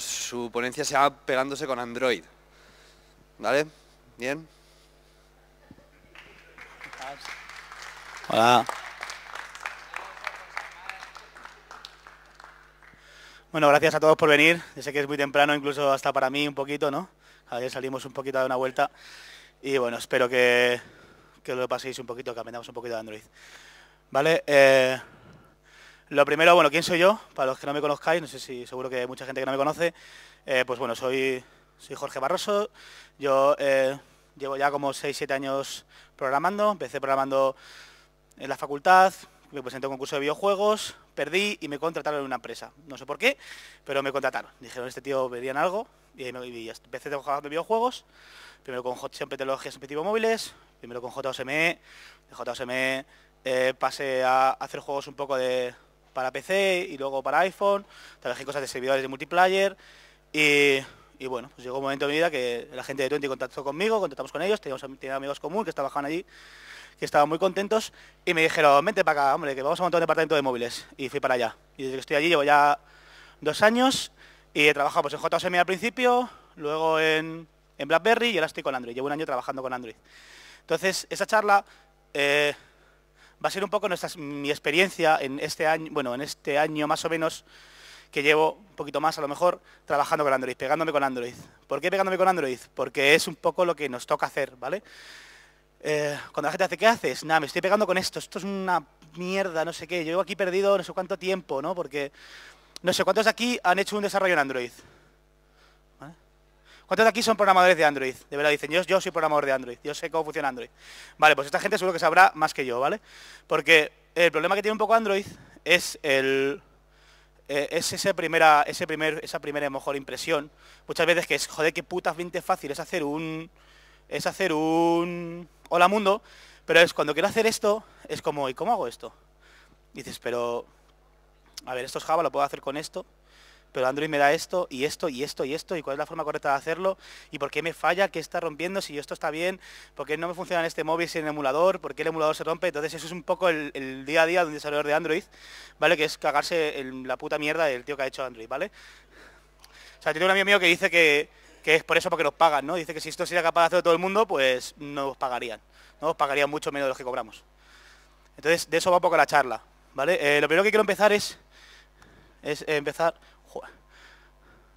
Su ponencia se va Pegándose con Android. ¿Vale? ¿Bien? Hola. Bueno, gracias a todos por venir. Yo sé que es muy temprano, incluso hasta para mí un poquito, ¿no? Ayer salimos un poquito de una vuelta. Y bueno, espero que, que lo paséis un poquito, que aprendamos un poquito de Android. ¿Vale? Eh, lo primero, bueno, ¿quién soy yo? Para los que no me conozcáis, no sé si seguro que hay mucha gente que no me conoce, eh, pues bueno, soy, soy Jorge Barroso, yo eh, llevo ya como 6-7 años programando, empecé programando en la facultad, me presenté a un concurso de videojuegos, perdí y me contrataron en una empresa, no sé por qué, pero me contrataron, dijeron, este tío verían algo, y, me, y empecé trabajando en videojuegos, primero con siempre tecnologías objetivos móviles, primero con JOSME, de JOSME eh, pasé a hacer juegos un poco de para PC y luego para iPhone, trabajé cosas de servidores de multiplayer y, bueno, pues llegó un momento de mi vida que la gente de Twenty contactó conmigo, contactamos con ellos, teníamos, amigos comunes que trabajaban allí, que estaban muy contentos y me dijeron, vente para acá, hombre, que vamos a montar un departamento de móviles y fui para allá. Y desde que estoy allí llevo ya dos años y he trabajado pues, en JSM al principio, luego en, BlackBerry y ahora estoy con Android, llevo un año trabajando con Android. Entonces, esa charla... Eh, va a ser un poco nuestra, mi experiencia en este año, bueno, en este año más o menos, que llevo un poquito más a lo mejor trabajando con Android, pegándome con Android. ¿Por qué pegándome con Android? Porque es un poco lo que nos toca hacer, ¿vale? Eh, cuando la gente hace, ¿qué haces? Nada, me estoy pegando con esto, esto es una mierda, no sé qué, yo llevo aquí perdido no sé cuánto tiempo, ¿no? Porque no sé cuántos de aquí han hecho un desarrollo en Android. ¿Cuántos de aquí son programadores de Android? De verdad, dicen, yo, soy programador de Android, yo sé cómo funciona Android. Vale, pues esta gente seguro que sabrá más que yo, ¿vale? Porque el problema que tiene un poco Android es el... Eh, es ese primera, ese primer, esa primera mejor impresión. Muchas veces que es, joder, qué putas 20 fácil es hacer un... Es hacer un... Hola mundo, pero es cuando quiero hacer esto, es como, ¿y cómo hago esto? Dices, pero... A ver, esto es Java, lo puedo hacer con esto pero Android me da esto y esto y esto y esto y cuál es la forma correcta de hacerlo y por qué me falla, qué está rompiendo, si esto está bien, por qué no me funciona en este móvil sin el emulador, por qué el emulador se rompe. Entonces eso es un poco el, día a día de un desarrollador de Android, ¿vale? Que es cagarse en la puta mierda del tío que ha hecho Android, ¿vale? O sea, tiene un amigo mío que dice que, es por eso porque nos pagan, ¿no? Dice que si esto sería capaz de hacer todo el mundo, pues no nos pagarían, ¿no? Os pagarían mucho menos de los que cobramos. Entonces, de eso va un poco la charla, ¿vale? Eh, lo primero que quiero empezar es, es empezar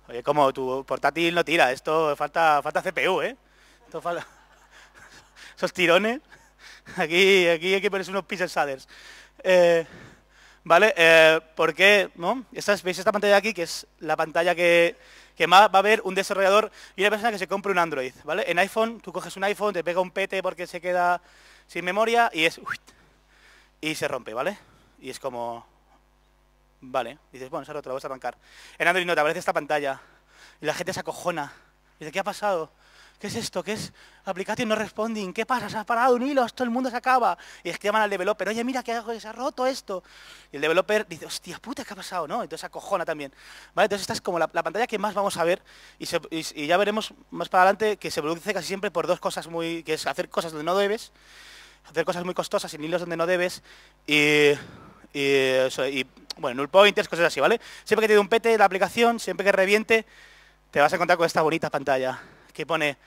Oye, como tu portátil no tira, esto falta, falta CPU, ¿eh? Esto falta... Esos tirones. Aquí, aquí hay que ponerse unos pixel shaders. Eh, ¿Vale? Eh, porque, ¿no? ¿Veis esta pantalla de aquí? Que es la pantalla que, más va a ver un desarrollador y una persona que se compre un Android. ¿vale? En iPhone, tú coges un iPhone, te pega un pete porque se queda sin memoria y es... y se rompe, ¿vale? Y es como... Vale. Dices, bueno, esa te lo vas a arrancar. En Android no te aparece esta pantalla. Y la gente se acojona. Dice, ¿qué ha pasado? ¿Qué es esto? ¿Qué es? Aplicación no responding. ¿Qué pasa? Se ha parado un hilo, todo el mundo se acaba. Y llaman al developer, oye, mira que se ha roto esto. Y el developer dice, hostia puta, ¿qué ha pasado? ¿No? Entonces acojona también. ¿Vale? Entonces esta es como la, pantalla que más vamos a ver y, ya veremos más para adelante que se produce casi siempre por dos cosas muy. que es hacer cosas donde no debes, hacer cosas muy costosas en hilos donde no debes y bueno, null pointers, cosas así, ¿vale? Siempre que te dé un pete la aplicación, siempre que reviente, te vas a encontrar con esta bonita pantalla que pone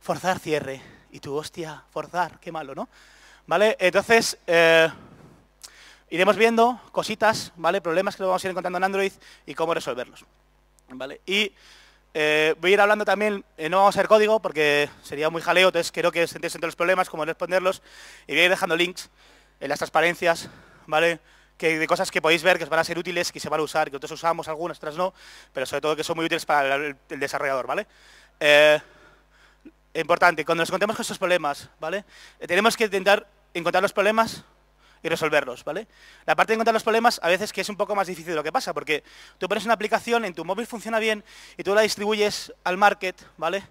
forzar cierre. Y tú, hostia, forzar, qué malo, ¿no? ¿Vale? Entonces, eh, iremos viendo cositas, ¿vale? Problemas que lo vamos a ir encontrando en Android y cómo resolverlos. ¿Vale? Y eh, voy a ir hablando también, eh, no vamos a hacer código porque sería muy jaleo, entonces creo que os entre los problemas, cómo responderlos, y voy a ir dejando links en las transparencias, ¿vale? que de cosas que podéis ver que os van a ser útiles, que se van a usar, que otros usamos algunas, otras no, pero sobre todo que son muy útiles para el, desarrollador, ¿vale? Eh, importante, cuando nos contemos con estos problemas, ¿vale? Eh, tenemos que intentar encontrar los problemas y resolverlos, ¿vale? La parte de encontrar los problemas a veces que es un poco más difícil de lo que pasa, porque tú pones una aplicación, en tu móvil funciona bien y tú la distribuyes al market, ¿vale?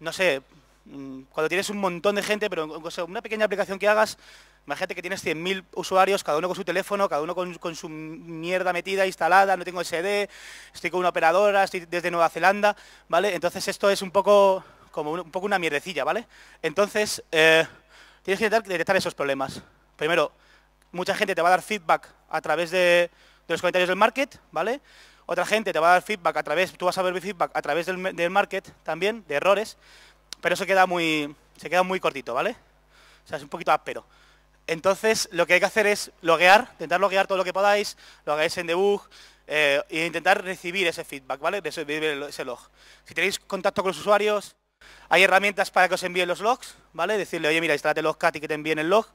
No sé, mm, cuando tienes un montón de gente, pero una pequeña aplicación que hagas Imagínate que tienes 100.000 usuarios, cada uno con su teléfono, cada uno con, su mierda metida, instalada, no tengo SD, estoy con una operadora, estoy desde Nueva Zelanda, ¿vale? Entonces esto es un poco como un, poco una mierdecilla, ¿vale? Entonces, eh, tienes que detectar esos problemas. Primero, mucha gente te va a dar feedback a través de, los comentarios del market, ¿vale? otra gente te va a dar feedback a través, tú vas a ver feedback a través del, market también, de errores, pero eso queda muy, se queda muy cortito, ¿vale? O sea, es un poquito áspero. Entonces lo que hay que hacer es loguear, intentar loguear todo lo que podáis, lo hagáis en debug, e intentar recibir ese feedback, ¿vale? Recibir ese log. Si tenéis contacto con los usuarios, hay herramientas para que os envíen los logs, ¿vale? Decirle, oye, mira, instálate cat y que te envíen el log.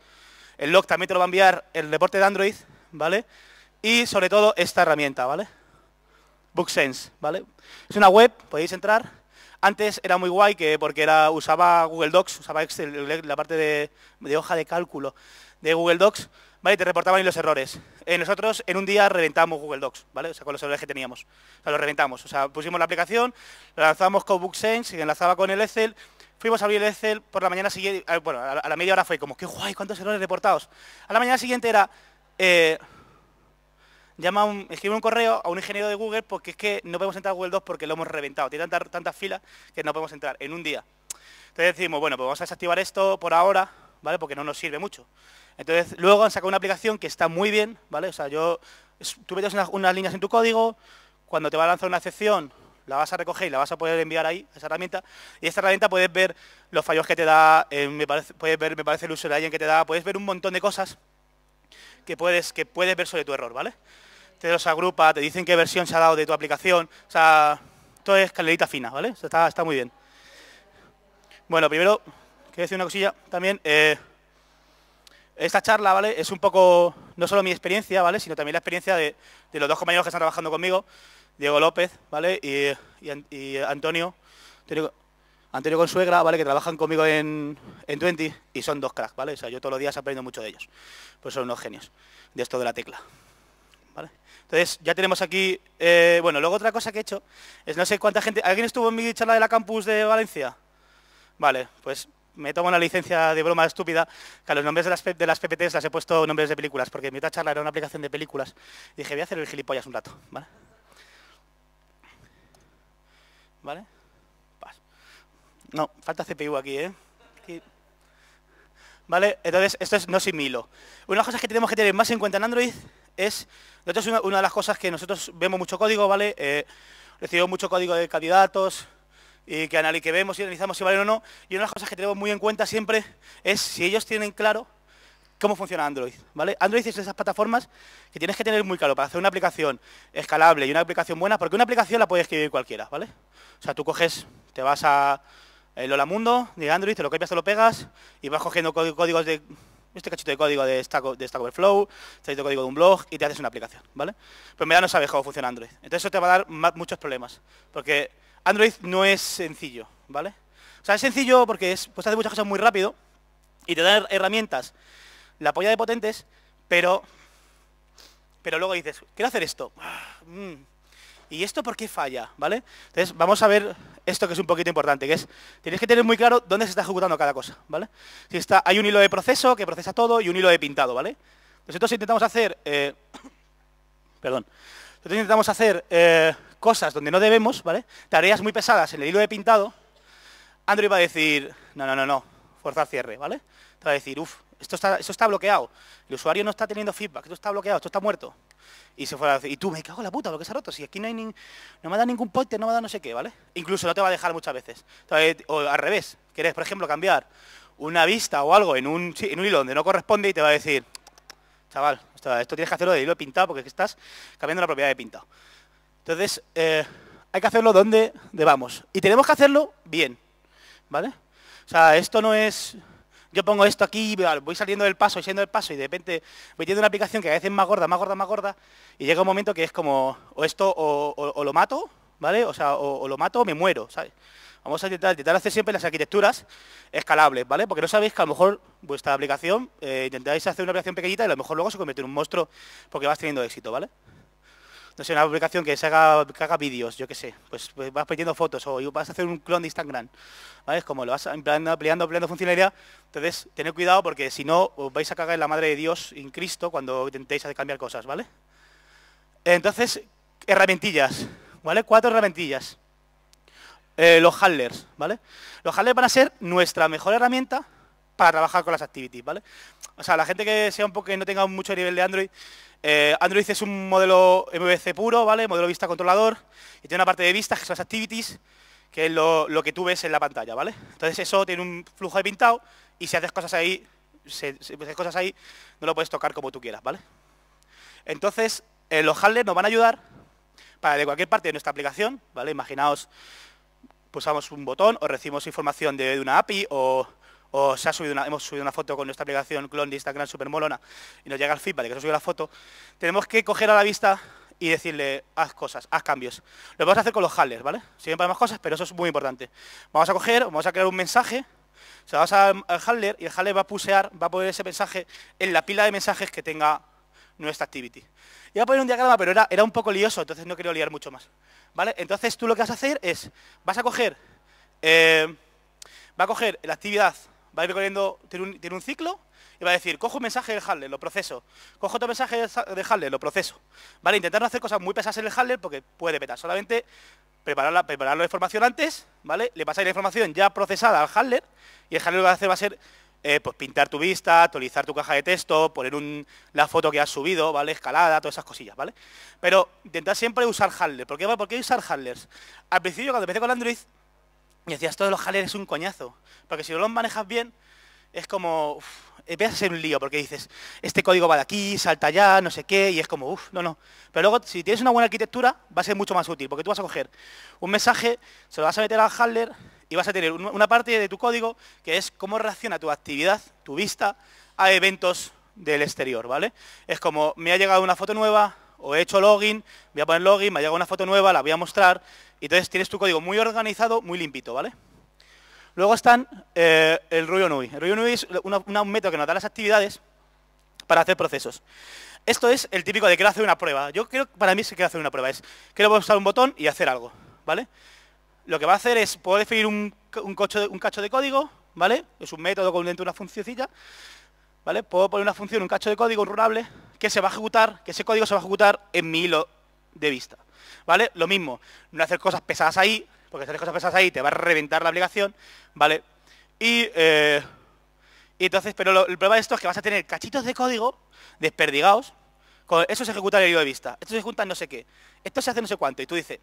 El log también te lo va a enviar el reporte de Android, ¿vale? Y sobre todo esta herramienta, ¿vale? BookSense, ¿vale? Es una web, podéis entrar, antes era muy guay que porque era, usaba Google Docs, usaba Excel, la parte de, hoja de cálculo de Google Docs, ¿vale? Te reportaban ahí los errores. Eh, nosotros en un día reventamos Google Docs, ¿vale? O sea, con los errores que teníamos. O sea, los reventamos. O sea, pusimos la aplicación, la lanzamos con BookSense, se enlazaba con el Excel. Fuimos a abrir el Excel por la mañana siguiente, eh, bueno, a la media hora fue como, qué guay, cuántos errores reportados. A la mañana siguiente era, eh, llama un, escribe un correo a un ingeniero de Google porque es que no podemos entrar a Google 2 porque lo hemos reventado. Tiene tantas, filas que no podemos entrar en un día. Entonces decimos, bueno, pues vamos a desactivar esto por ahora, ¿vale? Porque no nos sirve mucho. Entonces, luego han sacado una aplicación que está muy bien, ¿vale? O sea, yo, tú metes unas, líneas en tu código, cuando te va a lanzar una excepción, la vas a recoger y la vas a poder enviar ahí, esa herramienta. Y esta herramienta puedes ver los fallos que te da, eh, me parece, puedes ver, me parece el alguien que te da, puedes ver un montón de cosas que puedes, que puedes ver sobre tu error, ¿vale? te los agrupa, te dicen qué versión se ha dado de tu aplicación. O sea, todo es calderita fina, ¿vale? está, muy bien. Bueno, primero, quiero decir una cosilla también. Eh, esta charla, ¿vale? Es un poco, no solo mi experiencia, ¿vale? Sino también la experiencia de, los dos compañeros que están trabajando conmigo, Diego López, ¿vale? Y, Antonio, Antonio, Consuegra, ¿vale? Que trabajan conmigo en, Twenty y son dos cracks, ¿vale? O sea, yo todos los días aprendo mucho de ellos. Pues son unos genios de esto de la tecla. Entonces, ya tenemos aquí, eh, bueno, luego otra cosa que he hecho, es no sé cuánta gente, ¿alguien estuvo en mi charla de la campus de Valencia? Vale, pues me tomo una licencia de broma estúpida, que a los nombres de las, de las PPTs las he puesto nombres de películas, porque mi otra charla era una aplicación de películas, dije, voy a hacer el gilipollas un rato, ¿vale? ¿Vale? No, falta CPU aquí, ¿eh? ¿Vale? Entonces, esto es no similo. Una cosa las que tenemos que tener más en cuenta en Android es, una, de las cosas que nosotros vemos mucho código, ¿vale? Eh, recibimos mucho código de candidatos y que, analizamos, que vemos y analizamos si vale o no. Y una de las cosas que tenemos muy en cuenta siempre es si ellos tienen claro cómo funciona Android. ¿vale? Android es de esas plataformas que tienes que tener muy claro para hacer una aplicación escalable y una aplicación buena, porque una aplicación la puede escribir cualquiera, ¿vale? O sea, tú coges, te vas a el eh, Hola Mundo de Android, te lo copias, te lo pegas y vas cogiendo códigos de este cachito de código de Stack, de Overflow, este cachito de código de un blog y te haces una aplicación, ¿vale? Pero en no sabes cómo funciona Android. Entonces eso te va a dar muchos problemas, porque Android no es sencillo, ¿vale? O sea, es sencillo porque es, pues, hace muchas cosas muy rápido y te da herramientas, la polla de potentes, pero, pero luego dices, quiero hacer esto. Ah, mm. Y esto por qué falla, ¿vale? Entonces vamos a ver esto que es un poquito importante, que es, tenéis que tener muy claro dónde se está ejecutando cada cosa, ¿vale? Si está, hay un hilo de proceso que procesa todo y un hilo de pintado, ¿vale? Nosotros intentamos hacer, eh, perdón, nosotros intentamos hacer eh, cosas donde no debemos, ¿vale? Tareas muy pesadas en el hilo de pintado. Android va a decir, no, no, no, no, forzar cierre, ¿vale? Te va a decir, uff, esto está, esto está bloqueado, el usuario no está teniendo feedback, esto está bloqueado, esto está muerto y se fuera y tú me cago en la puta, porque se ha roto, si aquí no hay ni, no me da ningún pointer, no me da no sé qué, ¿vale? Incluso no te va a dejar muchas veces. O al revés, quieres, por ejemplo, cambiar una vista o algo en un, en hilo donde no corresponde y te va a decir, chaval, esto, tienes que hacerlo de hilo pintado porque estás cambiando la propiedad de pintado. Entonces, eh, hay que hacerlo donde debamos. Y tenemos que hacerlo bien, ¿vale? O sea, esto no es yo pongo esto aquí, voy saliendo del paso, yendo del paso y de repente voy teniendo una aplicación que a veces es más gorda, más gorda, más gorda y llega un momento que es como o esto o, lo mato, ¿vale? O sea, o, lo mato o me muero, ¿sabes? Vamos a intentar, hacer siempre las arquitecturas escalables, ¿vale? Porque no sabéis que a lo mejor vuestra aplicación, eh, intentáis hacer una aplicación pequeñita y a lo mejor luego se convierte en un monstruo porque vas teniendo éxito, ¿vale? no sé, una aplicación que se haga, vídeos, yo qué sé, pues, pues vas pidiendo fotos o vas a hacer un clon de Instagram, ¿vale? Es como lo vas ampliando, ampliando, funcionalidad, entonces tened cuidado porque si no os vais a cagar en la madre de Dios, en Cristo, cuando intentéis cambiar cosas, ¿vale? Entonces, herramientillas, ¿vale? Cuatro herramientillas. Eh, los handlers, ¿vale? Los handlers van a ser nuestra mejor herramienta para trabajar con las activities, ¿vale? O sea, la gente que sea un poco que no tenga mucho nivel de Android, eh, Android es un modelo MVC puro, ¿vale? Modelo vista controlador. Y tiene una parte de vistas, que son las activities, que es lo, que tú ves en la pantalla, ¿vale? Entonces eso tiene un flujo de pintado y si haces cosas ahí, si, pues, haces cosas ahí, no lo puedes tocar como tú quieras, ¿vale? Entonces, eh, los handlers nos van a ayudar para de cualquier parte de nuestra aplicación, ¿vale? Imaginaos, pulsamos un botón o recibimos información de una API o o ha subido hemos subido una foto con nuestra aplicación clon de Instagram súper molona y nos llega el feedback de que se subió la foto, tenemos que coger a la vista y decirle, haz cosas, haz cambios. Lo vamos a hacer con los handlers, ¿vale? Siguen para más cosas, pero eso es muy importante. Vamos a coger, vamos a crear un mensaje, se sea, vas al handler y el handler va a pusear, va a poner ese mensaje en la pila de mensajes que tenga nuestra activity. va a poner un diagrama, pero era, un poco lioso, entonces no quiero liar mucho más. ¿Vale? Entonces tú lo que vas a hacer es, vas a eh, va a coger la actividad va a ir corriendo, tiene un, ciclo y va a decir, cojo un mensaje de handler, lo proceso. Cojo otro mensaje del handler, lo proceso. Vale, intentar no hacer cosas muy pesadas en el handler porque puede petar. Solamente preparar la, preparar la información antes, ¿vale? Le pasáis la información ya procesada al handler y el handler lo que va a hacer va a ser eh, pues pintar tu vista, actualizar tu caja de texto, poner la foto que has subido, ¿vale? Escalada, todas esas cosillas, ¿vale? Pero intentar siempre usar handler ¿Por qué, ¿Por qué usar handlers? Al principio, cuando empecé con Android, y decía, esto los jaleres es un coñazo. Porque si no los manejas bien, es como, uf, eh, a ser un lío, porque dices, este código va de aquí, salta allá, no sé qué, y es como, uff, no, no. Pero luego, si tienes una buena arquitectura, va a ser mucho más útil, porque tú vas a coger un mensaje, se lo vas a meter al handler y vas a tener una parte de tu código que es cómo reacciona tu actividad, tu vista, a eventos del exterior, ¿vale? Es como, me ha llegado una foto nueva, o he hecho login, voy a poner login, me llegado una foto nueva, la voy a mostrar, y entonces tienes tu código muy organizado, muy limpito, ¿vale? Luego están eh, el ruyo NUI. El rollo NUI es un método que nos da las actividades para hacer procesos. Esto es el típico de quiero hacer una prueba. Yo creo para mí se quiero hacer una prueba. Es que quiero usar un botón y hacer algo, ¿vale? Lo que va a hacer es, puedo definir un, cacho de código, ¿vale? Es un método con dentro de una funcióncilla. Puedo poner una función, un cacho de código, un runable, que se va a ejecutar, que ese código se va a ejecutar en mi hilo de vista, ¿vale? Lo mismo, no hacer cosas pesadas ahí, porque hacer cosas pesadas ahí te va a reventar la aplicación, ¿vale? Y, eh, entonces, pero el problema de esto es que vas a tener cachitos de código desperdigados, eso se ejecuta en el hilo de vista, esto se ejecuta no sé qué, esto se hace no sé cuánto, y tú dices,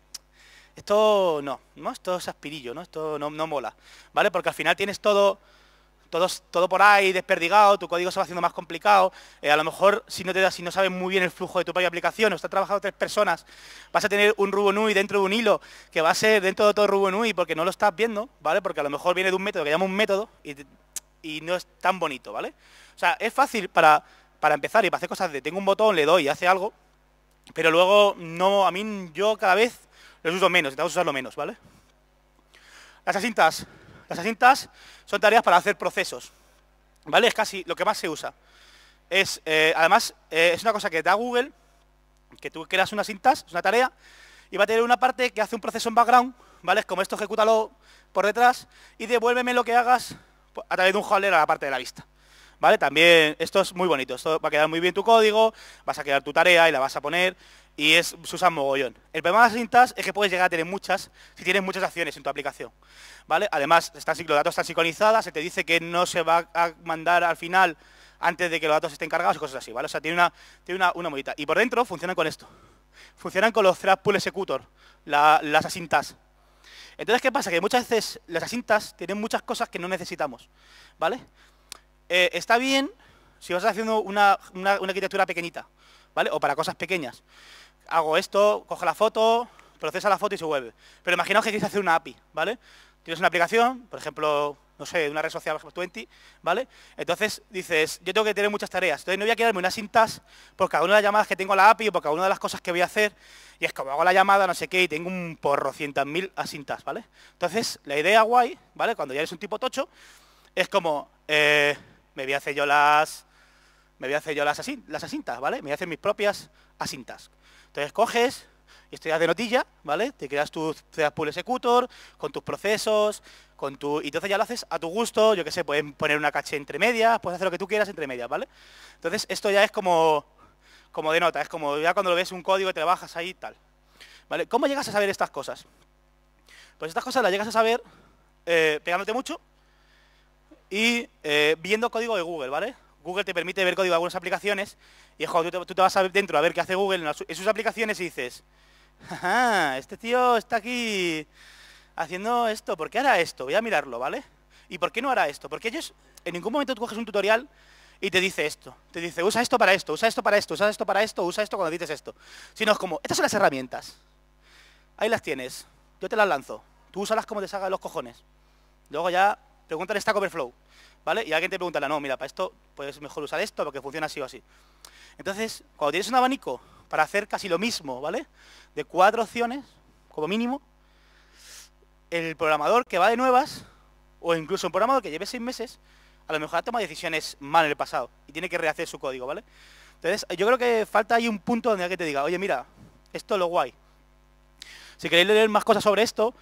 esto no, Esto es aspirillo, ¿no? Esto no, no mola, ¿vale? Porque al final tienes todo todo, por ahí desperdigado, tu código se va haciendo más complicado, eh, a lo mejor si no te si no sabes muy bien el flujo de tu propia aplicación o está trabajando tres personas, vas a tener un Rubo dentro de un hilo que va a ser dentro de todo Rubo porque no lo estás viendo, ¿vale? Porque a lo mejor viene de un método que llama un método y, no es tan bonito, ¿vale? O sea, es fácil para, empezar y para hacer cosas de tengo un botón, le doy, y hace algo, pero luego no, a mí yo cada vez los uso menos, intentamos usarlo menos, ¿vale? Las asintas las cintas son tareas para hacer procesos, ¿vale? Es casi lo que más se usa. Es, eh, además, eh, es una cosa que da Google, que tú creas unas cintas, es una tarea, y va a tener una parte que hace un proceso en background, ¿vale? Es como esto, ejecútalo por detrás y devuélveme lo que hagas a través de un handler a la parte de la vista. ¿vale? También esto es muy bonito, esto va a quedar muy bien tu código, vas a quedar tu tarea y la vas a poner y es usa mogollón. El problema de las cintas es que puedes llegar a tener muchas si tienes muchas acciones en tu aplicación, ¿vale? Además, los datos están sincronizados, se te dice que no se va a mandar al final antes de que los datos estén cargados y cosas así, ¿vale? O sea, tiene una, tiene una, modita. Y por dentro funcionan con esto. Funcionan con los thread pool executor, las asintas, entonces, ¿qué pasa? Que muchas veces las asintas tienen muchas cosas que no necesitamos, ¿vale? Eh, está bien si vas haciendo una, arquitectura pequeñita, ¿vale? O para cosas pequeñas. Hago esto, cojo la foto, procesa la foto y se vuelve. Pero imaginaos que quieres hacer una API, ¿vale? Tienes una aplicación, por ejemplo, no sé, una red social, por ejemplo, 20, ¿vale? Entonces dices, yo tengo que tener muchas tareas, entonces no voy a quedarme unas cintas por cada una de las llamadas que tengo a la API o por cada una de las cosas que voy a hacer, y es como hago la llamada, no sé qué, y tengo un porro, cientos mil asintas, ¿vale? Entonces, la idea guay, ¿vale? Cuando ya eres un tipo tocho, es como, eh, me voy a hacer yo las, me yo las, así las asintas, ¿vale? Me voy a hacer mis propias asintas. Entonces coges y estudias de notilla, ¿vale? Te creas tu creas pool executor, con tus procesos, con tu... Y entonces ya lo haces a tu gusto, yo qué sé, puedes poner una caché entre medias, puedes hacer lo que tú quieras entre medias, ¿vale? Entonces esto ya es como, como de nota, es como ya cuando lo ves un código te bajas ahí tal. ¿Vale? ¿Cómo llegas a saber estas cosas? Pues estas cosas las llegas a saber eh, pegándote mucho, y eh, viendo código de Google, ¿vale? Google te permite ver código de algunas aplicaciones y es tú, te, tú, te, vas a ver dentro a ver qué hace Google en, sus aplicaciones y dices, Ajá, este tío está aquí haciendo esto, ¿por qué hará esto? Voy a mirarlo, ¿vale? ¿Y por qué no hará esto? Porque ellos, en ningún momento tú coges un tutorial y te dice esto. Te dice, usa esto para esto, usa esto para esto, usa esto para esto, usa esto cuando dices esto. Sino es como, estas son las herramientas. Ahí las tienes. Yo te las lanzo. Tú úsalas como te salga de los cojones. Luego ya Pregúntale Stack Overflow, ¿vale? Y alguien te pregunta, no, mira, para esto puedes mejor usar esto porque funciona así o así. Entonces, cuando tienes un abanico para hacer casi lo mismo, ¿vale? De cuatro opciones, como mínimo, el programador que va de nuevas, o incluso un programador que lleve seis meses, a lo mejor ha tomado decisiones mal en el pasado y tiene que rehacer su código, ¿vale? Entonces, yo creo que falta ahí un punto donde alguien te diga, oye, mira, esto es lo guay. Si queréis leer más cosas sobre esto,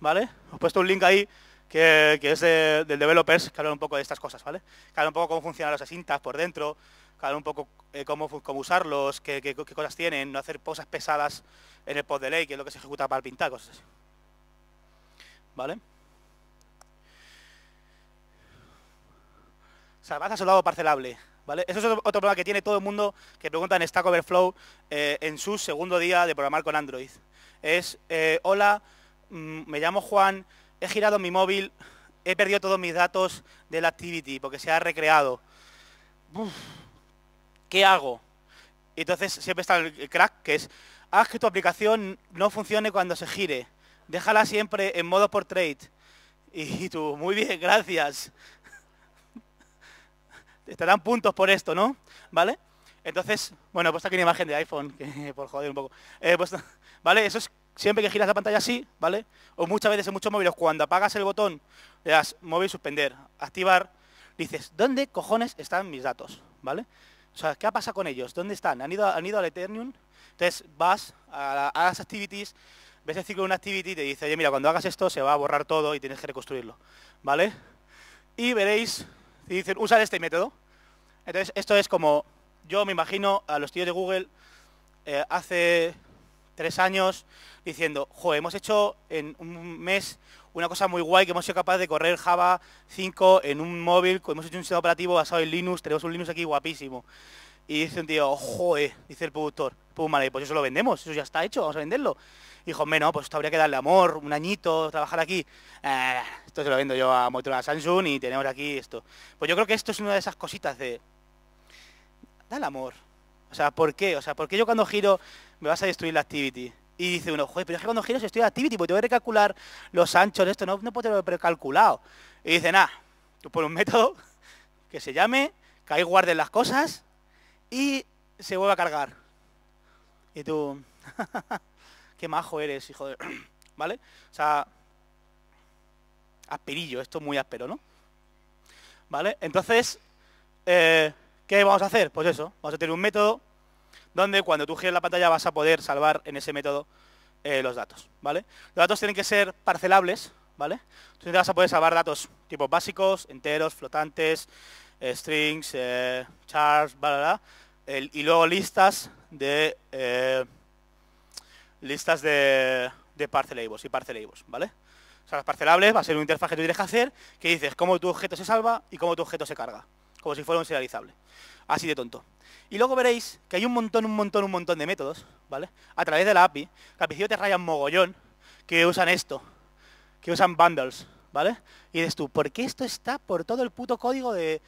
¿vale? Os he puesto un link ahí que, es del developers, que hablan un poco de estas cosas, ¿vale? Que un poco cómo funcionan las cintas por dentro, que un poco eh, cómo, cómo, usarlos, qué, cosas tienen, no hacer cosas pesadas en el post delay, que es lo que se ejecuta para pintar, cosas así. ¿Vale? Salvad a parcelable. ¿Vale? Eso es otro, problema que tiene todo el mundo que pregunta en Stack Overflow eh, en su segundo día de programar con Android. Es, eh, hola, mm, me llamo Juan, he girado mi móvil, he perdido todos mis datos del Activity porque se ha recreado. ¿Qué hago? Y entonces siempre está el crack, que es, haz que tu aplicación no funcione cuando se gire. Déjala siempre en modo portrait. Y, tú, muy bien, gracias. Te dan puntos por esto, ¿no? ¿Vale? Entonces, bueno, pues puesto aquí una imagen de iPhone, que, por joder un poco. Eh, pues, ¿Vale? Eso es siempre que giras la pantalla así, ¿vale? O muchas veces en muchos móviles, cuando apagas el botón, le das móvil suspender, activar, dices, ¿dónde cojones están mis datos? ¿Vale? O sea, ¿qué ha pasado con ellos? ¿Dónde están? ¿Han ido, han ido al Eternium? Entonces vas a, las activities, ves el ciclo de una activity y te dice, oye, mira, cuando hagas esto se va a borrar todo y tienes que reconstruirlo, ¿vale? Y veréis, si dicen, usa este método. Entonces, esto es como, yo me imagino a los tíos de Google, eh, hace tres años diciendo, Joder, hemos hecho en un mes una cosa muy guay que hemos sido capaces de correr Java 5 en un móvil, hemos hecho un sistema operativo basado en Linux, tenemos un Linux aquí guapísimo. Y dice un tío, joder, dice el productor, pues vale, pues eso lo vendemos, eso ya está hecho, vamos a venderlo. Y dijo, no, pues esto habría que darle amor, un añito, trabajar aquí. Eh, esto se lo vendo yo a Motorola Samsung y tenemos aquí esto. Pues yo creo que esto es una de esas cositas de... Dale amor. O sea, ¿por qué? O sea, ¿por qué yo cuando giro me vas a destruir la activity. Y dice uno, joder, pero es que cuando giras estoy en activity, porque tengo que recalcular los anchos, de esto no, no puedo tenerlo precalculado. Y dice, nada, tú pones un método que se llame, que ahí guarden las cosas y se vuelve a cargar. Y tú, qué majo eres, hijo de... ¿Vale? O sea, asperillo, esto es muy aspero, ¿no? ¿Vale? Entonces, eh, ¿qué vamos a hacer? Pues eso, vamos a tener un método donde cuando tú gires la pantalla vas a poder salvar en ese método eh, los datos, ¿vale? Los datos tienen que ser parcelables, ¿vale? Entonces vas a poder salvar datos tipos básicos, enteros, flotantes, eh, strings, eh, chars, bla, y luego listas de eh, listas de, de parcelables y parcelables, ¿vale? O sea, las parcelables va a ser un interfaz que tú tienes que hacer que dices cómo tu objeto se salva y cómo tu objeto se carga como si fuera un serializable. Así de tonto. Y luego veréis que hay un montón, un montón, un montón de métodos, ¿vale? A través de la API, que al principio te rayan mogollón, que usan esto, que usan bundles, ¿vale? Y dices tú, ¿por qué esto está por todo el puto código de,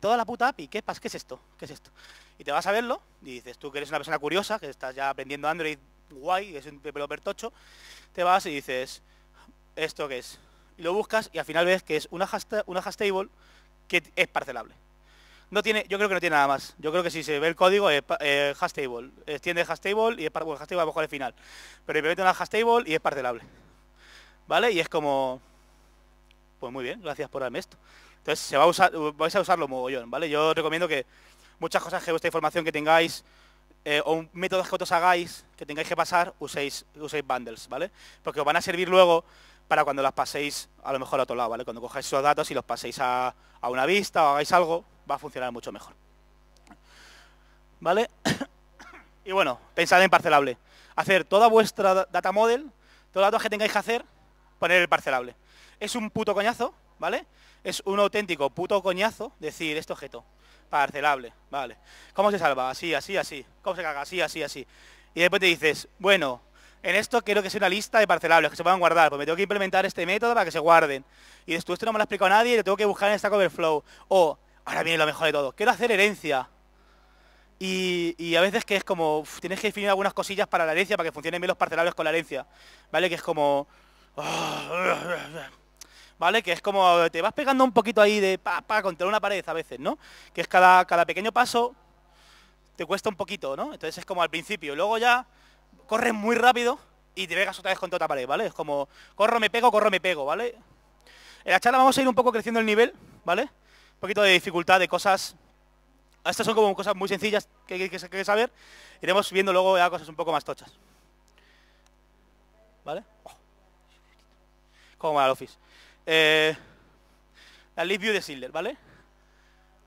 toda la puta API? ¿Qué, pasa, ¿Qué es esto? ¿Qué es esto? Y te vas a verlo, y dices tú que eres una persona curiosa, que estás ya aprendiendo Android guay, que es un developer te vas y dices, ¿esto qué es? Y lo buscas y al final ves que es una hash, una hash table que es parcelable. No tiene, yo creo que no tiene nada más. Yo creo que si se ve el código es eh, hashtable. Extiende table y es para, bueno, table a lo mejor final. Pero implementa una hashtable y es parcelable. ¿Vale? Y es como... Pues muy bien, gracias por darme esto. Entonces se va a usar, vais a usarlo mogollón, ¿vale? Yo os recomiendo que muchas cosas que vuestra información que tengáis eh, o métodos que otros hagáis, que tengáis que pasar, uséis, uséis bundles, ¿vale? Porque os van a servir luego para cuando las paséis a lo mejor a otro lado, ¿vale? Cuando cogáis esos datos y los paséis a, a una vista o hagáis algo, va a funcionar mucho mejor. ¿Vale? y bueno, pensad en parcelable. Hacer toda vuestra data model, todo los que tengáis que hacer, poner el parcelable. Es un puto coñazo, ¿vale? Es un auténtico puto coñazo decir este objeto. Parcelable, ¿vale? ¿Cómo se salva? Así, así, así. ¿Cómo se caga, Así, así, así. Y después te dices, bueno, en esto quiero que sea una lista de parcelables que se puedan guardar, porque me tengo que implementar este método para que se guarden. Y después esto no me lo ha explicado nadie y lo tengo que buscar en cover flow O Ahora viene lo mejor de todo. Quiero hacer herencia. Y, a veces que es como... tienes que definir algunas cosillas para la herencia, para que funcionen bien los parcelarios con la herencia. ¿Vale? Que es como... ¿Vale? Que es como te vas pegando un poquito ahí de pa, contra una pared a veces, ¿no? Que es cada, cada pequeño paso te cuesta un poquito, ¿no? Entonces es como al principio, luego ya corres muy rápido y te pegas otra vez contra otra pared, ¿vale? Es como corro, me pego, corro, me pego, ¿vale? En la charla vamos a ir un poco creciendo el nivel, ¿vale? poquito de dificultad de cosas. Estas son como cosas muy sencillas que hay que, saber. Iremos viendo luego ya cosas un poco más tochas. ¿Vale? Como al Office. Eh, la list view de Silder, ¿vale?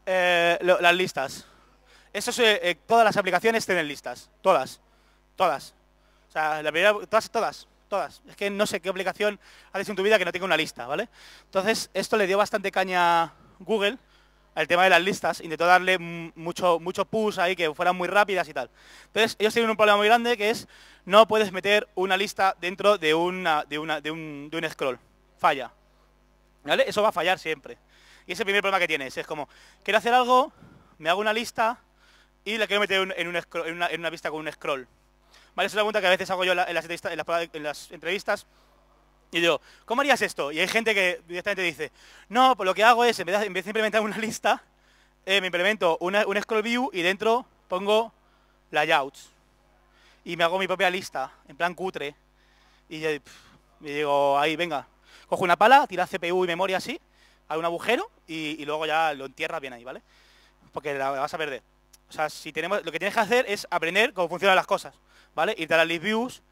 Eh, las listas. Eso eh, todas las aplicaciones tienen listas. Todas. Todas. O sea, la todas, todas todas. Es que no sé qué aplicación haces en tu vida que no tenga una lista, ¿vale? Entonces, esto le dio bastante caña Google al tema de las listas, intentó darle mucho, mucho push ahí, que fueran muy rápidas y tal. Entonces, ellos tienen un problema muy grande que es no puedes meter una lista dentro de, una, de, un, scroll. Falla. ¿Vale? Eso va a fallar siempre. Y ese es el primer problema que tienes. Es como, quiero hacer algo, me hago una lista y la quiero meter en, una, en vista con un scroll. ¿Vale? Esa es la pregunta que a veces hago yo en las, en las entrevistas y yo, ¿cómo harías esto? Y hay gente que directamente dice, no, pues lo que hago es, en vez de, implementar una lista, eh, me implemento un scroll view y dentro pongo layouts. Y me hago mi propia lista, en plan cutre. Y, yo, digo, ahí, venga. Cojo una pala, tira CPU y memoria así, a un agujero y, luego ya lo entierras bien ahí, ¿vale? Porque la, vas a perder. O sea, si tenemos, lo que tienes que hacer es aprender cómo funcionan las cosas, ¿vale? Irte a las list views,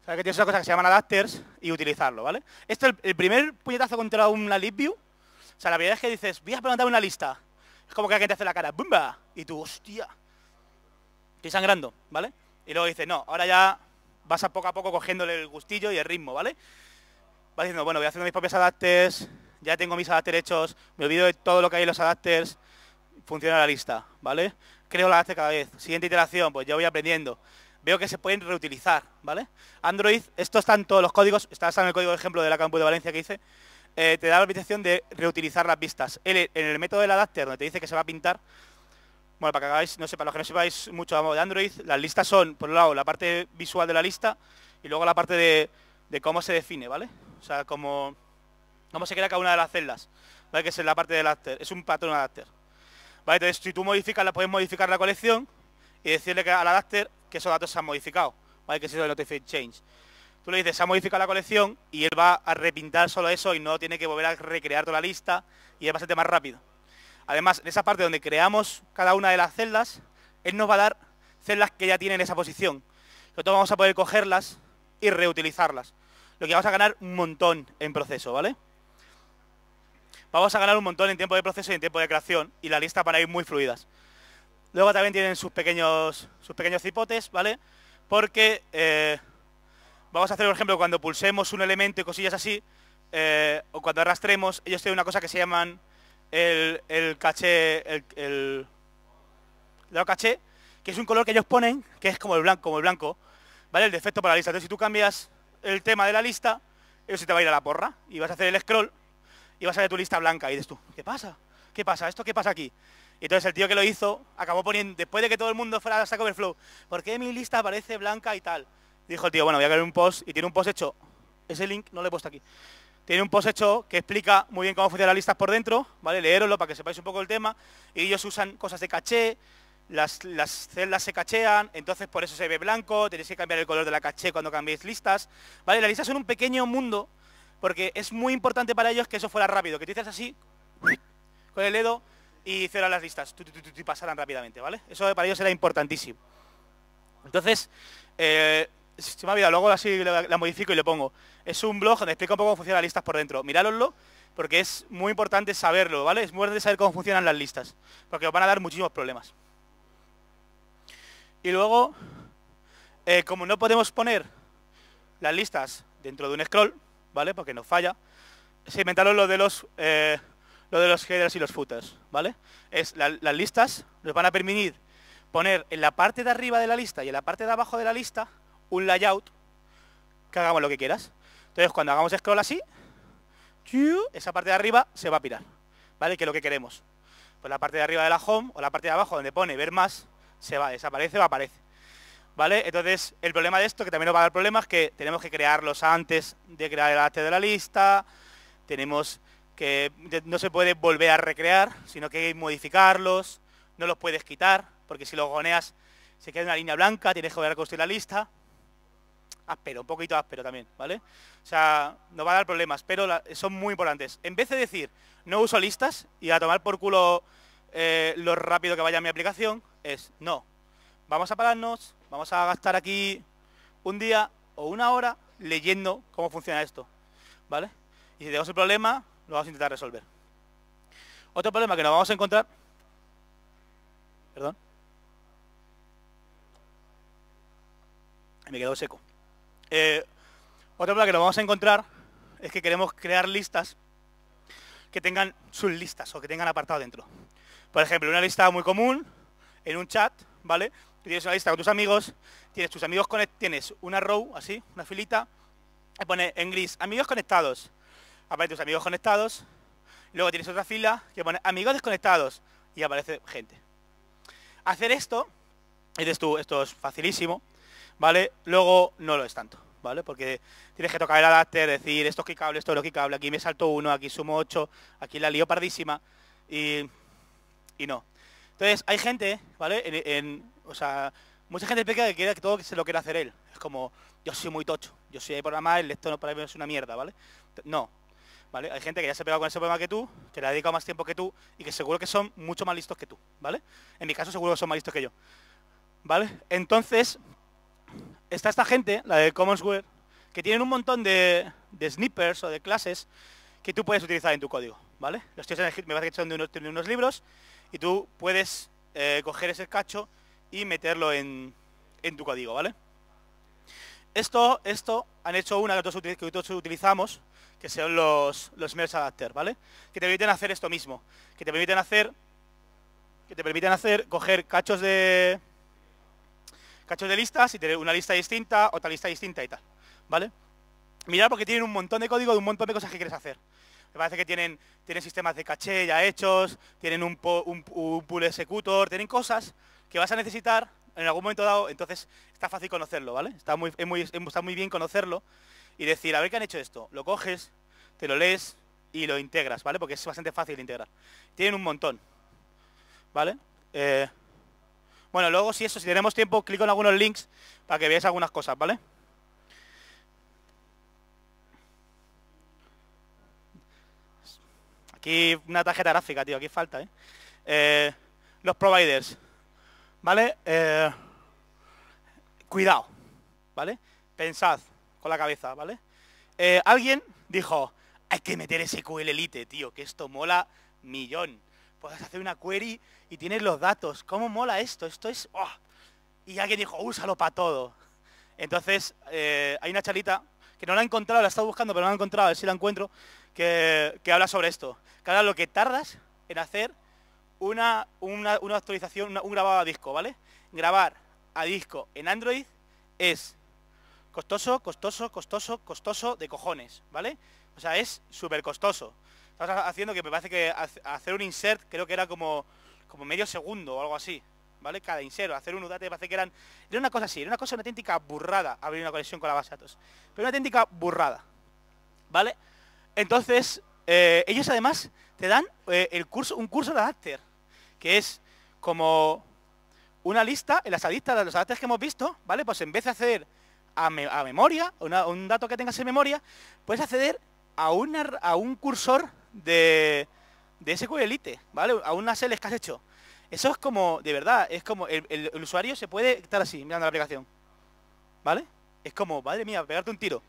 o sea, que tienes una cosa que se llaman adapters y utilizarlo, ¿vale? Esto el, primer puñetazo contra una list view. O sea, la verdad es que dices, voy a preguntarme una lista. Es como que alguien te hace la cara, ¡bumba! Y tú, hostia, estoy sangrando, ¿vale? Y luego dices, no, ahora ya vas a poco a poco cogiéndole el gustillo y el ritmo, ¿vale? Vas diciendo, bueno, voy a hacer mis propios adapters, ya tengo mis adapters hechos, me olvido de todo lo que hay en los adapters, funciona la lista, ¿vale? Creo la hace cada vez. Siguiente iteración, pues ya voy aprendiendo veo que se pueden reutilizar, ¿vale? Android, estos están todos los códigos, está en el código de ejemplo de la campus de Valencia que hice, eh, te da la obligación de reutilizar las vistas. en el, método del adapter, donde te dice que se va a pintar, bueno, para que hagáis, no para los que no sepáis mucho de Android, las listas son, por un lado, la parte visual de la lista y luego la parte de, cómo se define, ¿vale? O sea, cómo, cómo se crea cada una de las celdas, ¿vale? Que es la parte del adapter, es un patrón adapter. entonces si tú modificas, la puedes modificar la colección y decirle que al adapter que esos datos se han modificado, ¿vale? Que es eso de notify change. Tú le dices, se ha modificado la colección y él va a repintar solo eso y no tiene que volver a recrear toda la lista y es bastante más rápido. Además, en esa parte donde creamos cada una de las celdas, él nos va a dar celdas que ya tienen esa posición. Nosotros vamos a poder cogerlas y reutilizarlas. Lo que vamos a ganar un montón en proceso, ¿vale? Vamos a ganar un montón en tiempo de proceso y en tiempo de creación y la lista para ir muy fluidas. Luego también tienen sus pequeños, sus pequeños cipotes, ¿vale? Porque eh, vamos a hacer, por ejemplo, cuando pulsemos un elemento y cosillas así, eh, o cuando arrastremos, ellos tienen una cosa que se llaman el, caché, el, caché, que es un color que ellos ponen, que es como el blanco, como el blanco, ¿vale? El defecto para la lista. Entonces, si tú cambias el tema de la lista, eso se te va a ir a la porra, y vas a hacer el scroll, y vas a ver tu lista blanca, y dices tú, ¿qué pasa? ¿Qué pasa? ¿Esto qué pasa aquí? Y entonces el tío que lo hizo acabó poniendo, después de que todo el mundo fuera a Stack Overflow, ¿por qué mi lista aparece blanca y tal? Dijo el tío, bueno, voy a crear un post y tiene un post hecho. Ese link no lo he puesto aquí. Tiene un post hecho que explica muy bien cómo funcionan las listas por dentro, ¿vale? Leeroslo para que sepáis un poco el tema. Y ellos usan cosas de caché, las, celdas se cachean, entonces por eso se ve blanco, tenéis que cambiar el color de la caché cuando cambiéis listas. ¿Vale? Las listas son un pequeño mundo, porque es muy importante para ellos que eso fuera rápido, que tú dices así, con el dedo, y cerrar las listas y pasarán rápidamente, ¿vale? Eso para ellos era importantísimo. Entonces, eh, se me ha olvidado, luego así la, modifico y le pongo. Es un blog donde explico un poco cómo funcionan las listas por dentro. Mirároslo, porque es muy importante saberlo, ¿vale? Es muy importante saber cómo funcionan las listas, porque os van a dar muchísimos problemas. Y luego, eh, como no podemos poner las listas dentro de un scroll, ¿vale? Porque nos falla, se inventaron lo de los... Eh, lo de los headers y los footers, ¿vale? Es las listas nos van a permitir poner en la parte de arriba de la lista y en la parte de abajo de la lista un layout que hagamos lo que quieras. Entonces, cuando hagamos scroll así, esa parte de arriba se va a pirar, ¿vale? Que es lo que queremos. Pues la parte de arriba de la home o la parte de abajo donde pone ver más, se va, desaparece o aparece. ¿Vale? Entonces, el problema de esto, que también nos va a dar problemas, es que tenemos que crearlos antes de crear el arte de la lista, tenemos que no se puede volver a recrear, sino que hay que modificarlos, no los puedes quitar, porque si los goneas se queda una línea blanca, tienes que volver a construir la lista. Áspero, un poquito áspero también, ¿vale? O sea, no va a dar problemas, pero son muy importantes. En vez de decir, no uso listas y a tomar por culo eh, lo rápido que vaya mi aplicación, es no. Vamos a pararnos, vamos a gastar aquí un día o una hora leyendo cómo funciona esto, ¿vale? Y si tenemos el problema, lo vamos a intentar resolver. Otro problema que nos vamos a encontrar... Perdón. Me quedó seco. Eh, otro problema que nos vamos a encontrar es que queremos crear listas que tengan sus listas o que tengan apartado dentro. Por ejemplo, una lista muy común en un chat, ¿vale? tienes una lista con tus amigos, tienes tus amigos conectados, tienes una row, así, una filita, y pone en gris, amigos conectados, aparece tus amigos conectados. Luego tienes otra fila que pone amigos desconectados y aparece gente. Hacer esto, dices tú, esto es facilísimo, ¿vale? Luego no lo es tanto, ¿vale? Porque tienes que tocar el adapter, decir esto es clicable, esto lo que clicable, aquí me salto uno, aquí sumo ocho, aquí la lío pardísima y, no. Entonces hay gente, ¿vale? En, o sea, mucha gente peca que que todo se lo quiere hacer él. Es como, yo soy muy tocho, yo soy de programa, el esto no para mí es una mierda, ¿vale? No, hay gente que ya se ha pegado con ese problema que tú, que le ha dedicado más tiempo que tú y que seguro que son mucho más listos que tú, ¿vale? En mi caso seguro que son más listos que yo, ¿vale? Entonces, está esta gente, la de Commonsware, que tienen un montón de, de snippers o de clases que tú puedes utilizar en tu código, ¿vale? Los me parece que son de unos, libros y tú puedes eh, coger ese cacho y meterlo en, en tu código, ¿vale? Esto, esto han hecho una que nosotros, utilizamos, que son los, los merge adapter, ¿vale? Que te permiten hacer esto mismo, que te permiten hacer, que te permiten hacer, coger cachos de cachos de listas y tener una lista distinta, otra lista distinta y tal, ¿vale? Mirad porque tienen un montón de código de un montón de cosas que quieres hacer. Me parece que tienen, tienen sistemas de caché ya hechos, tienen un pool executor, tienen cosas que vas a necesitar en algún momento dado, entonces está fácil conocerlo, ¿vale? Está muy, está muy bien conocerlo y decir, a ver qué han hecho esto. Lo coges, te lo lees y lo integras, ¿vale? Porque es bastante fácil de integrar. Tienen un montón, ¿vale? Eh, bueno, luego si eso, si tenemos tiempo, clico en algunos links para que veáis algunas cosas, ¿vale? Aquí una tarjeta gráfica, tío, aquí falta, eh, eh los providers. ¿Vale? Eh, cuidado, ¿vale? Pensad con la cabeza, ¿vale? Eh, alguien dijo, hay que meter ese SQL Elite, tío, que esto mola millón. Puedes hacer una query y tienes los datos. ¿Cómo mola esto? Esto es... Oh. Y alguien dijo, úsalo para todo. Entonces, eh, hay una charlita que no la he encontrado, la he estado buscando, pero no la he encontrado, a ver si la encuentro, que, habla sobre esto. Que lo que tardas en hacer una, una, una actualización, un grabado a disco, ¿vale? Grabar a disco en Android es costoso, costoso, costoso, costoso de cojones, ¿vale? O sea, es súper costoso. Estamos haciendo que me parece que hacer un insert creo que era como, como medio segundo o algo así, ¿vale? Cada insert, hacer un UDAT me parece que eran... Era una cosa así, era una cosa, una auténtica burrada abrir una conexión con la base de datos. Pero una auténtica burrada, ¿vale? Entonces, eh, ellos además te dan eh, el curso, un curso de adapter que es como una lista, en las listas de los datos que hemos visto, ¿vale? Pues en vez de acceder a, memoria, un dato que tengas en memoria, puedes acceder a, una, a un cursor de, de SQL ¿vale? A unas Ls que has hecho. Eso es como, de verdad, es como el, usuario se puede estar así, mirando la aplicación. ¿Vale? Es como, madre mía, pegarte un tiro.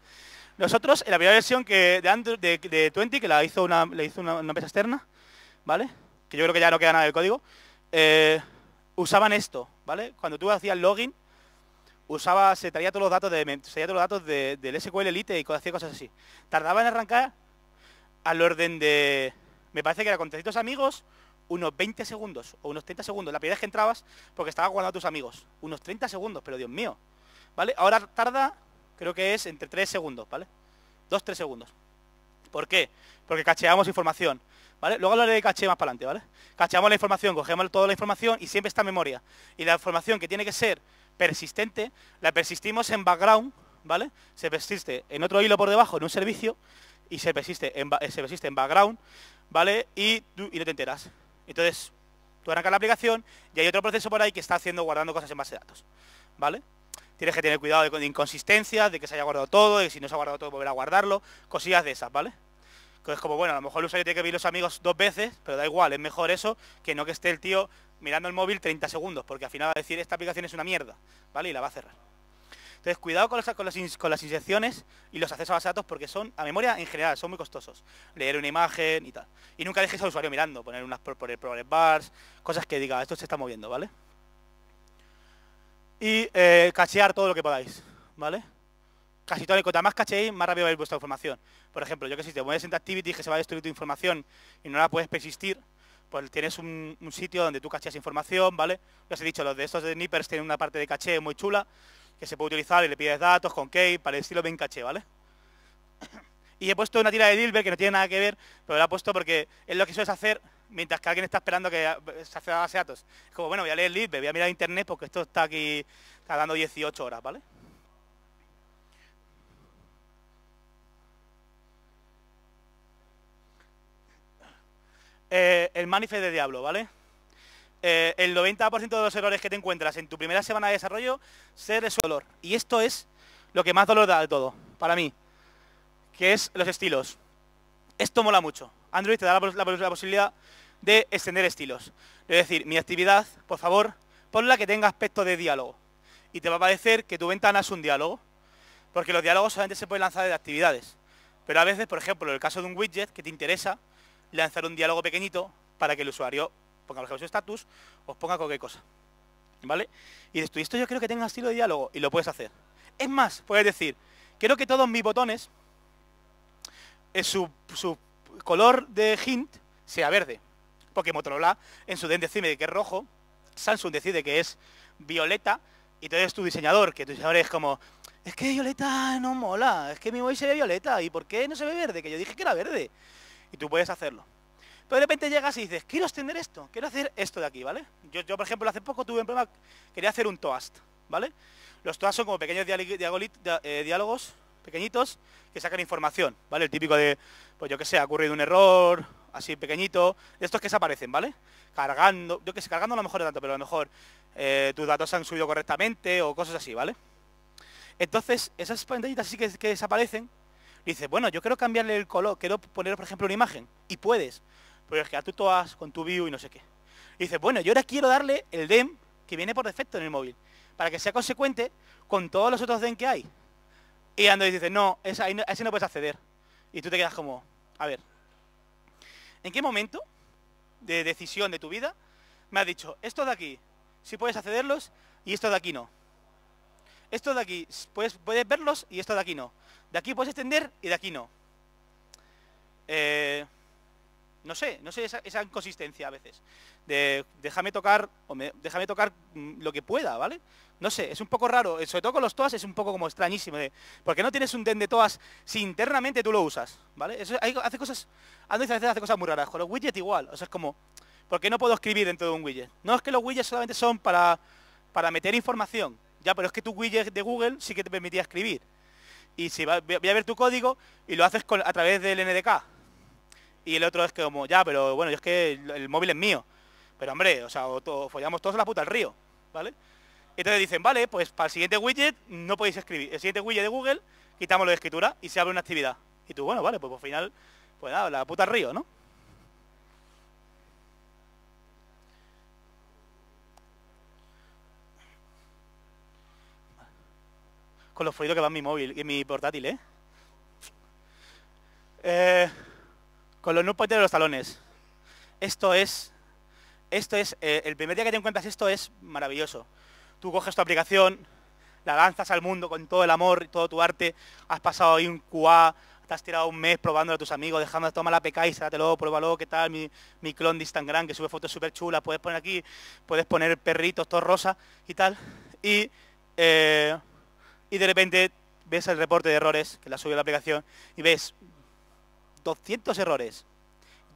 Nosotros, en la primera versión que de, de, 20, que la hizo una, hizo una, una empresa externa, ¿vale? que yo creo que ya no queda nada del código, eh, usaban esto, ¿vale? Cuando tú hacías login, usaba, se traía todos los datos, de, se traía todos los datos del SQL Elite y hacía cosas así. Tardaba en arrancar al orden de, me parece que era con 300 amigos, unos 20 segundos o unos 30 segundos. La primera vez que entrabas, porque estaba guardando a tus amigos. Unos 30 segundos, pero Dios mío. ¿Vale? Ahora tarda, creo que es entre 3 segundos, ¿vale? 2-3 segundos. ¿Por qué? Porque cacheamos información. Luego hablaré de caché más para adelante, ¿vale? la información, cogemos toda la información y siempre está en memoria. Y la información que tiene que ser persistente, la persistimos en background, ¿vale? Se persiste en otro hilo por debajo, en un servicio, y se persiste en, se persiste en background, ¿vale? Y, no te enteras. Entonces, tú arrancas la aplicación y hay otro proceso por ahí que está haciendo guardando cosas en base de datos, ¿vale? Tienes que tener cuidado de, inconsistencias, de que se haya guardado todo, y si no se ha guardado todo, volver a guardarlo, cosillas de esas, ¿vale? Entonces como, bueno, a lo mejor el usuario tiene que ver los amigos dos veces, pero da igual, es mejor eso que no que esté el tío mirando el móvil 30 segundos, porque al final va a decir, esta aplicación es una mierda, ¿vale? Y la va a cerrar. Entonces, cuidado con, con, las inserciones y los accesos a datos porque son, a memoria en general, son muy costosos. Leer una imagen y tal. Y nunca dejes al usuario mirando, poner unas bars, cosas que diga, esto se está moviendo, ¿vale? Y eh, cachear todo lo que podáis, ¿vale? casi todo el más caché, más rápido va vuestra información. Por ejemplo, yo que si te mueves en Activity que se va a destruir tu información y no la puedes persistir, pues tienes un, sitio donde tú cacheas información, ¿vale? Ya os he dicho, los de estos de Nippers tienen una parte de caché muy chula que se puede utilizar y le pides datos con key para el estilo bien caché, ¿vale? Y he puesto una tira de Dilbert que no tiene nada que ver, pero la he puesto porque es lo que sueles hacer mientras que alguien está esperando que se haga base de datos. Es como, bueno, voy a leer Dilbert, voy a mirar internet porque esto está aquí, está dando 18 horas, ¿vale? Eh, el manifest de Diablo, ¿vale? Eh, el 90% de los errores que te encuentras en tu primera semana de desarrollo se su dolor. Y esto es lo que más dolor da de todo, para mí, que es los estilos. Esto mola mucho. Android te da la, posibilidad de extender estilos. Es decir, mi actividad, por favor, ponla que tenga aspecto de diálogo. Y te va a parecer que tu ventana es un diálogo, porque los diálogos solamente se pueden lanzar de actividades. Pero a veces, por ejemplo, en el caso de un widget que te interesa, lanzar un diálogo pequeñito para que el usuario ponga, por ejemplo, su estatus os ponga cualquier cosa. ¿Vale? Y esto, tú, esto yo creo que tenga estilo de diálogo y lo puedes hacer. Es más, puedes decir, quiero que todos mis botones, eh, su, color de hint sea verde. Porque Motorola en su DEN decide que es rojo, Samsung decide que es violeta, y entonces tu diseñador, que tu diseñador es como, es que violeta no mola, es que mi voy se ve violeta, ¿y por qué no se ve verde? Que yo dije que era verde y tú puedes hacerlo. Pero de repente llegas y dices, quiero extender esto, quiero hacer esto de aquí, ¿vale? Yo, yo por ejemplo, hace poco tuve un problema, quería hacer un toast, ¿vale? Los toasts son como pequeños eh, diálogos pequeñitos que sacan información, ¿vale? El típico de, pues yo que sé, ha ocurrido un error, así pequeñito, estos que se aparecen, ¿vale? Cargando, yo que sé, cargando a lo mejor no tanto, pero a lo mejor eh, tus datos han subido correctamente o cosas así, ¿vale? Entonces, esas pantallitas sí que desaparecen dices, bueno, yo quiero cambiarle el color, quiero poner, por ejemplo, una imagen, y puedes, pero es que tú Toas, con tu view y no sé qué. Y dices, bueno, yo ahora quiero darle el DEM que viene por defecto en el móvil, para que sea consecuente con todos los otros DEM que hay. Y ando dice, no, no, a ese no puedes acceder. Y tú te quedas como, a ver, ¿en qué momento de decisión de tu vida me has dicho, esto de aquí sí puedes accederlos y esto de aquí no? Esto de aquí puedes, puedes verlos y esto de aquí no de aquí puedes extender y de aquí no. Eh, no sé, no sé esa, inconsistencia a veces. De, déjame tocar, o déjame tocar mm, lo que pueda, ¿vale? No sé, es un poco raro, eh, sobre todo con los toas es un poco como extrañísimo, ¿por qué no tienes un den de toas si internamente tú lo usas? ¿Vale? Eso, hace cosas, Android a hace cosas muy raras, con los widgets igual, o sea, es como, ¿por qué no puedo escribir dentro de un widget? No es que los widgets solamente son para, para meter información, ya, pero es que tu widget de Google sí que te permitía escribir y si voy a ver tu código y lo haces a través del NDK. Y el otro es que como, ya, pero bueno, yo es que el, móvil es mío. Pero hombre, o sea, o follamos todos la puta al río, ¿vale? Entonces dicen, vale, pues para el siguiente widget no podéis escribir. El siguiente widget de Google, quitamos lo de escritura y se abre una actividad. Y tú, bueno, vale, pues al final, pues nada, la puta al río, ¿no? con los fluidos que va mi móvil, y mi portátil, ¿eh? eh con los pointeres de los talones. Esto es, esto es, eh, el primer día que te encuentras esto es maravilloso. Tú coges tu aplicación, la lanzas al mundo con todo el amor, y todo tu arte, has pasado ahí un cuá, te has tirado un mes probándolo a tus amigos, dejando tomar la PK y lo pruébalo, qué tal, mi, mi clon de Instagram que sube fotos súper chulas, puedes poner aquí, puedes poner perritos, todo rosa y tal. Y eh, y de repente ves el reporte de errores, que la subió la aplicación, y ves 200 errores.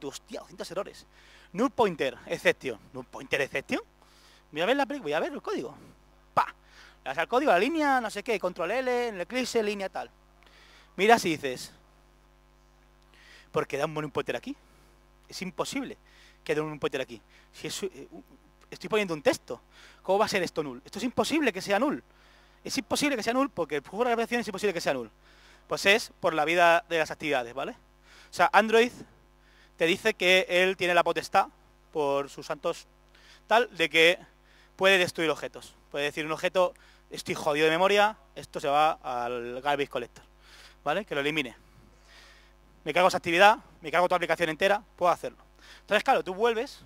Hostia, 200 errores. Null pointer, exception. Null pointer, exception. Voy a ver la voy a el código. Pa. Le das al código, la línea, no sé qué, control L, en el eclipse, línea tal. Mira si dices, ¿por qué da un null pointer aquí? Es imposible que dé un null pointer aquí. Eh, estoy poniendo un texto, ¿cómo va a ser esto null? Esto es imposible que sea null es imposible que sea null porque el juego de la aplicación es imposible que sea nul. Pues es por la vida de las actividades, ¿vale? O sea, Android te dice que él tiene la potestad, por sus santos tal, de que puede destruir objetos. Puede decir un objeto, estoy jodido de memoria, esto se va al garbage collector, ¿vale? Que lo elimine. Me cargo esa actividad, me cargo tu aplicación entera, puedo hacerlo. Entonces, claro, tú vuelves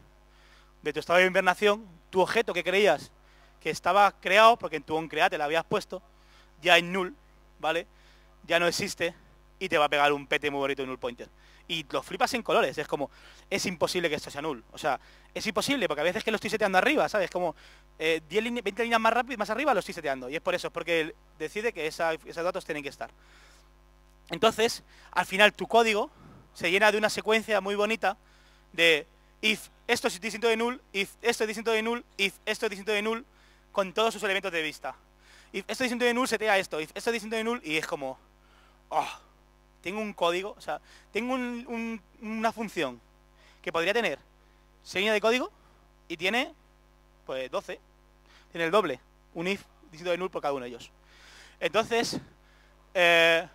de tu estado de invernación, tu objeto que creías que estaba creado, porque en tu onCreate la habías puesto, ya es null, ¿vale? Ya no existe y te va a pegar un pete muy bonito de null pointer. Y lo flipas en colores, es como, es imposible que esto sea null. O sea, es imposible, porque a veces que lo estoy seteando arriba, ¿sabes? Como 10 eh, 20 líneas más rápido, más arriba lo estoy seteando. Y es por eso, porque decide que esos datos tienen que estar. Entonces, al final tu código se llena de una secuencia muy bonita de if esto es distinto de null, if esto es distinto de null, if esto es distinto de null, con todos sus elementos de vista. Y esto diciendo de null da esto, Esto esto distinto de null y es como, ah, tengo un código, o sea, tengo una función que podría tener 6 de código y tiene, pues 12, tiene el doble, un if distinto de null por cada uno de ellos. Entonces, eh,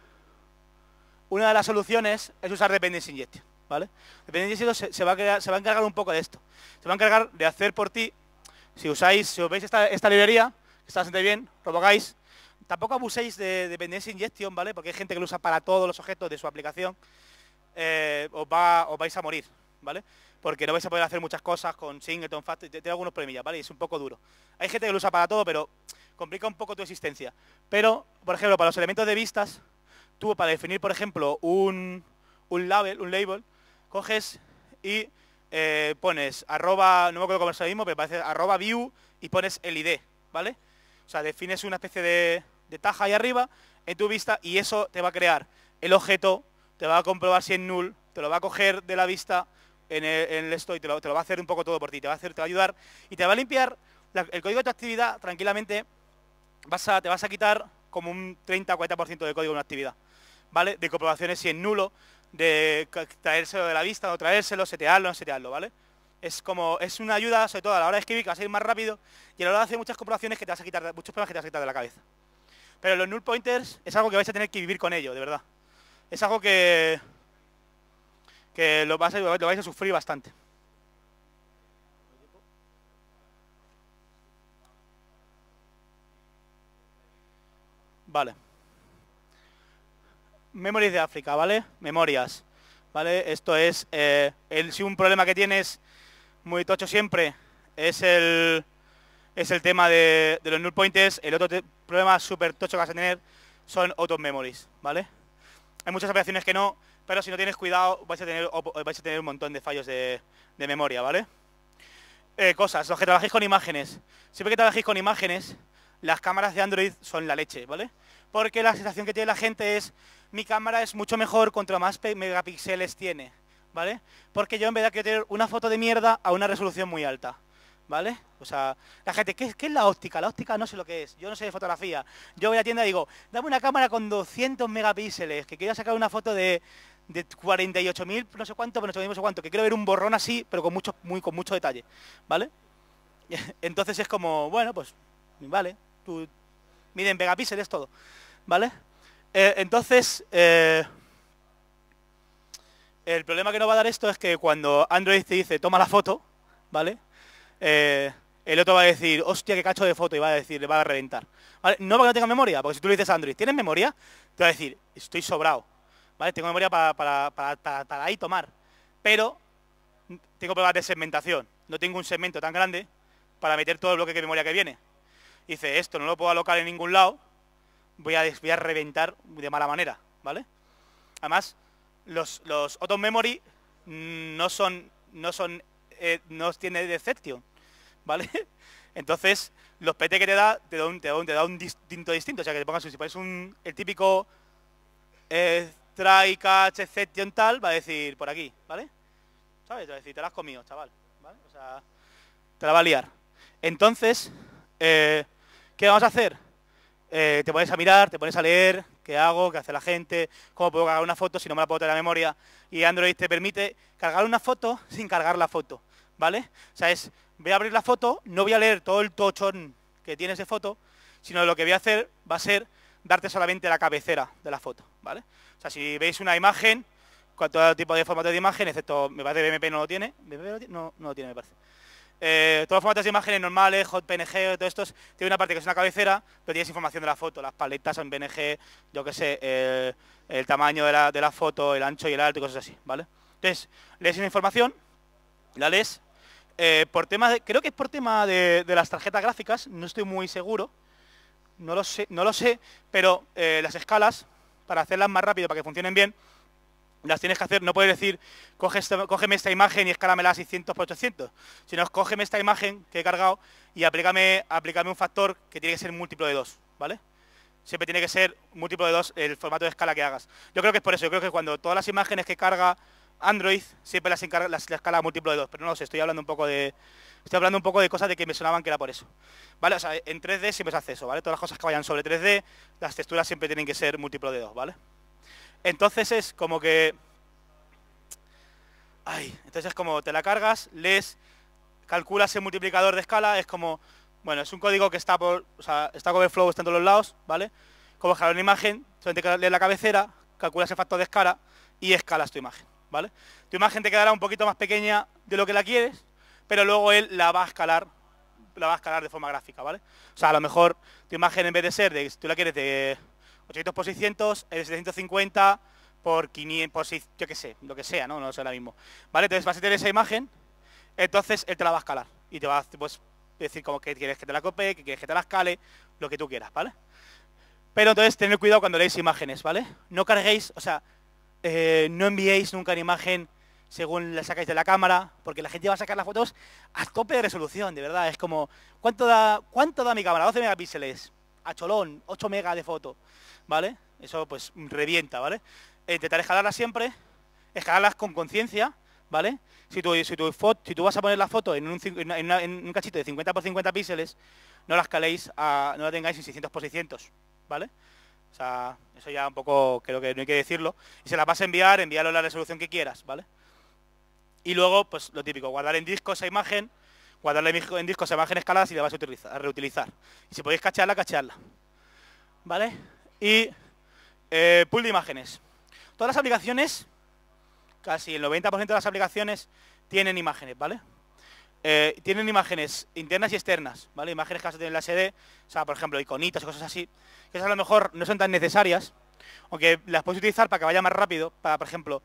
una de las soluciones es usar dependency injection, ¿vale? Dependency injection se, va a se va a encargar un poco de esto. Se va a encargar de hacer por ti si usáis, si os veis esta, librería, que está bastante bien, lo tampoco abuséis de dependencia injection, ¿vale? Porque hay gente que lo usa para todos los objetos de su aplicación, eh, os, vais a morir, ¿vale? Porque no vais a poder hacer muchas cosas con singleton, fast, tengo algunos problemillas, ¿vale? es un poco duro. Hay gente que lo usa para todo, pero complica un poco tu existencia. Pero, por ejemplo, para los elementos de vistas, tú para definir, por ejemplo, un label, un label, coges y eh, pones arroba, no me acuerdo cómo es el mismo, pero parece arroba view y pones el ID, ¿vale? O sea, defines una especie de, de taja ahí arriba en tu vista y eso te va a crear el objeto, te va a comprobar si es null, te lo va a coger de la vista en el, en esto y te lo, va a hacer un poco todo por ti, te va a hacer, te va a ayudar y te va a limpiar el código de tu actividad tranquilamente, vas a, te vas a quitar como un 30 40% de código de una actividad, ¿vale? De comprobaciones si es nulo, de traérselo de la vista, o traérselo, setearlo, no setearlo, ¿vale? Es como, es una ayuda, sobre todo a la hora de escribir, que vas a ir más rápido, y a la hora de hacer muchas comprobaciones que te vas a quitar, muchos problemas que te vas a quitar de la cabeza. Pero los null pointers es algo que vais a tener que vivir con ello, de verdad. Es algo que, que lo vais a sufrir bastante. Vale. Memories de África, ¿vale? Memorias, ¿vale? Esto es, eh, el, si un problema que tienes muy tocho siempre es el, es el tema de, de los null pointers, el otro problema súper tocho que vas a tener son auto memories, ¿vale? Hay muchas aplicaciones que no, pero si no tienes cuidado vais a tener, a tener un montón de fallos de, memoria, ¿vale? Eh, cosas, los que trabajéis con imágenes. Siempre que trabajéis con imágenes, las cámaras de Android son la leche, ¿vale? Porque la sensación que tiene la gente es, mi cámara es mucho mejor contra más megapíxeles tiene, ¿vale? Porque yo en verdad quiero tener una foto de mierda a una resolución muy alta, ¿vale? O sea, la gente, ¿qué, es la óptica? La óptica no sé lo que es, yo no sé de fotografía. Yo voy a la tienda y digo, dame una cámara con 200 megapíxeles, que quiero sacar una foto de, 48.000, no sé cuánto, pero no sé cuánto, que quiero ver un borrón así, pero con mucho, muy, con mucho detalle, ¿vale? Entonces es como, bueno, pues, vale, tú miden megapíxeles todo, ¿vale? Eh, entonces, eh, el problema que nos va a dar esto es que cuando Android te dice, toma la foto, ¿vale? Eh, el otro va a decir, hostia, qué cacho de foto, y va a decir, le va a reventar. No porque no tenga memoria, porque si tú le dices a Android, ¿tienes memoria? Te va a decir, estoy sobrado, ¿vale? Tengo memoria para, para, para, ahí tomar, pero tengo problemas de segmentación. No tengo un segmento tan grande para meter todo el bloque de memoria que viene. Dice, esto no lo puedo alocar en ningún lado, voy a, reventar de mala manera, ¿vale? Además, los, los Auto Memory no son, no son, eh, no tiene Deception, ¿vale? Entonces, los PT que te da, te da un, te da un, distinto distinto. O sea, que te pongas, si pones un, el típico eh, try, catch, exception, tal, va a decir por aquí, ¿vale? ¿Sabes? Va a decir, te la has comido, chaval, O sea, te la va a liar. Entonces, eh, ¿qué vamos a hacer? Eh, te pones a mirar, te pones a leer, qué hago, qué hace la gente, cómo puedo cargar una foto si no me la puedo tener la memoria. Y Android te permite cargar una foto sin cargar la foto, ¿vale? O sea, es, voy a abrir la foto, no voy a leer todo el tochón que tiene de foto, sino lo que voy a hacer va a ser darte solamente la cabecera de la foto, ¿vale? O sea, si veis una imagen, con todo tipo de formato de imagen, excepto, me parece que BMP no lo tiene, no, no lo tiene, me parece. Eh, todos los formatos de imágenes normales, hot PNG, todo estos, tiene una parte que es una cabecera, pero tienes información de la foto, las paletas en PNG, yo qué sé, el, tamaño de la, foto, el ancho y el alto y cosas así, ¿vale? Entonces, lees esa información, la lees, eh, por tema de, creo que es por tema de, las tarjetas gráficas, no estoy muy seguro, no lo sé, no lo sé pero eh, las escalas, para hacerlas más rápido, para que funcionen bien, las tienes que hacer, no puedes decir, Coge cógeme esta imagen y escálamela a 600 por 800, sino cógeme esta imagen que he cargado y aplícame, un factor que tiene que ser múltiplo de 2, ¿vale? Siempre tiene que ser múltiplo de 2 el formato de escala que hagas. Yo creo que es por eso, yo creo que cuando todas las imágenes que carga Android siempre las, las, escala múltiplo de 2, pero no lo sé, estoy hablando un poco de... Estoy hablando un poco de cosas de que me sonaban que era por eso. ¿Vale? en 3D siempre se hace eso, ¿vale? Todas las cosas que vayan sobre 3D, las texturas siempre tienen que ser múltiplo de 2, ¿vale? Entonces es como que... Ay, entonces es como te la cargas, lees, calculas el multiplicador de escala, es como... Bueno, es un código que está por... O sea, está flow, está en todos los lados, ¿vale? Como escalar una imagen, solamente lees la cabecera, calculas el factor de escala y escalas tu imagen, ¿vale? Tu imagen te quedará un poquito más pequeña de lo que la quieres, pero luego él la va a escalar la va a escalar de forma gráfica, ¿vale? O sea, a lo mejor tu imagen en vez de ser de, tú la quieres de 800 por 600, el 750 por 500, yo qué sé, lo que sea, ¿no? No lo sé ahora mismo. ¿Vale? Entonces vas a tener esa imagen, entonces él te la va a escalar y te va a pues, decir como que quieres que te la copie, que quieres que te la escale, lo que tú quieras, ¿vale? Pero entonces tened cuidado cuando leéis imágenes, ¿vale? No carguéis, o sea, eh, no enviéis nunca una imagen según la sacáis de la cámara, porque la gente va a sacar las fotos a tope de resolución, de verdad. Es como, ¿cuánto da, cuánto da mi cámara? 12 megapíxeles, a cholón, 8 mega de foto. ¿vale? Eso pues revienta, ¿vale? intentar escalarlas siempre, escalarlas con conciencia, ¿vale? Si tú, si, si tú vas a poner la foto en un, cachito de 50 por 50 píxeles, no la escaléis, no la tengáis en 600 por 600, ¿vale? O sea, eso ya un poco creo que no hay que decirlo. Y se la vas a enviar, envíalo a la resolución que quieras, ¿vale? Y luego, pues lo típico, guardar en disco esa imagen, guardarla en disco esa imagen escalada si la vas a, reutilizar. Y si podéis cacharla, cacharla. ¿Vale? y eh, pool de imágenes. Todas las aplicaciones, casi el 90% de las aplicaciones tienen imágenes, ¿vale? Eh, tienen imágenes internas y externas, ¿vale? Imágenes que se tienen en la SD, o sea, por ejemplo, iconitas y cosas así, que a lo mejor no son tan necesarias, aunque las puedes utilizar para que vaya más rápido, para, por ejemplo,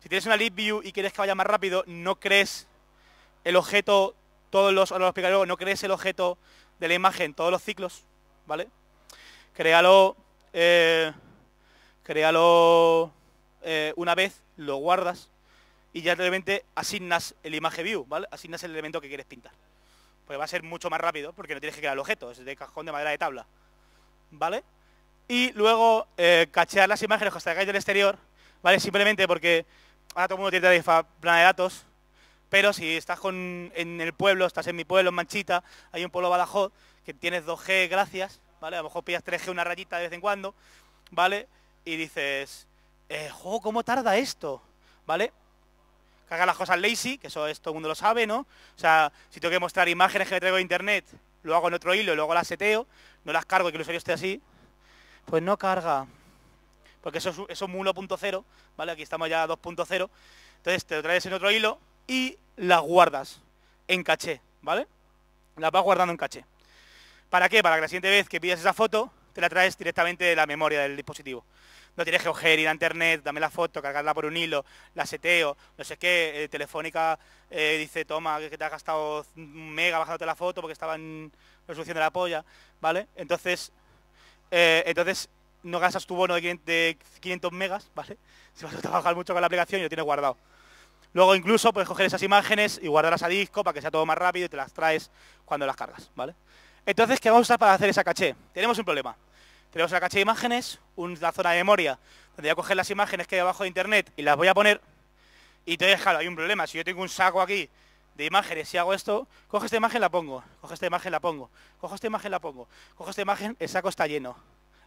si tienes una live view y quieres que vaya más rápido, no crees el objeto, todos los, ahora no crees el objeto de la imagen, todos los ciclos, ¿vale? Créalo eh, créalo eh, una vez, lo guardas y ya realmente asignas el imagen view, ¿vale? Asignas el elemento que quieres pintar. Pues va a ser mucho más rápido porque no tienes que crear el objeto, es de cajón de madera de tabla, ¿vale? Y luego eh, cachear las imágenes que os del exterior, ¿vale? Simplemente porque ahora todo el mundo tiene tarifa plana de datos, pero si estás en el pueblo, estás en mi pueblo, en Manchita, hay un pueblo Badajoz, que tienes 2G gracias, a lo mejor pillas 3G una rayita de vez en cuando, ¿vale? Y dices, eh, cómo tarda esto? ¿Vale? Carga las cosas lazy, que eso es, todo el mundo lo sabe, ¿no? O sea, si tengo que mostrar imágenes que me traigo de internet, lo hago en otro hilo, luego las seteo, no las cargo y que el usuario esté así, pues no carga. Porque eso es, eso 1.0, ¿vale? Aquí estamos ya 2.0. Entonces te lo traes en otro hilo y las guardas en caché, ¿vale? Las vas guardando en caché. ¿Para qué? Para que la siguiente vez que pidas esa foto, te la traes directamente de la memoria del dispositivo. No tienes que coger, ir a internet, dame la foto, cargarla por un hilo, la seteo, no sé qué, eh, Telefónica eh, dice, toma, que te has gastado un mega bajándote la foto porque estaba en resolución de la polla, ¿vale? Entonces, eh, entonces no gastas tu bono de 500 megas, ¿vale? Si vas a trabajar mucho con la aplicación y lo tienes guardado. Luego incluso puedes coger esas imágenes y guardarlas a disco para que sea todo más rápido y te las traes cuando las cargas, ¿vale? Entonces, ¿qué vamos a usar para hacer esa caché? Tenemos un problema. Tenemos la caché de imágenes, una zona de memoria, donde voy a coger las imágenes que hay abajo de internet y las voy a poner. Y te claro, hay un problema. Si yo tengo un saco aquí de imágenes y hago esto, cojo esta imagen, la pongo, Coge esta imagen, la pongo, cojo esta imagen, la pongo, cojo esta imagen, el saco está lleno.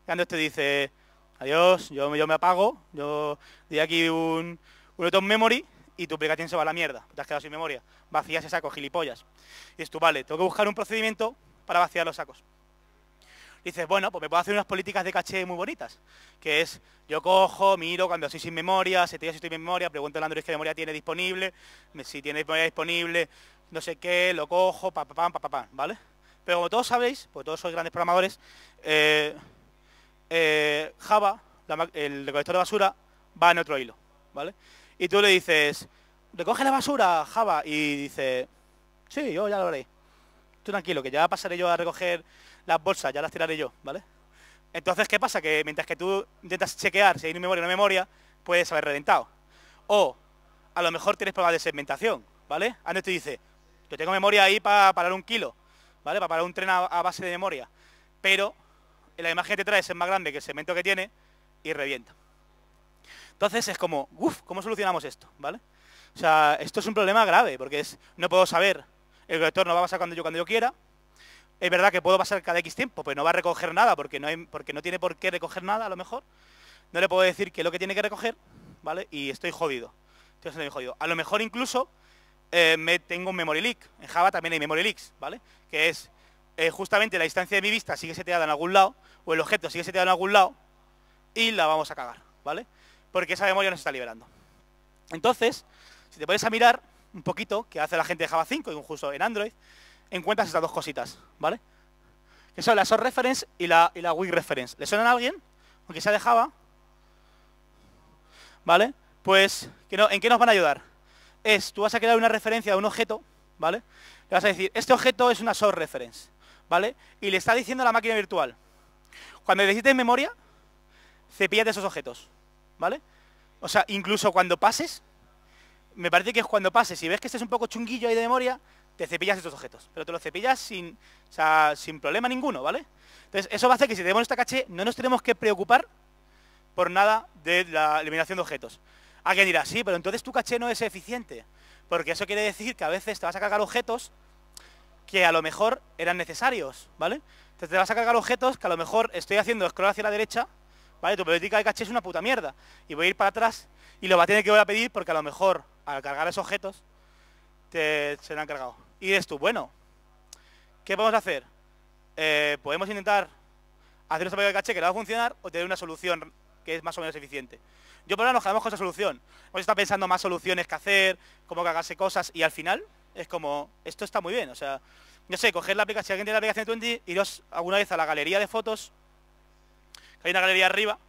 Y Andrés te dice, adiós, yo, yo me apago, yo di aquí un, un memory y tu aplicación se va a la mierda, te has quedado sin memoria, vacías ese saco, gilipollas. Y esto tú, vale, tengo que buscar un procedimiento para vaciar los sacos. dices, bueno, pues me puedo hacer unas políticas de caché muy bonitas, que es, yo cojo, miro cuando estoy sin memoria, digo, si estoy sin memoria, pregunto al Android qué memoria tiene disponible, si tiene memoria disponible, no sé qué, lo cojo, pa, pa, pam, ¿vale? Pero como todos sabéis, porque todos sois grandes programadores, eh, eh, Java, el recolector de basura, va en otro hilo, ¿vale? Y tú le dices, recoge la basura, Java, y dice, sí, yo ya lo haré tranquilo, que ya pasaré yo a recoger las bolsas, ya las tiraré yo, ¿vale? Entonces, ¿qué pasa? Que mientras que tú intentas chequear si hay una memoria o no memoria, puedes haber reventado. O a lo mejor tienes problemas de segmentación, ¿vale? Antes te dice, yo tengo memoria ahí para parar un kilo, ¿vale? Para parar un tren a, base de memoria. Pero la imagen que te traes es más grande que el segmento que tiene y revienta. Entonces es como, uff, ¿cómo solucionamos esto? ¿Vale? O sea, esto es un problema grave, porque es, no puedo saber el no va a pasar cuando yo, cuando yo quiera. Es verdad que puedo pasar cada X tiempo, pero pues no va a recoger nada porque no, porque no tiene por qué recoger nada a lo mejor. No le puedo decir que lo que tiene que recoger, ¿vale? Y estoy jodido. Estoy jodido. A lo mejor incluso eh, me tengo un memory leak. En Java también hay memory leaks, ¿vale? Que es eh, justamente la distancia de mi vista sigue seteada en algún lado, o el objeto sigue seteado en algún lado, y la vamos a cagar, ¿vale? Porque esa memoria nos está liberando. Entonces, si te pones a mirar, un poquito que hace la gente de Java 5 y justo en Android, encuentras estas dos cositas, ¿vale? Que son la source reference y la, y la weak reference. ¿Le suena a alguien? Aunque sea de Java. ¿Vale? Pues, ¿en qué nos van a ayudar? Es, tú vas a crear una referencia de un objeto, ¿vale? Le vas a decir, este objeto es una source reference, ¿vale? Y le está diciendo a la máquina virtual, cuando necesites memoria, cepillate esos objetos, ¿vale? O sea, incluso cuando pases, me parece que es cuando pases, si ves que estés un poco chunguillo ahí de memoria, te cepillas estos objetos, pero te los cepillas sin, sin problema ninguno, ¿vale? Entonces, eso va a hacer que si tenemos esta caché, no nos tenemos que preocupar por nada de la eliminación de objetos. Alguien ah, dirá, sí, pero entonces tu caché no es eficiente, porque eso quiere decir que a veces te vas a cargar objetos que a lo mejor eran necesarios, ¿vale? Entonces te vas a cargar objetos que a lo mejor estoy haciendo scroll hacia la derecha, ¿vale? Tu política de caché es una puta mierda, y voy a ir para atrás y lo va a tener que volver a pedir porque a lo mejor al cargar esos objetos, te, se han cargado. Y dices tú, bueno, ¿qué podemos hacer? Eh, podemos intentar hacer un de caché que le va a funcionar o tener una solución que es más o menos eficiente. Yo por ahora nos quedamos con esa solución. Hemos está pensando más soluciones que hacer, cómo cargarse cosas y al final es como, esto está muy bien. O sea, no sé, coger la aplicación, si la aplicación de y iros alguna vez a la galería de fotos, que hay una galería arriba,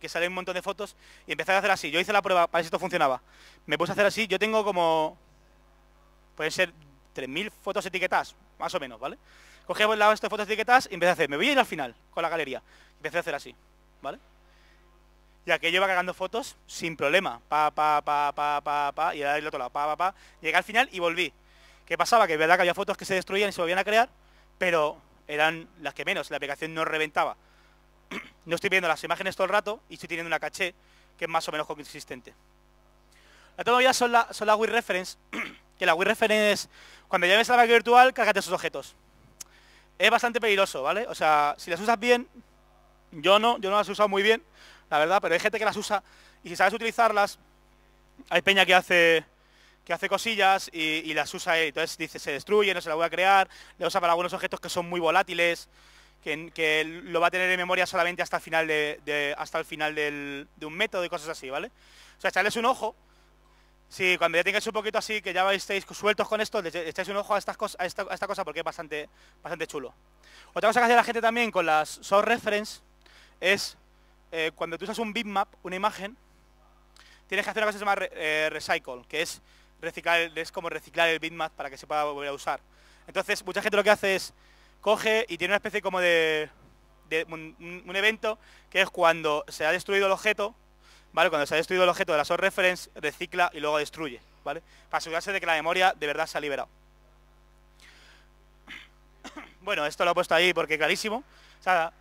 que sale un montón de fotos y empezar a hacer así. Yo hice la prueba para ver si esto funcionaba. Me puse a hacer así, yo tengo como, pueden ser 3.000 fotos etiquetadas, más o menos, ¿vale? Cogí por lado estas fotos etiquetadas y empecé a hacer, me voy a ir al final con la galería. Empecé a hacer así, ¿vale? Y aquello iba cargando fotos sin problema. Pa, pa, pa, pa, pa, pa, y era el otro lado, pa, pa, pa. Llegué al final y volví. ¿Qué pasaba? Que es verdad que había fotos que se destruían y se volvían a crear, pero eran las que menos, la aplicación no reventaba. no estoy viendo las imágenes todo el rato y estoy teniendo una caché que es más o menos consistente. La tecnología son la, son la Wii Reference, que la Wii Reference cuando llames a la máquina virtual, cárgate esos objetos. Es bastante peligroso, ¿vale? O sea, si las usas bien, yo no, yo no las he usado muy bien, la verdad, pero hay gente que las usa y si sabes utilizarlas, hay peña que hace que hace cosillas y, las usa, y entonces dice se destruye, no se la voy a crear, la usa para algunos objetos que son muy volátiles, que, lo va a tener en memoria solamente hasta el final, de, hasta el final de un método y cosas así, ¿vale? O sea, echarles un ojo. Sí, cuando ya tengáis un poquito así, que ya estéis sueltos con esto, echáis un ojo a, estas cosas, esta, cosa porque es bastante, bastante chulo. Otra cosa que hace la gente también con las soft reference es eh, cuando tú usas un bitmap, una imagen, tienes que hacer una cosa que se llama eh, recycle, que es reciclar, es como reciclar el bitmap para que se pueda volver a usar. Entonces, mucha gente lo que hace es coge y tiene una especie como de, un, evento que es cuando se ha destruido el objeto, ¿vale? Cuando se ha destruido el objeto de la source reference, recicla y luego destruye, ¿vale? Para asegurarse de que la memoria de verdad se ha liberado. Bueno, esto lo he puesto ahí porque clarísimo. O sea,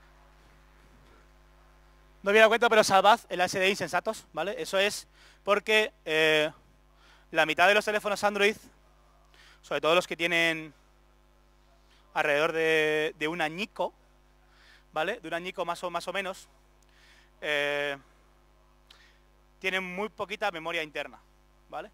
no había dado cuenta, pero salvad el SDI insensatos, ¿vale? Eso es porque eh, la mitad de los teléfonos Android, sobre todo los que tienen alrededor de, un añico, ¿vale? De un añico más o, más o menos, eh, tienen muy poquita memoria interna, ¿vale?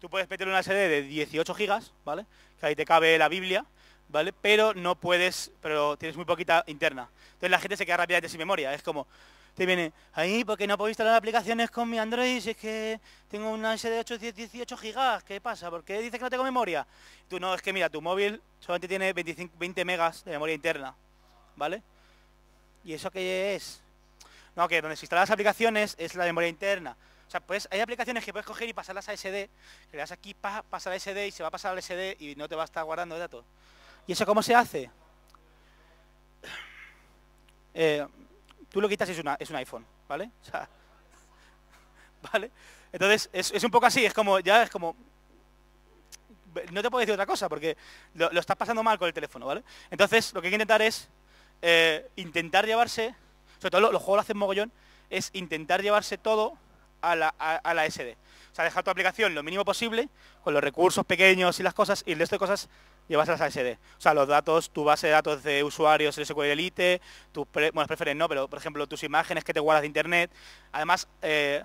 Tú puedes meterle una sede de 18 gigas, ¿vale? Que ahí te cabe la Biblia, ¿vale? Pero no puedes, pero tienes muy poquita interna. Entonces la gente se queda rápidamente sin memoria. Es como, te viene, ahí porque no puedo instalar aplicaciones con mi Android, si es que tengo una SD de 8, 18 gigas, ¿qué pasa? Porque dice que no tengo memoria? Tú no, es que mira, tu móvil solamente tiene 25, 20 megas de memoria interna, ¿vale? ¿Y eso qué es? No, que donde se instalan las aplicaciones es la memoria interna. O sea, pues hay aplicaciones que puedes coger y pasarlas a SD, que le das aquí, pasa a SD y se va a pasar al SD y no te va a estar guardando datos. ¿Y eso cómo se hace? Eh, tú lo quitas y es, un iPhone, ¿vale? ¿vale? Entonces, es, un poco así, es como, ya es como... No te puedo decir otra cosa porque lo, estás pasando mal con el teléfono, ¿vale? Entonces, lo que hay que intentar es eh, intentar llevarse, sobre todo los, juegos lo hacen mogollón, es intentar llevarse todo a la, a la SD. O sea, dejar tu aplicación lo mínimo posible, con los recursos pequeños y las cosas, y el resto de cosas llevas a SD. O sea, los datos, tu base de datos de usuarios el SQL Elite, tus bueno, preferes no, pero por ejemplo tus imágenes que te guardas de internet. Además, eh,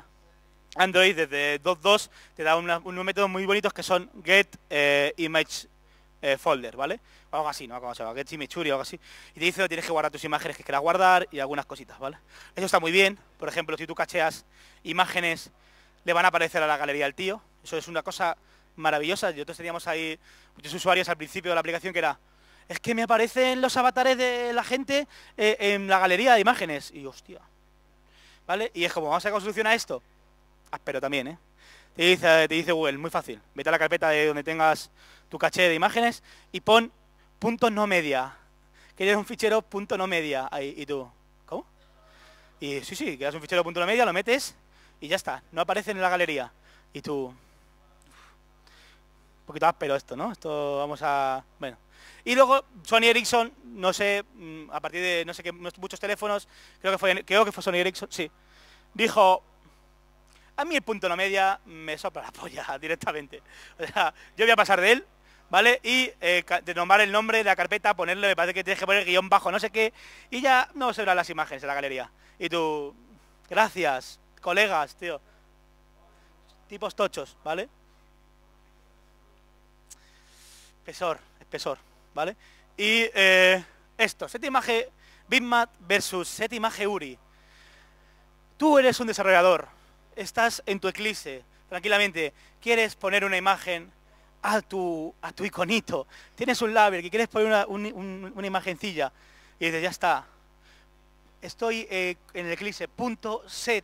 Android desde 2.2 te da unos métodos muy bonitos que son get eh, image eh, folder, ¿vale? O algo así, ¿no? Como se llama, get o algo así. Y te dice que tienes que guardar tus imágenes que quieras guardar y algunas cositas, ¿vale? Eso está muy bien. Por ejemplo, si tú cacheas imágenes, le van a aparecer a la galería al tío. Eso es una cosa maravillosas. Y nosotros teníamos ahí muchos usuarios al principio de la aplicación que era, es que me aparecen los avatares de la gente eh, en la galería de imágenes. Y hostia. ¿Vale? Y es como, vamos a sacar esto. Ah, pero también, ¿eh? Te dice, te dice Google, muy fácil. Vete a la carpeta de donde tengas tu caché de imágenes y pon punto no media. que eres un fichero punto no media. Ahí, y tú, ¿cómo? Y sí, sí, quieres un fichero punto no media, lo metes y ya está. No aparece en la galería. Y tú, poquito pero esto, ¿no? Esto vamos a... Bueno. Y luego Sony Ericsson, no sé, mm, a partir de no sé qué, muchos teléfonos, creo que fue, creo que fue Sony Ericsson, sí, dijo, a mí el punto no media me sopla la polla directamente. O sea, yo voy a pasar de él, ¿vale? Y eh, de nombrar el nombre de la carpeta, ponerle, me parece que tienes que poner guión bajo, no sé qué, y ya no se verán las imágenes en la galería. Y tú, gracias, colegas, tío. Tipos tochos, ¿vale? Espesor, espesor, ¿vale? Y eh, esto, imagen Bitmap versus imagen Uri. Tú eres un desarrollador, estás en tu eclipse, tranquilamente, quieres poner una imagen a tu, a tu iconito, tienes un label que quieres poner una, imagencilla y dices, ya está, estoy eh, en el eclipse, punto set,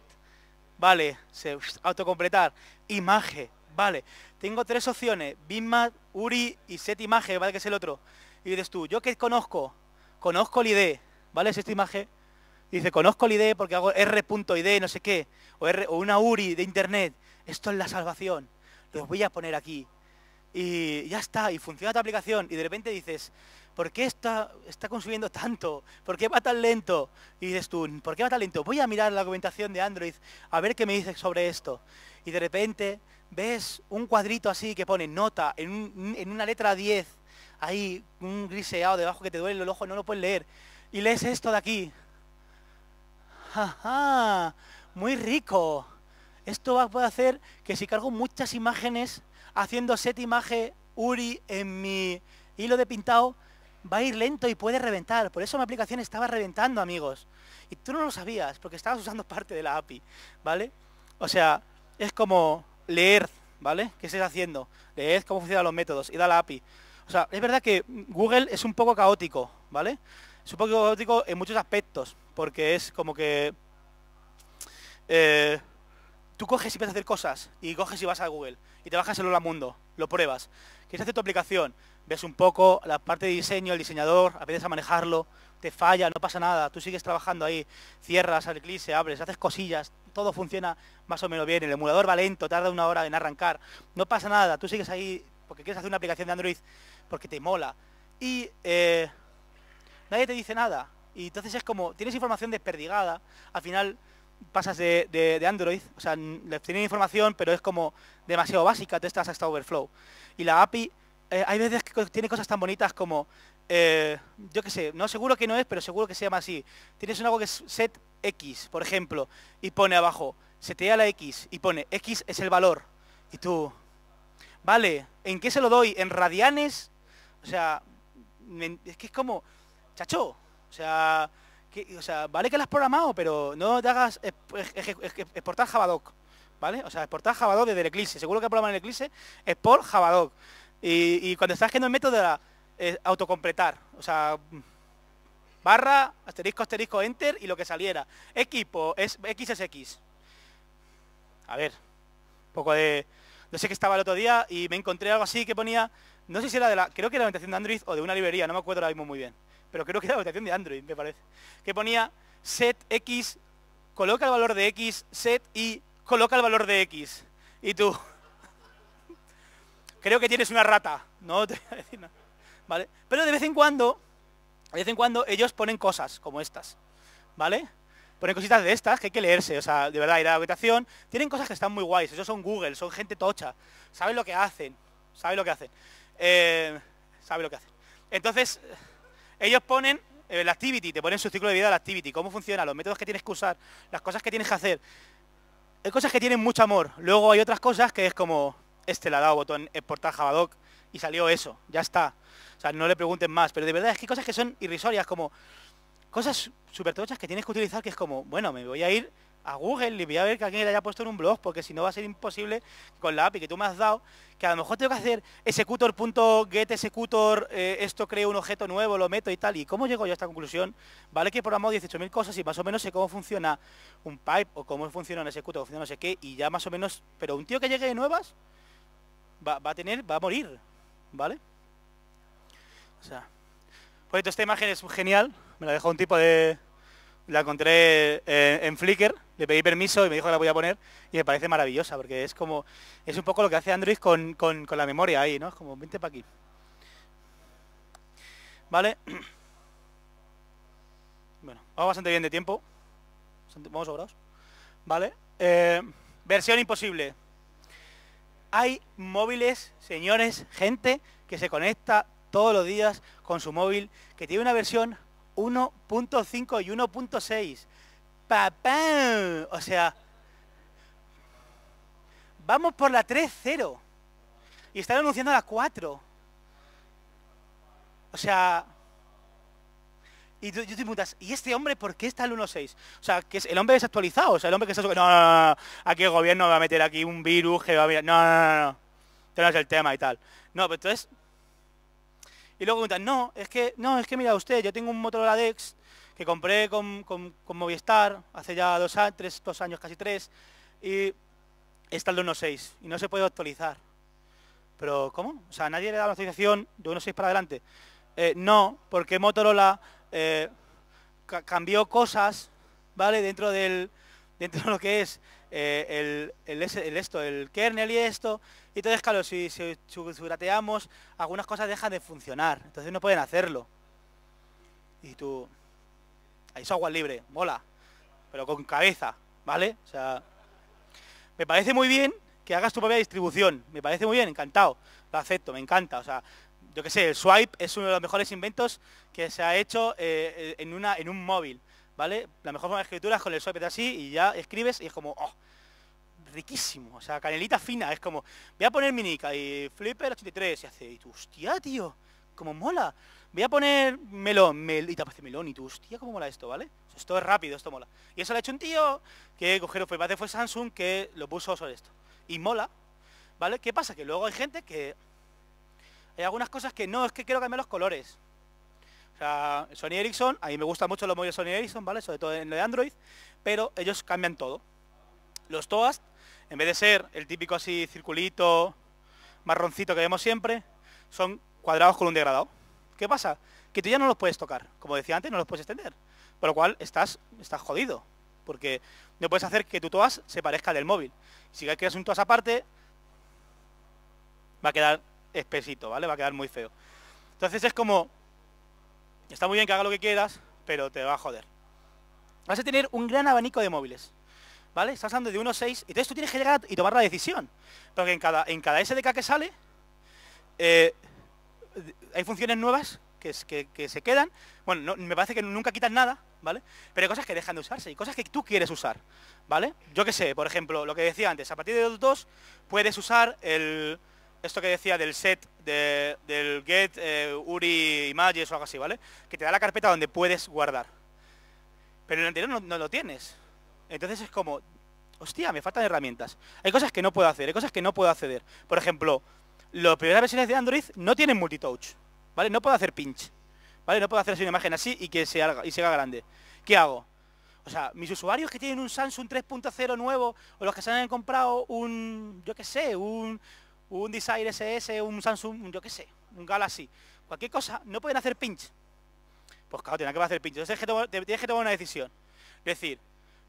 vale, se, autocompletar, imagen, vale, tengo tres opciones, Bitmap, URI y SetImage, ¿vale? Que es el otro. Y dices tú, ¿yo que conozco? Conozco el ID, ¿vale? Es esta imagen. Y dice, conozco el ID porque hago R.ID, no sé qué, o, una URI de internet. Esto es la salvación. Los voy a poner aquí. Y ya está, y funciona tu aplicación. Y de repente dices, ¿por qué está, está consumiendo tanto? ¿Por qué va tan lento? Y dices tú, ¿por qué va tan lento? Voy a mirar la documentación de Android a ver qué me dice sobre esto. Y de repente ves un cuadrito así que pone nota en, una letra 10, ahí un griseado debajo que te duele el ojo, no lo puedes leer, y lees esto de aquí. ja! Muy rico. Esto va a hacer que si cargo muchas imágenes, haciendo set imagen URI en mi hilo de pintado, va a ir lento y puede reventar. Por eso mi aplicación estaba reventando, amigos. Y tú no lo sabías, porque estabas usando parte de la API, ¿vale? O sea, es como, leer, ¿vale? ¿Qué estáis haciendo? Leer cómo funcionan los métodos, y da la API. O sea, es verdad que Google es un poco caótico, ¿vale? Es un poco caótico en muchos aspectos, porque es como que... Eh, tú coges y vas a hacer cosas, y coges y vas a Google, y te bajas el Hola Mundo, lo pruebas, quieres hacer tu aplicación, ves un poco la parte de diseño, el diseñador, aprendes a manejarlo, te falla, no pasa nada, tú sigues trabajando ahí, cierras el abres, haces cosillas, todo funciona más o menos bien, el emulador va lento, tarda una hora en arrancar, no pasa nada, tú sigues ahí porque quieres hacer una aplicación de Android porque te mola y eh, nadie te dice nada y entonces es como, tienes información desperdigada, al final pasas de, Android, o sea, tienen información, pero es como demasiado básica, tú estás hasta Overflow. Y la API eh, hay veces que tiene cosas tan bonitas como, eh, yo qué sé, no seguro que no es, pero seguro que se llama así. Tienes un algo que es set X, por ejemplo, y pone abajo, setea la X, y pone, X es el valor. Y tú, vale, ¿en qué se lo doy? ¿En radianes? O sea, es que es como, chacho, o sea, vale que lo has programado, pero no te hagas exportar Javadoc, ¿vale? O sea, exportar Javadoc desde el Eclipse. Seguro que programado el Eclipse, es export Javadoc. Y, cuando estás haciendo el método era eh, autocompletar. O sea, barra, asterisco, asterisco, enter y lo que saliera. Equipo, es x x. A ver, un poco de... No sé qué estaba el otro día y me encontré algo así que ponía... No sé si era de la... Creo que era la orientación de Android o de una librería, no me acuerdo ahora mismo muy bien. Pero creo que era la orientación de Android, me parece. Que ponía set X, coloca el valor de X, set y coloca el valor de X. Y tú, creo que tienes una rata, no te voy decir nada. ¿Vale? Pero de vez en cuando, de vez en cuando ellos ponen cosas como estas, ¿vale? Ponen cositas de estas que hay que leerse, o sea, de verdad, ir a la habitación. Tienen cosas que están muy guays, ellos son Google, son gente tocha, saben lo que hacen, saben lo que hacen, eh, saben lo que hacen. Entonces, ellos ponen el eh, activity, te ponen su ciclo de vida del activity, cómo funciona, los métodos que tienes que usar, las cosas que tienes que hacer. Hay cosas que tienen mucho amor, luego hay otras cosas que es como, este le ha dado botón exportar eh, Javadoc y salió eso, ya está. O sea, no le pregunten más, pero de verdad es que hay cosas que son irrisorias, como cosas súper tochas que tienes que utilizar, que es como, bueno, me voy a ir a Google y voy a ver que alguien le haya puesto en un blog, porque si no va a ser imposible con la API que tú me has dado, que a lo mejor tengo que hacer executor.get, executor, eh, esto creo un objeto nuevo, lo meto y tal. ¿Y cómo llego yo a esta conclusión? Vale que he programado 18.000 cosas y más o menos sé cómo funciona un pipe o cómo funciona un executor, o funciona no sé qué, y ya más o menos, pero un tío que llegue de nuevas, va, a tener, va a morir, ¿vale? O sea, por esta imagen es genial, me la dejó un tipo de... La encontré eh, en Flickr, le pedí permiso y me dijo que la voy a poner y me parece maravillosa porque es como, es un poco lo que hace Android con, con, la memoria ahí, ¿no? Es como, vente para aquí. ¿Vale? Bueno, vamos bastante bien de tiempo. Vamos sobrados. ¿Vale? Eh, versión imposible. Hay móviles, señores, gente que se conecta todos los días con su móvil, que tiene una versión 1.5 y 1.6. ¡Papá! O sea, vamos por la 3.0 y están anunciando la 4. O sea, y tú, te preguntas, ¿y este hombre por qué está el 1.6? O sea, que es el hombre desactualizado, o sea, el hombre que está... No, no, no, no, aquí el gobierno va a meter aquí un virus que va a... No, no, no, no. Este no es el tema y tal. No, pero entonces... Y luego preguntan, no, es que, no, es que mira usted, yo tengo un Motorola Dex que compré con, con, Movistar hace ya dos, años, casi tres, y está el 1.6 y no se puede actualizar. Pero, ¿cómo? O sea, nadie le da la actualización de 1.6 para adelante. Eh, no, porque Motorola eh, cambió cosas, ¿vale? Dentro del dentro de lo que es eh, el, esto, el kernel y esto. Y entonces, claro, si, si algunas cosas dejan de funcionar. Entonces no pueden hacerlo. Y tú... Ahí es agua libre, mola. Pero con cabeza, ¿vale? O sea... Me parece muy bien que hagas tu propia distribución. Me parece muy bien, encantado. Lo acepto, me encanta. O sea, yo qué sé, el swipe es uno de los mejores inventos que se ha hecho eh, en, una, en un móvil, ¿vale? La mejor forma de escritura es con el swipe de así y ya escribes y es como, oh, riquísimo, o sea, canelita fina, es como, voy a poner minica y flipper83 y hace, y tú, hostia, tío, como mola. Voy a poner melón, mel, y te aparece melón y tú, hostia, cómo mola esto, ¿vale? Esto es rápido, esto mola. Y eso lo ha hecho un tío que cogieron, fue, fue Samsung que lo puso sobre esto. Y mola, ¿vale? ¿Qué pasa? Que luego hay gente que hay algunas cosas que no, es que quiero cambiar los colores. O sea, Sony Ericsson, a mí me gustan mucho los móviles Sony Ericsson, ¿vale? Sobre todo en lo de Android, pero ellos cambian todo. Los Toast, en vez de ser el típico así circulito, marroncito que vemos siempre, son cuadrados con un degradado. ¿Qué pasa? Que tú ya no los puedes tocar. Como decía antes, no los puedes extender. Por lo cual estás, estás jodido. Porque no puedes hacer que tu Toast se parezca al del móvil. Si quieres un Toast aparte, va a quedar espesito, ¿vale? Va a quedar muy feo. Entonces es como, está muy bien que haga lo que quieras, pero te va a joder. Vas a tener un gran abanico de móviles, ¿vale? Estás hablando de 6, entonces tú tienes que llegar y tomar la decisión. Porque en cada, en cada SDK que sale, eh, hay funciones nuevas que, que, que se quedan. Bueno, me parece que nunca quitan nada, ¿vale? Pero hay cosas que dejan de usarse y cosas que tú quieres usar, ¿vale? Yo qué sé, por ejemplo, lo que decía antes, a partir de los 2 puedes usar el, esto que decía del set del get eh, URI images o algo así, ¿vale? Que te da la carpeta donde puedes guardar. Pero en el anterior no, lo tienes. Entonces es como, hostia, me faltan herramientas. Hay cosas que no puedo hacer, hay cosas que no puedo acceder. Por ejemplo, las primeras versiones de Android no tienen multitouch, ¿vale? No puedo hacer pinch, ¿vale? No puedo hacer una imagen así y que se y se haga grande. ¿Qué hago? O sea, mis usuarios que tienen un Samsung 3.0 nuevo o los que se han comprado un, yo qué sé, un, un Desire SS, un Samsung, yo qué sé, un Galaxy, cualquier cosa, no pueden hacer pinch. Pues claro, tiene que hacer pinch. Entonces tienes que, tomar una decisión. Es Decir,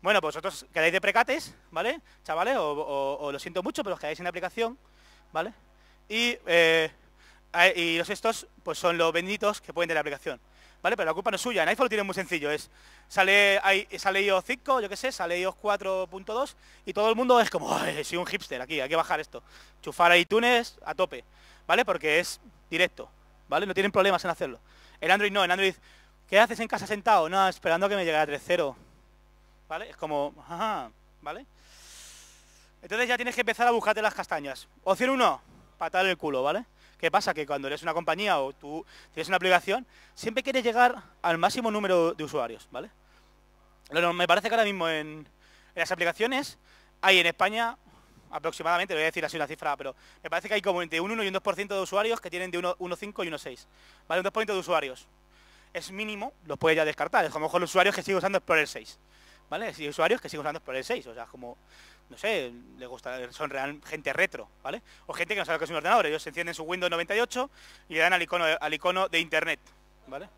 bueno, pues vosotros quedáis de precates, ¿vale? Chavales, o, lo siento mucho, pero os quedáis en la aplicación, ¿vale? Y, eh, eh, y los estos, pues son los benditos que pueden de la aplicación. Pero la culpa no es suya. En iPhone lo tiene muy sencillo. Es sale, sale iOS 5, yo qué sé, sale iOS 4.2 y todo el mundo es como, soy un hipster aquí, hay que bajar esto. Chufar iTunes a tope, ¿vale? Porque es directo, ¿vale? No tienen problemas en hacerlo. el Android no, en Android, ¿qué haces en casa sentado? No, esperando a que me llegue a 3.0. ¿Vale? Es como, ajá, ¿vale? Entonces ya tienes que empezar a buscarte las castañas. Opción 1, patar el culo, ¿vale? ¿Qué pasa? Que cuando eres una compañía o tú tienes una aplicación, siempre quieres llegar al máximo número de usuarios, ¿vale? me parece que ahora mismo en, las aplicaciones hay en España aproximadamente, voy a decir así una cifra, pero me parece que hay como entre un 1 y un 2% de usuarios que tienen de 1.5 y 1.6. Vale, un 2% de usuarios. Es mínimo, los puedes ya descartar. Es como mejor los usuarios que siguen usando Explorer 6. ¿Vale? Si usuarios que siguen usando Explorer 6. O sea, como no sé, le gusta, son real, gente retro, ¿vale? O gente que no sabe que es un ordenador, ellos se encienden su Windows 98 y le dan al icono, al icono de internet, ¿vale?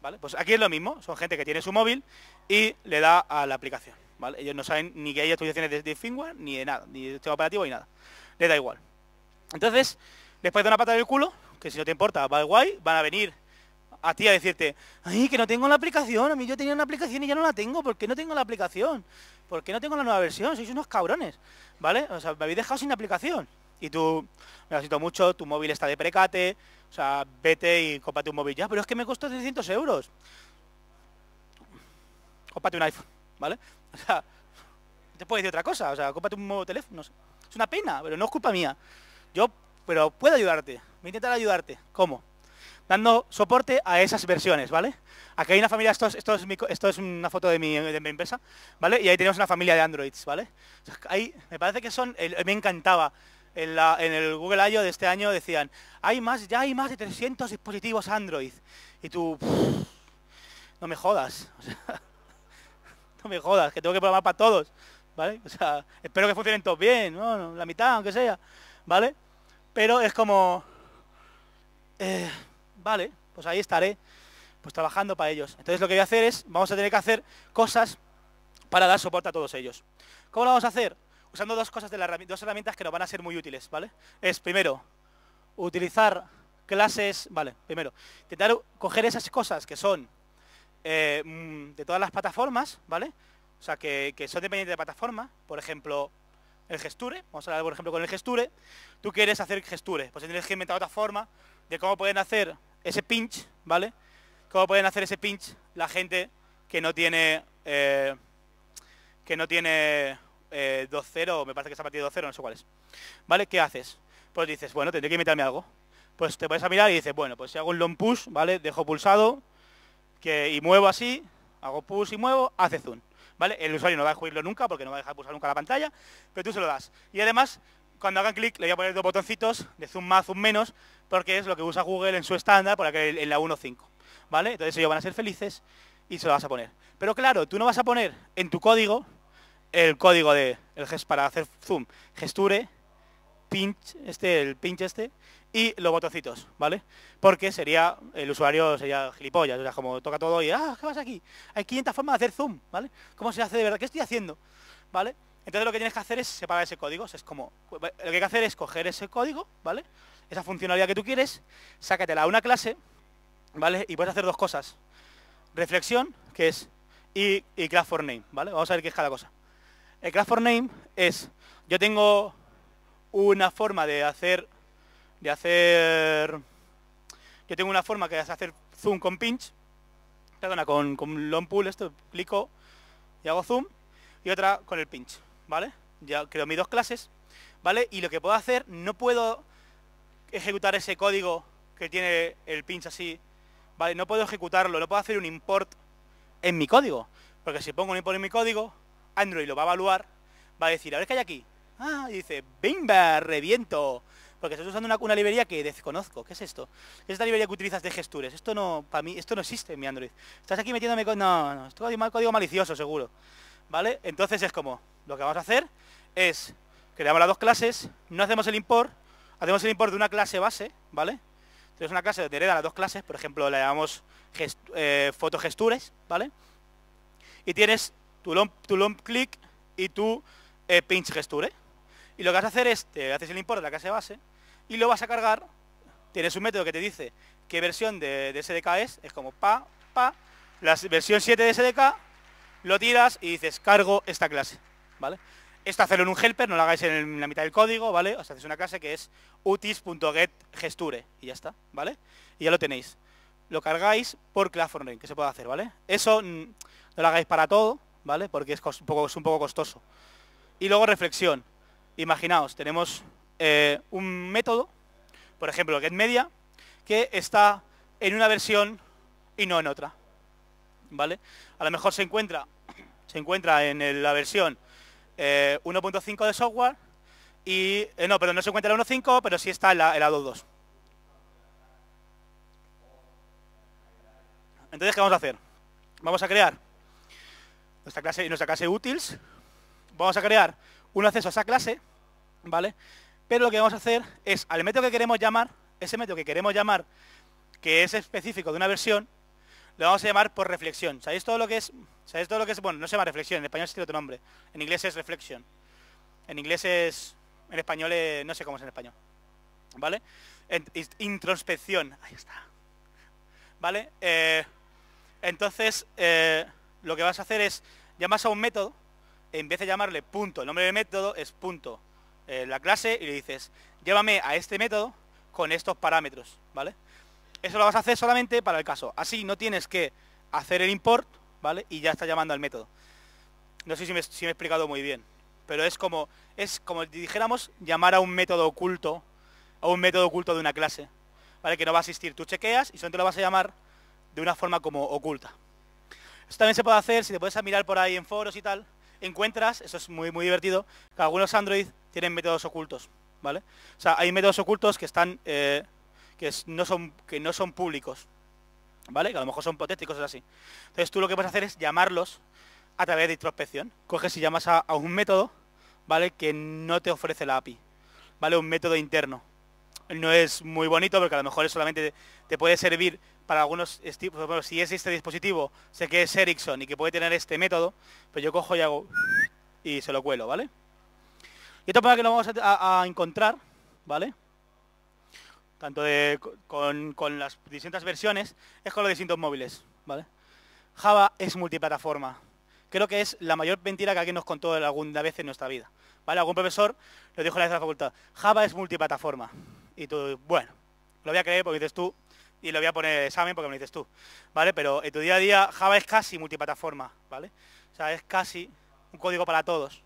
¿Vale? Pues aquí es lo mismo, son gente que tiene su móvil y le da a la aplicación, ¿vale? Ellos no saben ni que hay actualizaciones de, de firmware, ni de nada, ni de sistema operativo, ni nada. le da igual. Entonces, después de una pata del culo, que si no te importa, va guay, van a venir a ti a decirte, ay, que no tengo la aplicación, a mí yo tenía una aplicación y ya no la tengo, porque no tengo la aplicación? ¿por qué no tengo la nueva versión? Sois unos cabrones, ¿vale? O sea, me habéis dejado sin aplicación. Y tú, me lo siento mucho, tu móvil está de precate, o sea, vete y cópate un móvil ya, pero es que me costó 300 euros. Cómpate un iPhone, ¿vale? O sea, te puedo decir otra cosa, o sea, cópate un nuevo teléfono, Es una pena, pero no es culpa mía. Yo, pero puedo ayudarte, voy a intentar ayudarte. ¿Cómo? dando soporte a esas versiones, ¿vale? Aquí hay una familia, esto es, esto es una foto de mi, empresa, ¿vale? Y ahí tenemos una familia de Androids, ¿vale? ahí me parece que son, me encantaba, en, el Google I.O. de este año decían, hay más, ya hay más de 300 dispositivos Android. Y tú, no me jodas, o sea, no me jodas, que tengo que programar para todos, ¿vale? O sea, espero que funcionen todos bien, la mitad, aunque sea, ¿vale? Pero es como... Eh, vale, pues ahí estaré pues trabajando para ellos. Entonces lo que voy a hacer es, vamos a tener que hacer cosas para dar soporte a todos ellos. ¿Cómo lo vamos a hacer? Usando dos cosas de las dos herramientas que nos van a ser muy útiles, ¿vale? Es primero, utilizar clases, vale, primero, intentar coger esas cosas que son eh, mm, de todas las plataformas, ¿vale? O sea, que, que son dependientes de plataforma, por ejemplo, el gesture, vamos a hablar por ejemplo con el gesture, tú quieres hacer gesture, pues tienes que inventar otra forma de cómo pueden hacer ese pinch, ¿vale? ¿Cómo pueden hacer ese pinch la gente que no tiene... Eh, que no tiene 2-0, eh, me parece que se ha partido 2-0, no sé cuál es. ¿Vale? ¿Qué haces? Pues dices, bueno, tendré que meterme algo. Pues te puedes a mirar y dices, bueno, pues si hago un long push, ¿vale? Dejo pulsado que, y muevo así, hago push y muevo, hace zoom. ¿Vale? El usuario no va a jugarlo nunca porque no va a dejar pulsar nunca la pantalla, pero tú se lo das. Y además, cuando hagan clic, le voy a poner dos botoncitos de zoom más, zoom menos, porque es lo que usa Google en su estándar, por aquel, en la 1.5. ¿Vale? Entonces ellos van a ser felices y se lo vas a poner. Pero claro, tú no vas a poner en tu código el código de el para hacer zoom, gesture, pinch, este, el pinch este, y los botoncitos, ¿vale? Porque sería, el usuario sería gilipollas, o sea, como toca todo y, ah, ¿qué vas aquí? Hay 500 formas de hacer zoom, ¿vale? ¿Cómo se hace de verdad? ¿Qué estoy haciendo? ¿Vale? Entonces lo que tienes que hacer es separar ese código, es como, lo que hay que hacer es coger ese código, ¿vale? esa funcionalidad que tú quieres, sácatela a una clase, ¿vale? Y puedes hacer dos cosas. Reflexión, que es, y, y class for name, ¿vale? Vamos a ver qué es cada cosa. El class for name es, yo tengo una forma de hacer, de hacer, yo tengo una forma que es hacer zoom con pinch, perdona, con, con long pull, esto, clico y hago zoom, y otra con el pinch, ¿vale? Ya creo mis dos clases, ¿vale? Y lo que puedo hacer, no puedo ejecutar ese código que tiene el pinch así, ¿vale? No puedo ejecutarlo, no puedo hacer un import en mi código, porque si pongo un import en mi código, Android lo va a evaluar, va a decir, a ver qué hay aquí. Ah, y dice, ¡bimba! ¡Reviento! Porque estás usando una, librería que desconozco. ¿Qué es esto? Es esta librería que utilizas de gestures. Esto no, para mí, esto no existe en mi Android. Estás aquí metiéndome con... No, no, esto es un código malicioso, seguro. ¿Vale? Entonces es como, lo que vamos a hacer es creamos las dos clases, no hacemos el import, Hacemos el import de una clase base, ¿vale? Tienes una clase donde hereda las dos clases, por ejemplo, la llamamos eh, fotogestures, ¿vale? Y tienes tu long, click y tu eh, pinch gesture. Y lo que vas a hacer es, te haces el import de la clase base y lo vas a cargar. Tienes un método que te dice qué versión de, de SDK es, es como pa, pa, la versión 7 de SDK, lo tiras y dices cargo esta clase, ¿vale? Esto hacerlo en un helper, no lo hagáis en la mitad del código, ¿vale? sea, hacéis una clase que es utis.getGesture y ya está, ¿vale? Y ya lo tenéis. Lo cargáis por CloudFormation, que se puede hacer, ¿vale? Eso mm, no lo hagáis para todo, ¿vale? Porque es, un poco, es un poco costoso. Y luego reflexión. Imaginaos, tenemos eh, un método, por ejemplo, GetMedia, que está en una versión y no en otra, ¿vale? A lo mejor se encuentra, se encuentra en la versión 1.5 eh, de software y... Eh, no, pero no se encuentra el 1.5, pero sí está el, lado 2. Entonces, ¿qué vamos a hacer? Vamos a crear nuestra clase, nuestra clase útils. Vamos a crear un acceso a esa clase, ¿vale? Pero lo que vamos a hacer es al método que queremos llamar, ese método que queremos llamar, que es específico de una versión, lo vamos a llamar por reflexión. ¿Sabéis todo lo que es? ¿Sabéis todo lo que es? Bueno, no se llama reflexión, en español se tiene otro nombre. En inglés es reflexión. En inglés es. En español no sé cómo es en español. ¿Vale? introspección. Ahí está. ¿Vale? Eh, entonces, eh, lo que vas a hacer es, llamas a un método, en vez de llamarle punto, el nombre del método es punto, eh, la clase, y le dices, llévame a este método con estos parámetros, ¿vale? Eso lo vas a hacer solamente para el caso. Así no tienes que hacer el import, ¿vale? Y ya está llamando al método. No sé si me, he explicado muy bien. Pero es como, es como dijéramos llamar a un método oculto, a un método oculto de una clase, ¿vale? Que no va a existir. Tú chequeas y solamente lo vas a llamar de una forma como oculta. Esto también se puede hacer, si te puedes mirar por ahí en foros y tal, encuentras, eso es muy, muy divertido, que algunos Android tienen métodos ocultos, ¿vale? O sea, hay métodos ocultos que están eh, que no son, que no son públicos, ¿vale? Que a lo mejor son potéticos es así. Entonces tú lo que vas a hacer es llamarlos a través de introspección. Coges y llamas a, un método, ¿vale? Que no te ofrece la API, ¿vale? Un método interno. No es muy bonito porque a lo mejor solamente te puede servir para algunos bueno, si es este dispositivo, sé que es Ericsson y que puede tener este método, pero pues yo cojo y hago y se lo cuelo, ¿vale? Y esto para que lo vamos a, a encontrar, ¿vale? tanto con, las distintas versiones, es con los distintos móviles, ¿vale? Java es multiplataforma. Creo que es la mayor mentira que alguien nos contó alguna vez en nuestra vida. ¿Vale? Algún profesor lo dijo la vez de la facultad, Java es multiplataforma. Y tú, bueno, lo voy a creer porque dices tú, y lo voy a poner en examen porque me lo dices tú, ¿vale? Pero en tu día a día Java es casi multiplataforma, ¿vale? O sea, es casi un código para todos.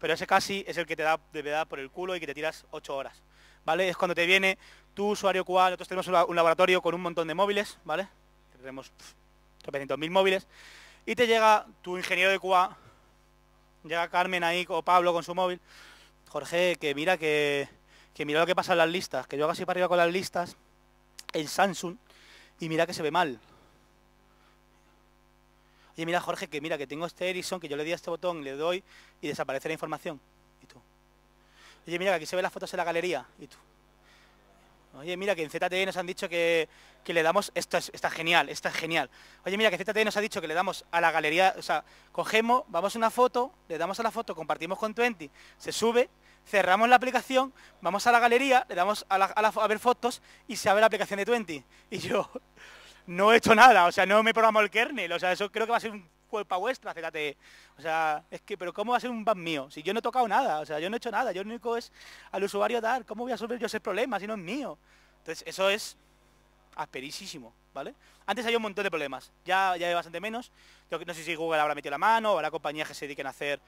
Pero ese casi es el que te da, de verdad por el culo y que te tiras ocho horas. ¿Vale? Es cuando te viene tu usuario cual, nosotros tenemos un laboratorio con un montón de móviles, ¿vale? Tenemos 300.000 móviles. Y te llega tu ingeniero de QA, llega Carmen ahí o Pablo con su móvil. Jorge, que mira que, que mira lo que pasa en las listas, que yo hago así para arriba con las listas en Samsung y mira que se ve mal. Oye, mira Jorge, que mira que tengo este Ericsson, que yo le di a este botón, le doy y desaparece la información. Y tú. Oye, mira que aquí se ven las fotos en la galería. Y tú. Oye, mira que en ZTE nos han dicho que, le damos, esto está genial, está genial. Oye, mira que ZTE nos ha dicho que le damos a la galería, o sea, cogemos, vamos a una foto, le damos a la foto, compartimos con Twenty, se sube, cerramos la aplicación, vamos a la galería, le damos a, ver fotos y se abre la aplicación de Twenty. Y yo no he hecho nada, o sea, no me he programado el kernel, o sea, eso creo que va a ser un culpa vuestra, fíjate. O sea, es que, pero ¿cómo va a ser un ban mío? Si yo no he tocado nada, o sea, yo no he hecho nada, yo lo único es al usuario dar, ¿cómo voy a resolver yo ese problema si no es mío? Entonces, eso es asperísimo, ¿vale? Antes había un montón de problemas, ya, ya hay bastante menos. Yo no sé si Google habrá metido la mano o habrá compañías que se dediquen a hacer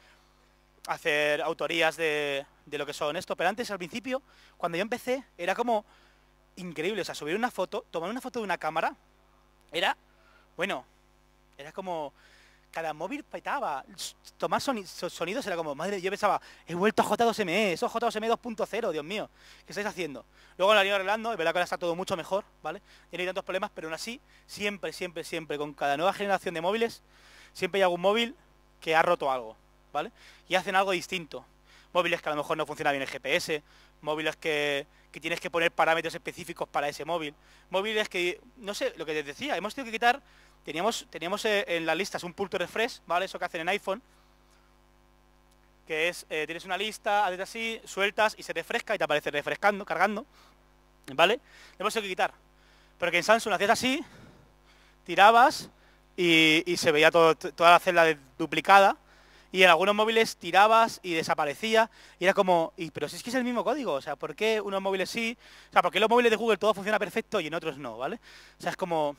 hacer autorías de, de lo que son esto, pero antes al principio, cuando yo empecé, era como increíble, o sea, subir una foto, tomar una foto de una cámara, era, bueno, era como cada móvil petaba. Tomar sonidos era como, madre, yo pensaba, he vuelto a J2ME, eh, eso J2ME 2.0, Dios mío, ¿qué estáis haciendo? Luego lo han ido arreglando, es verdad que ahora está todo mucho mejor, ¿vale? Y no hay tantos problemas, pero aún así, siempre, siempre, siempre, con cada nueva generación de móviles, siempre hay algún móvil que ha roto algo, ¿vale? Y hacen algo distinto. Móviles que a lo mejor no funcionan bien el GPS, móviles que, que tienes que poner parámetros específicos para ese móvil, móviles que, no sé, lo que te decía, hemos tenido que quitar Teníamos, eh, en las listas un punto refresh, ¿vale? Eso que hacen en iPhone, que es, eh, tienes una lista, haces así, sueltas y se refresca y te aparece refrescando, cargando, ¿vale? Le hemos que quitar. Porque en Samsung hacías así, tirabas y, se veía toda la celda duplicada y en algunos móviles tirabas y desaparecía y era como, pero si es que es el mismo código, o sea, ¿por qué unos móviles sí? O sea, ¿por qué los móviles de Google todo funciona perfecto y en otros no, ¿vale? O sea, es como,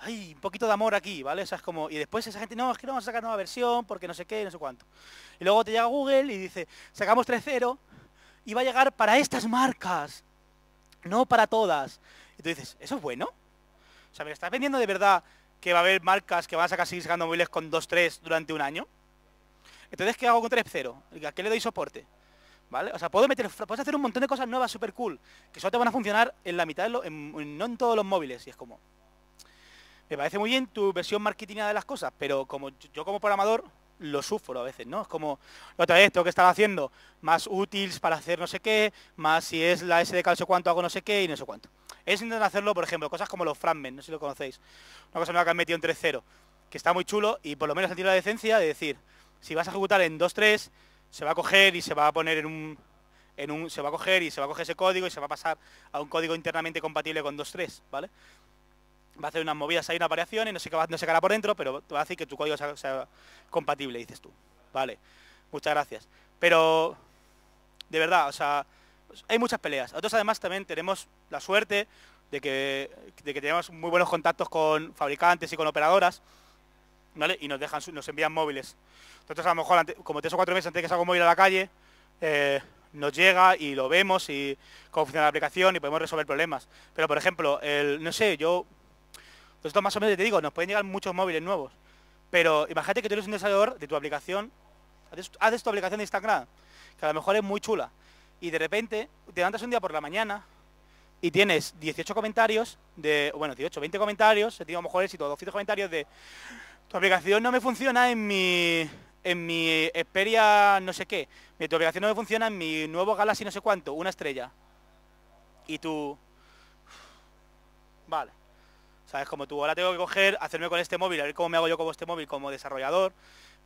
ay, un poquito de amor aquí, ¿vale? O sea, es como, y después esa gente, no, es que no vamos a sacar nueva versión porque no sé qué, no sé cuánto. Y luego te llega Google y dice, sacamos 3.0 y va a llegar para estas marcas, no para todas. Y tú dices, ¿eso es bueno? O sea, ¿me estás vendiendo de verdad que va a haber marcas que van a sacar, seguir sacando móviles con 2.3 durante un año? Entonces, ¿qué hago con 3.0? ¿A qué le doy soporte? ¿Vale? O sea, puedo meter, puedes hacer un montón de cosas nuevas, súper cool, que solo te van a funcionar en la mitad, no en todos los móviles. Y es como, me parece muy bien tu versión marketing de las cosas, pero como yo como programador lo sufro a veces, ¿no? Es como, otra vez tengo que estar haciendo más útiles para hacer no sé qué, más si es la S de calcio cuánto hago no sé qué y no sé cuánto. Es intentar hacerlo, por ejemplo, cosas como los fragments, no sé si lo conocéis. Una cosa nueva que han metido en 3.0, que está muy chulo y por lo menos tiene la decencia de decir, si vas a ejecutar en 2.3, se va a coger y se va a poner en un, en un... se va a coger y se va a coger ese código y se va a pasar a un código internamente compatible con 2.3, ¿vale? va a hacer unas movidas, ahí, una variación y no sé qué va, no por dentro, pero va a decir que tu código sea, compatible, dices tú. Vale, muchas gracias. Pero, de verdad, o sea, hay muchas peleas. Nosotros además también tenemos la suerte de que, de tenemos muy buenos contactos con fabricantes y con operadoras, ¿vale? Y nos dejan, nos envían móviles. Entonces a lo mejor, como tres o cuatro meses antes que salga un móvil a la calle, eh, nos llega y lo vemos y cómo funciona la aplicación y podemos resolver problemas. Pero por ejemplo, el, no sé, yo entonces más o menos te digo, nos pueden llegar muchos móviles nuevos. Pero imagínate que tú eres un desarrollador de tu aplicación, haces, tu aplicación de Instagram, que a lo mejor es muy chula, y de repente te levantas un día por la mañana y tienes 18 comentarios de, bueno, 18, 20 comentarios, he tenido a lo mejor éxito, 200 comentarios de, tu aplicación no me funciona en mi, en mi Xperia no sé qué, tu aplicación no me funciona en mi nuevo Galaxy no sé cuánto, una estrella. Y tú, vale. ¿Sabes? Como tú, ahora tengo que coger, hacerme con este móvil, a ver cómo me hago yo con este móvil como desarrollador,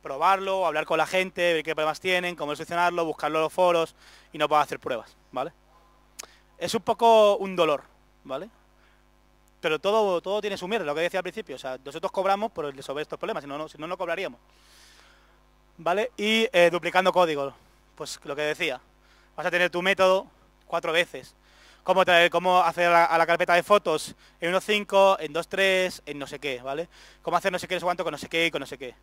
probarlo, hablar con la gente, ver qué problemas tienen, cómo solucionarlo, buscarlo en los foros y no puedo hacer pruebas, ¿vale? Es un poco un dolor, ¿vale? Pero todo, todo tiene su mierda, lo que decía al principio. O sea, nosotros cobramos por resolver estos problemas, si no, no, cobraríamos. ¿Vale? Y eh, duplicando código, pues lo que decía. Vas a tener tu método cuatro veces cómo, hacer a la, carpeta de fotos en 1.5, en 2.3, en no sé qué, ¿vale? Cómo hacer no sé qué, no cuánto, con no sé qué y con no sé qué.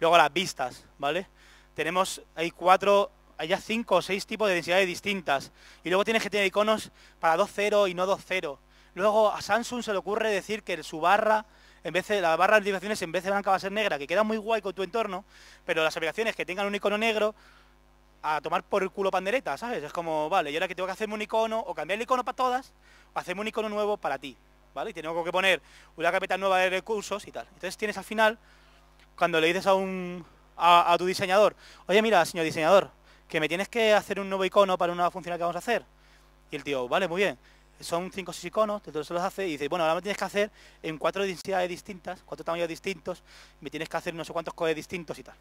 Luego las vistas, ¿vale? Tenemos, hay cuatro, hay ya cinco o seis tipos de densidades distintas. Y luego tienes que tener iconos para 2.0 y no 2.0. Luego a Samsung se le ocurre decir que su barra en vez de la barra de notificaciones en vez de blanca va a ser negra, que queda muy guay con tu entorno, pero las aplicaciones que tengan un icono negro a tomar por el culo pandereta, ¿sabes? Es como, vale, y ahora que tengo que hacerme un icono, o cambiar el icono para todas, o hacerme un icono nuevo para ti, ¿vale? Y tengo que poner una carpeta nueva de recursos y tal. Entonces tienes al final, cuando le dices a un a, tu diseñador, oye, mira, señor diseñador, que me tienes que hacer un nuevo icono para una nueva función que vamos a hacer. Y el tío, vale, muy bien. Son cinco o seis iconos, entonces los hace y dice, bueno, ahora me tienes que hacer en cuatro densidades distintas, cuatro tamaños distintos, me tienes que hacer no sé cuántos codes distintos y tal.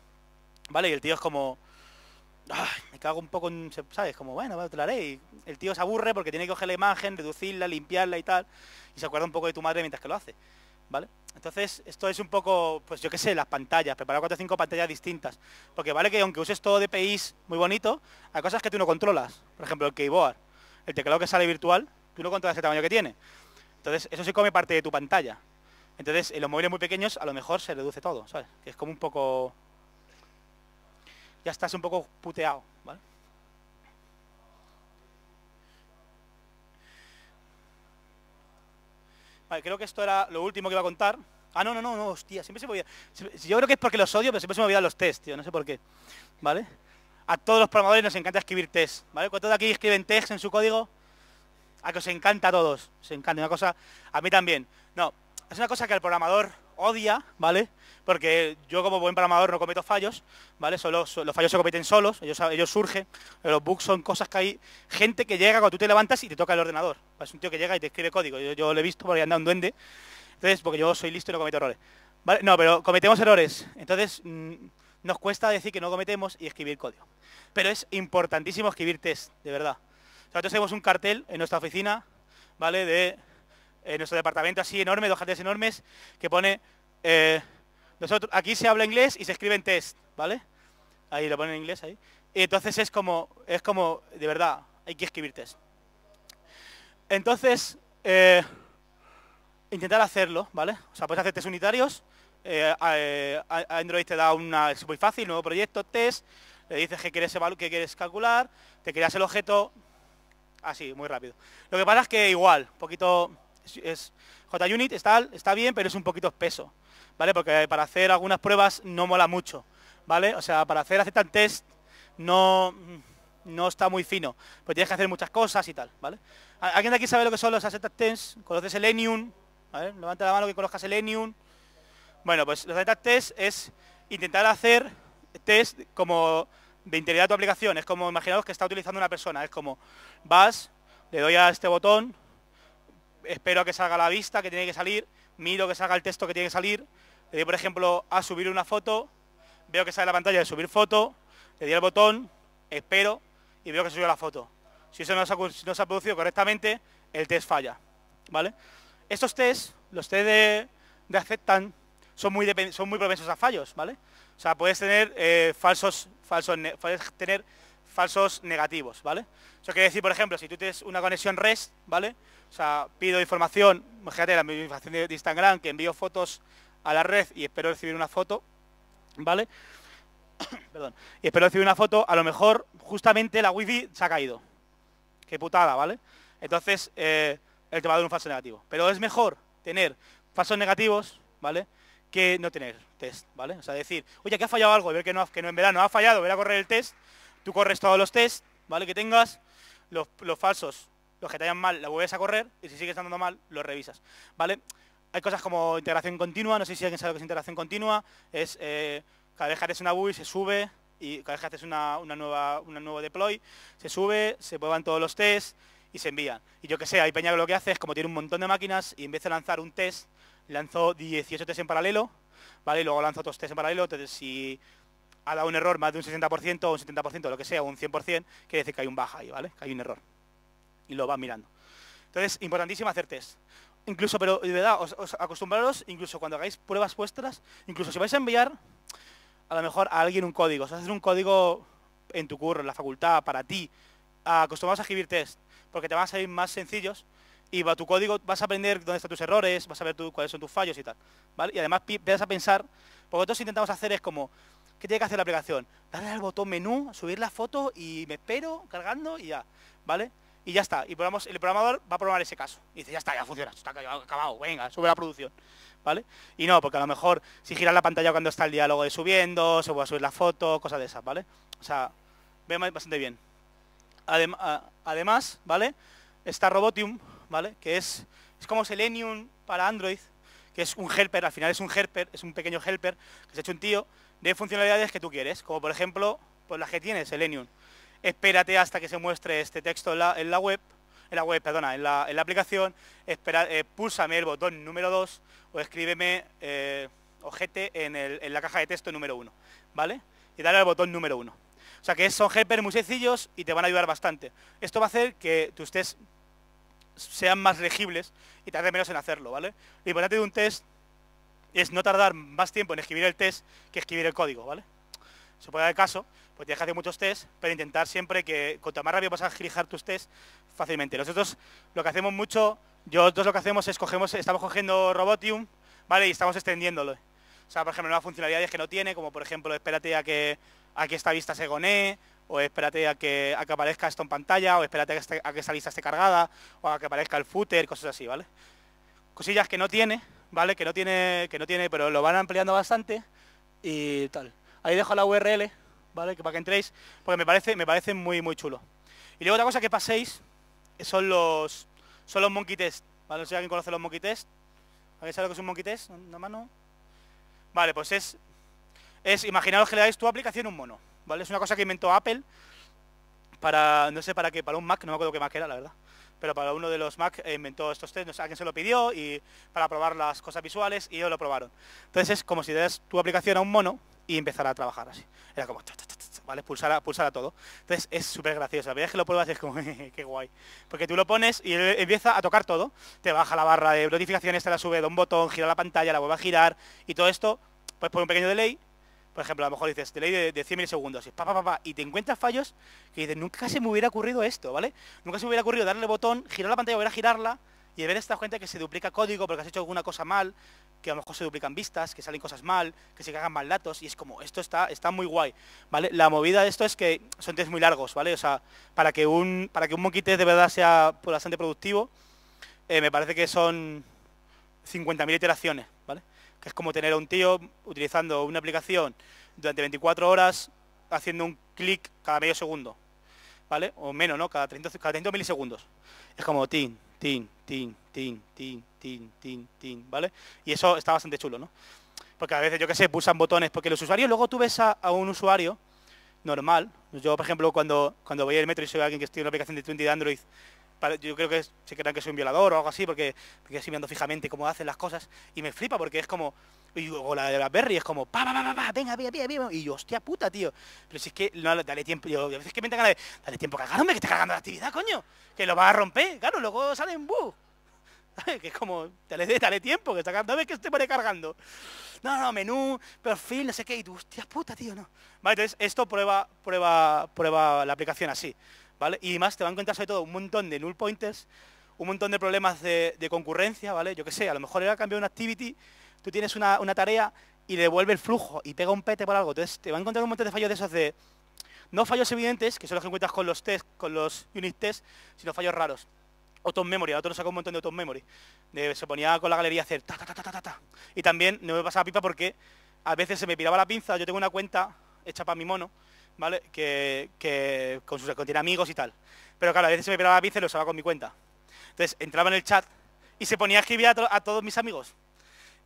¿Vale? Y el tío es como, me cago un poco en, ¿sabes? Como, bueno, te a haré. Y el tío se aburre porque tiene que coger la imagen, reducirla, limpiarla y tal. Y se acuerda un poco de tu madre mientras que lo hace. ¿Vale? Entonces, esto es un poco, pues yo qué sé, las pantallas, preparar cuatro o cinco pantallas distintas. Porque vale que aunque uses todo de país muy bonito, hay cosas que tú no controlas. Por ejemplo, el keyboard, el teclado que sale virtual, tú no controlas el tamaño que tiene. Entonces, eso se come parte de tu pantalla. Entonces, en los móviles muy pequeños a lo mejor se reduce todo, ¿sabes? Que es como un poco ya estás un poco puteado. ¿vale? Vale, creo que esto era lo último que iba a contar. Ah, no, no, no, no, hostia, siempre se me olvida. Yo creo que es porque los odio, pero siempre se me olvidan los test, tío, no sé por qué. ¿Vale? A todos los programadores nos encanta escribir test, ¿vale? Cuando todos aquí escriben test en su código, a que os encanta a todos, se encanta, una cosa, a mí también. No, es una cosa que al programador odia, ¿vale? Porque yo como buen programador no cometo fallos, ¿vale? Solo, los fallos se cometen solos, ellos, surgen, los bugs son cosas que hay gente que llega cuando tú te levantas y te toca el ordenador. Es pues un tío que llega y te escribe código, yo, lo he visto porque anda un duende, entonces, porque yo soy listo y no cometo errores. ¿Vale? No, pero cometemos errores, entonces mm, nos cuesta decir que no cometemos y escribir código. Pero es importantísimo escribir test, de verdad. O nosotros tenemos un cartel en nuestra oficina, ¿vale? De en nuestro departamento así enorme, dos carteles enormes, que pone... Eh, nosotros, aquí se habla inglés y se escribe en test, ¿vale? Ahí lo ponen en inglés, ahí. Y entonces es como, es como, de verdad, hay que escribir test. Entonces, eh, intentar hacerlo, ¿vale? O sea, puedes hacer test unitarios. Eh, Android te da una, es muy fácil, nuevo proyecto, test. Le dices que quieres, que quieres calcular, te creas el objeto, así, muy rápido. Lo que pasa es que igual, un poquito es, JUnit está, bien, pero es un poquito espeso, ¿vale? Porque para hacer algunas pruebas no mola mucho, ¿vale? O sea, para hacer aceptan test no, está muy fino, pues tienes que hacer muchas cosas y tal, ¿vale? ¿Alguien de aquí sabe lo que son los acceptance tests? ¿Conoces Selenium? ¿Vale? Levanta la mano que el Selenium. Bueno, pues los acceptance tests es intentar hacer test como de integridad de tu aplicación. Es como, imaginaos que está utilizando una persona. Es como, vas, le doy a este botón, espero a que salga la vista, que tiene que salir, miro que salga el texto que tiene que salir, le doy, por ejemplo, a subir una foto, veo que sale la pantalla de subir foto, le doy al botón, espero y veo que se subió la foto. Si eso no se, ha, producido correctamente, el test falla, ¿vale? Estos tests, los test de, aceptan, son muy, son muy propensos a fallos, ¿vale? O sea, puedes tener eh, falsos, falsos, tener falsos negativos, ¿vale? Eso quiere decir, por ejemplo, si tú tienes una conexión REST, ¿vale? O sea, pido información, imagínate la información de, Instagram, que envío fotos a la red y espero recibir una foto, ¿vale? Perdón. Y espero recibir una foto, a lo mejor justamente la wifi se ha caído. Qué putada, ¿vale? Entonces, eh, él te va a dar un falso negativo. Pero es mejor tener falsos negativos, ¿vale? Que no tener test, ¿vale? O sea, decir, oye, que ha fallado algo, ver que no, que no en verano ha fallado, voy a correr el test, tú corres todos los tests, ¿vale? Que tengas, los falsos los que te mal la vuelves a correr y si sigues andando mal, lo revisas, ¿vale? Hay cosas como integración continua, no sé si alguien sabe lo que es integración continua, es eh, cada vez que haces una build se sube y cada vez que haces una, nueva, un nuevo deploy, se sube, se prueban todos los tests y se envían. Y yo que sé, hay Peña lo que hace es como tiene un montón de máquinas y en vez de lanzar un test, lanzó 18 tests en paralelo, ¿vale? Y luego lanzó otros tests en paralelo, entonces si ha dado un error más de un 60% o un 70% lo que sea, un 100%, quiere decir que hay un baja ahí, ¿vale? Que hay un error y lo va mirando. Entonces, importantísimo hacer test. Incluso, pero de verdad, os, acostumbraros, incluso cuando hagáis pruebas vuestras, incluso si vais a enviar a lo mejor a alguien un código, o sea, hacer un código en tu curro, en la facultad, para ti, acostumbrados a escribir test, porque te van a salir más sencillos y va tu código, vas a aprender dónde están tus errores, vas a ver tú, cuáles son tus fallos y tal, ¿vale? Y además vas a pensar, porque nosotros intentamos hacer es como, ¿qué tiene que hacer la aplicación? Darle al botón menú, subir la foto y me espero cargando y ya, ¿vale? y ya está. Y probamos, el programador va a probar ese caso. Y dice, ya está, ya funciona, está acabado, venga, sube la producción. ¿Vale? Y no, porque a lo mejor si giras la pantalla cuando está el diálogo de subiendo, se puede a subir la foto, cosas de esas, ¿vale? O sea, ve bastante bien. además, ¿vale? Está Robotium, ¿vale? Que es, es como Selenium para Android, que es un helper, al final es un helper, es un pequeño helper, que se ha hecho un tío, de funcionalidades que tú quieres, como por ejemplo, pues las que tienes, Selenium espérate hasta que se muestre este texto en la, web, en la web, perdona, en la, aplicación, espera, eh, púlsame el botón número 2 o escríbeme eh, ojete en, la caja de texto número 1, ¿vale? Y dale al botón número 1. O sea que son helpers muy sencillos y te van a ayudar bastante. Esto va a hacer que tus tests sean más legibles y tarde menos en hacerlo, ¿vale? Lo importante de un test es no tardar más tiempo en escribir el test que escribir el código, ¿vale? Se puede dar el caso pues tienes que hacer muchos test, pero intentar siempre que cuanto más rápido vas a agilizar tus test, fácilmente. Nosotros lo que hacemos mucho, yo nosotros lo que hacemos es cogemos, estamos cogiendo Robotium, ¿vale? Y estamos extendiéndolo. O sea, por ejemplo, nuevas funcionalidades que no tiene, como por ejemplo, espérate a que, esta vista se gonee, o espérate a que, aparezca esto en pantalla, o espérate a que, este, a esta lista esté cargada, o a que aparezca el footer, cosas así, ¿vale? Cosillas que no tiene, ¿vale? Que no tiene, que no tiene, pero lo van ampliando bastante y tal. Ahí dejo la URL ¿vale? Que para que entréis, porque me parece, me parece muy, muy chulo. Y luego otra cosa que paséis son los son los monkey test, ¿vale? No sé si alguien conoce los monkey tests. ¿Alguien sabe lo que es un monkey test? Una mano. Vale, pues es, es imaginaos que le dais tu aplicación un mono, ¿vale? Es una cosa que inventó Apple para, no sé para qué, para un Mac, no me acuerdo qué Mac era, la verdad pero para uno de los Mac eh, inventó estos test, no sé, alguien se lo pidió y para probar las cosas visuales y ellos lo probaron. Entonces es como si le tu aplicación a un mono y empezara a trabajar así. Era como, ¿vale? Pulsar a, pulsar a todo. Entonces es súper gracioso. La verdad que lo pruebas y es como, qué guay. Porque tú lo pones y empieza a tocar todo. Te baja la barra de notificaciones, te la sube de un botón, gira la pantalla, la vuelve a girar y todo esto, pues por un pequeño delay por ejemplo, a lo mejor dices delay de, de 100 milisegundos y, pa, y te encuentras fallos que dices, nunca se me hubiera ocurrido esto, ¿vale? Nunca se me hubiera ocurrido darle botón, girar la pantalla, volver a girarla y ver esta gente que se duplica código porque has hecho alguna cosa mal, que a lo mejor se duplican vistas, que salen cosas mal, que se cagan mal datos, y es como, esto está, está muy guay, ¿vale? La movida de esto es que son test muy largos, ¿vale? O sea, para que un, para que un monkey test de verdad sea pues, bastante productivo, eh, me parece que son 50.000 iteraciones, ¿vale? que es como tener a un tío utilizando una aplicación durante 24 horas haciendo un clic cada medio segundo, ¿vale? O menos, ¿no? Cada 30, cada milisegundos. Es como tin, tin, tin, tin, tin, tin, tin, tin, ¿vale? Y eso está bastante chulo, ¿no? Porque a veces, yo qué sé, pulsan botones, porque los usuarios, luego tú ves a, un usuario normal, yo por ejemplo cuando, cuando voy al metro y soy alguien que estoy en una aplicación de 20 de Android yo creo que se crean que soy un violador o algo así, porque, porque así mirando fijamente cómo hacen las cosas, y me flipa porque es como, o la de la Berry es como, pa, pa, pa, pa, venga, venga, venga, y yo, hostia puta, tío, pero si es que, no, dale tiempo, yo, a veces que me tengan, dale tiempo, cagándome, que está cagando la actividad, coño, que lo va a romper, claro, luego salen ¡buh! que es como, dale, dale tiempo, que está cagando, que cargando, no, no, menú, perfil, no sé qué, y tú, hostia puta, tío, no, vale, entonces esto prueba, prueba, prueba la aplicación así, y más, te van a encontrar sobre todo un montón de null pointers, un montón de problemas de, concurrencia, ¿vale? Yo qué sé, a lo mejor era cambiado una activity, tú tienes una, tarea y le devuelve el flujo y pega un pete por algo. Entonces te va a encontrar un montón de fallos de esos de... No fallos evidentes, que son los que encuentras con los test, con los unit test, sino fallos raros. Auto memory, otro nos sacó un montón de auto memory. se ponía con la galería a hacer ta, ta, ta, ta, ta, ta. Y también no me pasaba pipa porque a veces se me piraba la pinza, yo tengo una cuenta hecha para mi mono, ¿vale? Que, que con sus amigos y tal. Pero claro, a veces se me pegaba la pizza y lo usaba con mi cuenta. Entonces entraba en el chat y se ponía a escribir a, todos mis amigos.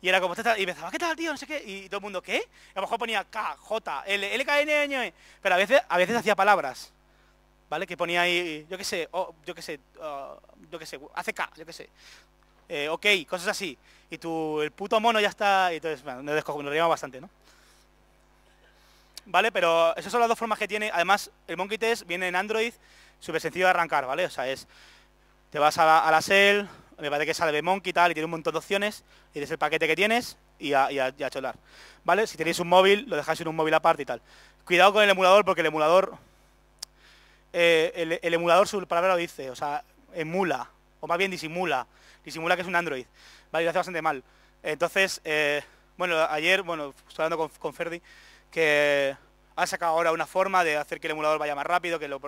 Y era como, y pensaba, ¿qué tal, tío? No sé qué. Y todo el mundo, ¿qué? a lo mejor ponía K, J, L, L, K, N, N, Pero a veces, a veces hacía palabras. ¿Vale? Que ponía ahí, yo qué sé, yo qué sé, yo qué sé, hace K, yo qué sé. Eh, ok, cosas así. Y tú, el puto mono ya está. Y entonces, bueno, nos, nos bastante, ¿no? ¿vale? Pero esas son las dos formas que tiene. Además, el Monkey Test viene en Android, súper sencillo de arrancar, ¿vale? O sea, es, te vas a la, a SEL, me parece que sale Monkey y tal, y tiene un montón de opciones, y es el paquete que tienes y a, cholar, ¿vale? Si tenéis un móvil, lo dejáis en un móvil aparte y tal. Cuidado con el emulador, porque el emulador, eh, el, emulador, su palabra lo dice, o sea, emula, o más bien disimula, disimula que es un Android, Y lo hace bastante mal. Entonces, eh, bueno, ayer, bueno, estoy hablando con, con Ferdi, que ha sacado ahora una forma de hacer que el emulador vaya más rápido, que lo,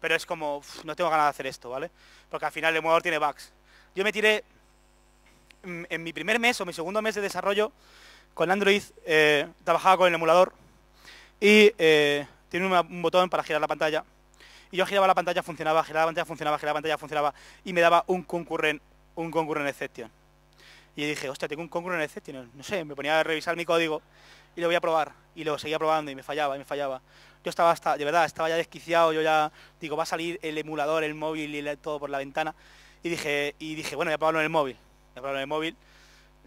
pero es como, no tengo ganas de hacer esto, ¿vale? Porque al final el emulador tiene bugs. Yo me tiré mm, en, mi primer mes o mi segundo mes de desarrollo con Android, eh, trabajaba con el emulador y eh, tiene un botón para girar la pantalla. Y yo giraba la pantalla, funcionaba, giraba la pantalla, funcionaba, giraba la pantalla, funcionaba y me daba un concurrent, un concurrent exception. Y dije, hostia, tengo un concurrent exception, no sé, me ponía a revisar mi código y lo voy a probar. Y lo seguía probando y me fallaba, y me fallaba. Yo estaba hasta, de verdad, estaba ya desquiciado, yo ya, digo, va a salir el emulador, el móvil y todo por la ventana. Y dije, y dije, bueno, ya a probarlo en el móvil. Voy a en el móvil.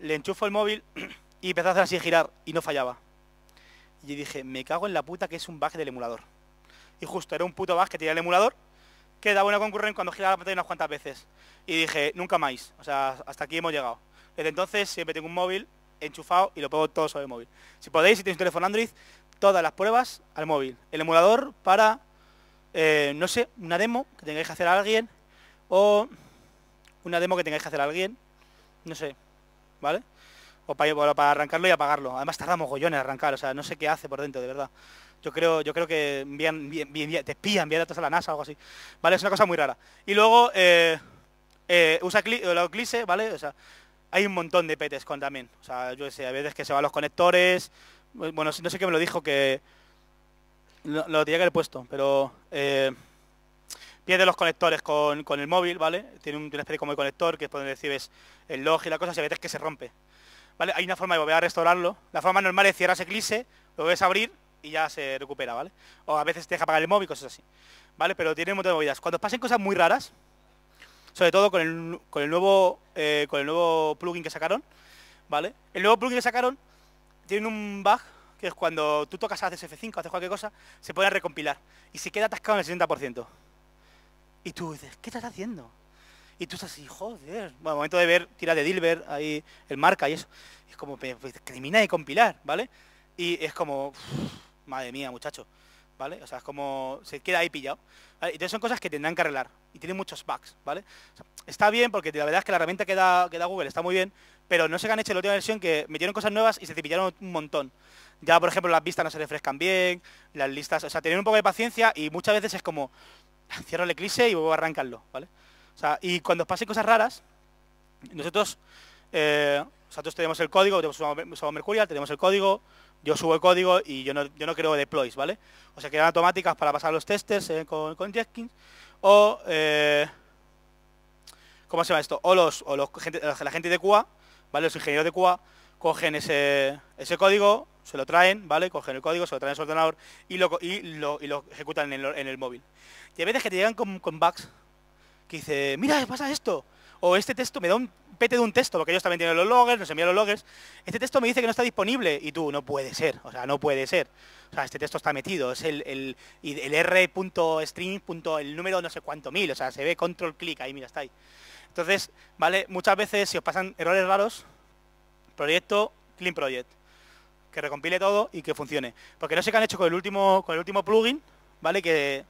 Le enchufo el móvil y empezó a hacer así girar y no fallaba. Y dije, me cago en la puta que es un bug del emulador. Y justo era un puto bug que tenía el emulador, que daba una concurrencia cuando giraba la pantalla unas cuantas veces. Y dije, nunca más. O sea, hasta aquí hemos llegado. Desde entonces siempre tengo un móvil enchufado y lo pongo todo sobre el móvil. Si podéis, si tenéis un teléfono Android, todas las pruebas al móvil. El emulador para, eh, no sé, una demo que tengáis que hacer a alguien o una demo que tengáis que hacer a alguien, no sé, ¿vale? O para, arrancarlo y apagarlo. Además tardamos mogollones en arrancar, o sea, no sé qué hace por dentro, de verdad. Yo creo, yo creo que envían, te espían, envían datos a la NASA o algo así. ¿Vale? Es una cosa muy rara. Y luego, eh, eh usa cli la Eclipse, ¿vale? O sea, hay un montón de petes con también. O sea, yo sé, a veces que se van los conectores. Bueno, no sé qué me lo dijo, que lo, tenía que haber puesto, pero eh, pierde los conectores con, el móvil, ¿vale? Tiene un, una especie como el conector que es donde recibes el log y la cosa, y a veces que se rompe. ¿Vale? Hay una forma de volver a restaurarlo. La forma normal es cierras Eclipse, lo ves a abrir y ya se recupera, ¿vale? O a veces te deja apagar el móvil, cosas así. ¿Vale? Pero tiene un montón de movidas. Cuando pasen cosas muy raras, sobre todo con el, nuevo eh, con el nuevo plugin que sacaron, ¿vale? El nuevo plugin que sacaron tiene un bug que es cuando tú tocas haces F5, haces cualquier cosa, se puede recompilar y se queda atascado en el 60%. Y tú dices, ¿qué estás haciendo? Y tú estás así, joder. Bueno, momento de ver tira de Dilbert, ahí el marca y eso. Es como, pues, termina de compilar, ¿vale? Y es como, madre mía, muchacho. O sea, es como se queda ahí pillado. Entonces son cosas que tendrán que arreglar y tienen muchos bugs, ¿vale? está bien porque la verdad es que la herramienta que da, Google está muy bien, pero no se han hecho en la última versión que metieron cosas nuevas y se cepillaron un montón. Ya, por ejemplo, las vistas no se refrescan bien, las listas, o sea, tener un poco de paciencia y muchas veces es como cierro el eclipse y vuelvo a arrancarlo, ¿vale? y cuando pasen cosas raras, nosotros, eh, nosotros tenemos el código, tenemos Mercurial, tenemos el código, yo subo el código y yo no, yo no creo deploys, ¿vale? O sea, que eran automáticas para pasar los testers eh, con, con, O... Eh, ¿Cómo se llama esto? O, los, o los la gente de QA, ¿vale? Los ingenieros de QA cogen ese, código, se lo traen, ¿vale? Cogen el código, se lo traen a su ordenador y lo, y lo, ejecutan en el, móvil. Y a veces que te llegan con, con bugs que dice, mira, pasa esto. O este texto me da un, pete de un texto, porque ellos también tienen los loggers, nos envían los loggers. Este texto me dice que no está disponible y tú, no puede ser, o sea, no puede ser. O sea, este texto está metido, es el, el, el punto el número no sé cuánto mil, o sea, se ve control clic, ahí mira, está ahí. Entonces, ¿vale? Muchas veces si os pasan errores raros, proyecto, clean project, que recompile todo y que funcione. Porque no sé qué han hecho con el último, con el último plugin, ¿vale? Que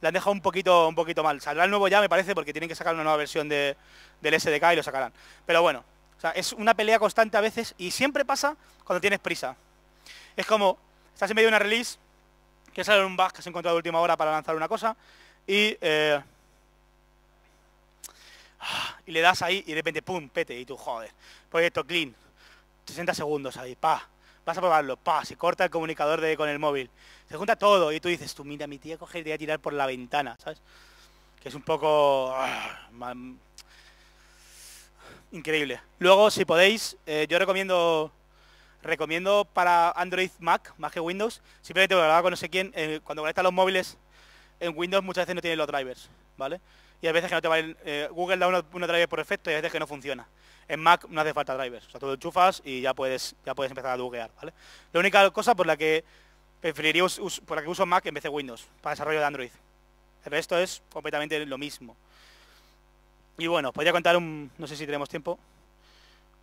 la han dejado un poquito, un poquito mal. Saldrá el nuevo ya, me parece, porque tienen que sacar una nueva versión del SDK y lo sacarán. Pero bueno, es una pelea constante a veces y siempre pasa cuando tienes prisa. Es como, estás en medio de una release, que sale un bug que has encontrado de última hora para lanzar una cosa y, eh, ah, y le das ahí y de repente, ¡pum!, pete y tú, joder, proyecto clean, 60 segundos ahí, pa, vas a probarlo, pa, se corta el comunicador de, con el móvil, se junta todo y tú dices, tú mira, mi tía cogería tirar por la ventana, ¿sabes? Que es un poco... Ah, increíble. Luego, si podéis, eh, yo recomiendo recomiendo para Android Mac, más que Windows, simplemente lo verdad con no sé quién, eh, cuando conectas los móviles en Windows muchas veces no tienen los drivers, ¿vale? y a veces que no te va a eh, Google da una, driver por defecto y a veces que no funciona. En Mac no hace falta drivers, o sea, tú lo enchufas y ya puedes, ya puedes empezar a duguear, ¿vale? La única cosa por la que preferiría por la que uso Mac en vez de Windows, para desarrollo de Android. El resto es completamente lo mismo. Y bueno, podría contar un, no sé si tenemos tiempo,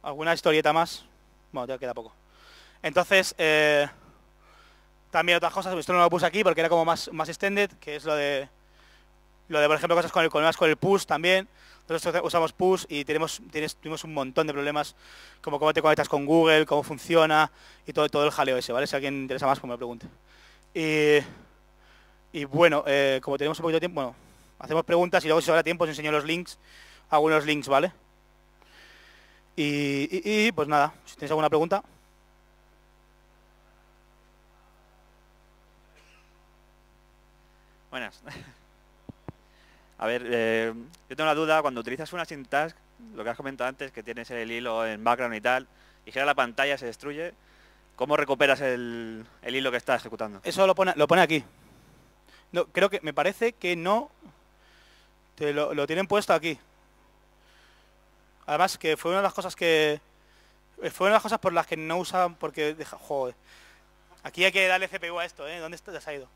alguna historieta más. Bueno, ya queda poco. Entonces, eh, también otras cosas, esto no lo puse aquí porque era como más, más extended, que es lo de lo de, por ejemplo, cosas con el, con el push también. Nosotros usamos push y tenemos, tuvimos un montón de problemas, como cómo te conectas con Google, cómo funciona y todo, todo el jaleo ese, ¿vale? Si alguien interesa más, pues me pregunte. Y, bueno, eh, como tenemos un poquito de tiempo, hacemos preguntas y luego si sobra tiempo os enseño los links, algunos links, ¿vale? Y, pues nada, si tienes alguna pregunta. Buenas. A ver, eh, yo tengo una duda, cuando utilizas una task, lo que has comentado antes, que tienes el hilo en background y tal, y gira la pantalla, se destruye, ¿cómo recuperas el, hilo que estás ejecutando? Eso lo pone, aquí. No, creo que me parece que no te lo, tienen puesto aquí. Además que fue una de las cosas que eh, fue una de las cosas por las que no usan porque joder. Aquí hay que darle CPU a esto, ¿eh? ¿Dónde está? Ya ha ido.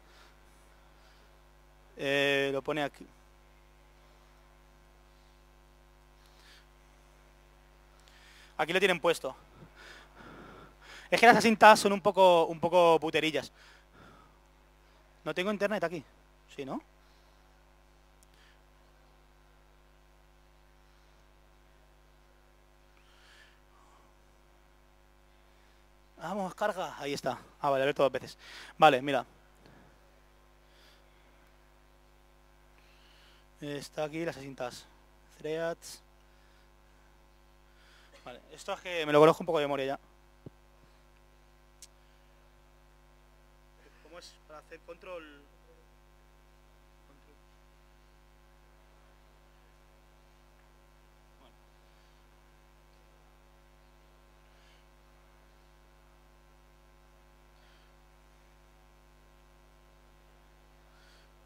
Eh, lo pone aquí. Aquí lo tienen puesto. Es que las asintas son un poco, un poco puterillas. No tengo internet aquí. ¿Sí, no? Vamos, carga. Ahí está. Ah, vale, a ver dos veces. Vale, mira. Está aquí las cintas. Threads. Vale, esto es que me lo conozco un poco de memoria ya. ¿Cómo es para hacer control? control.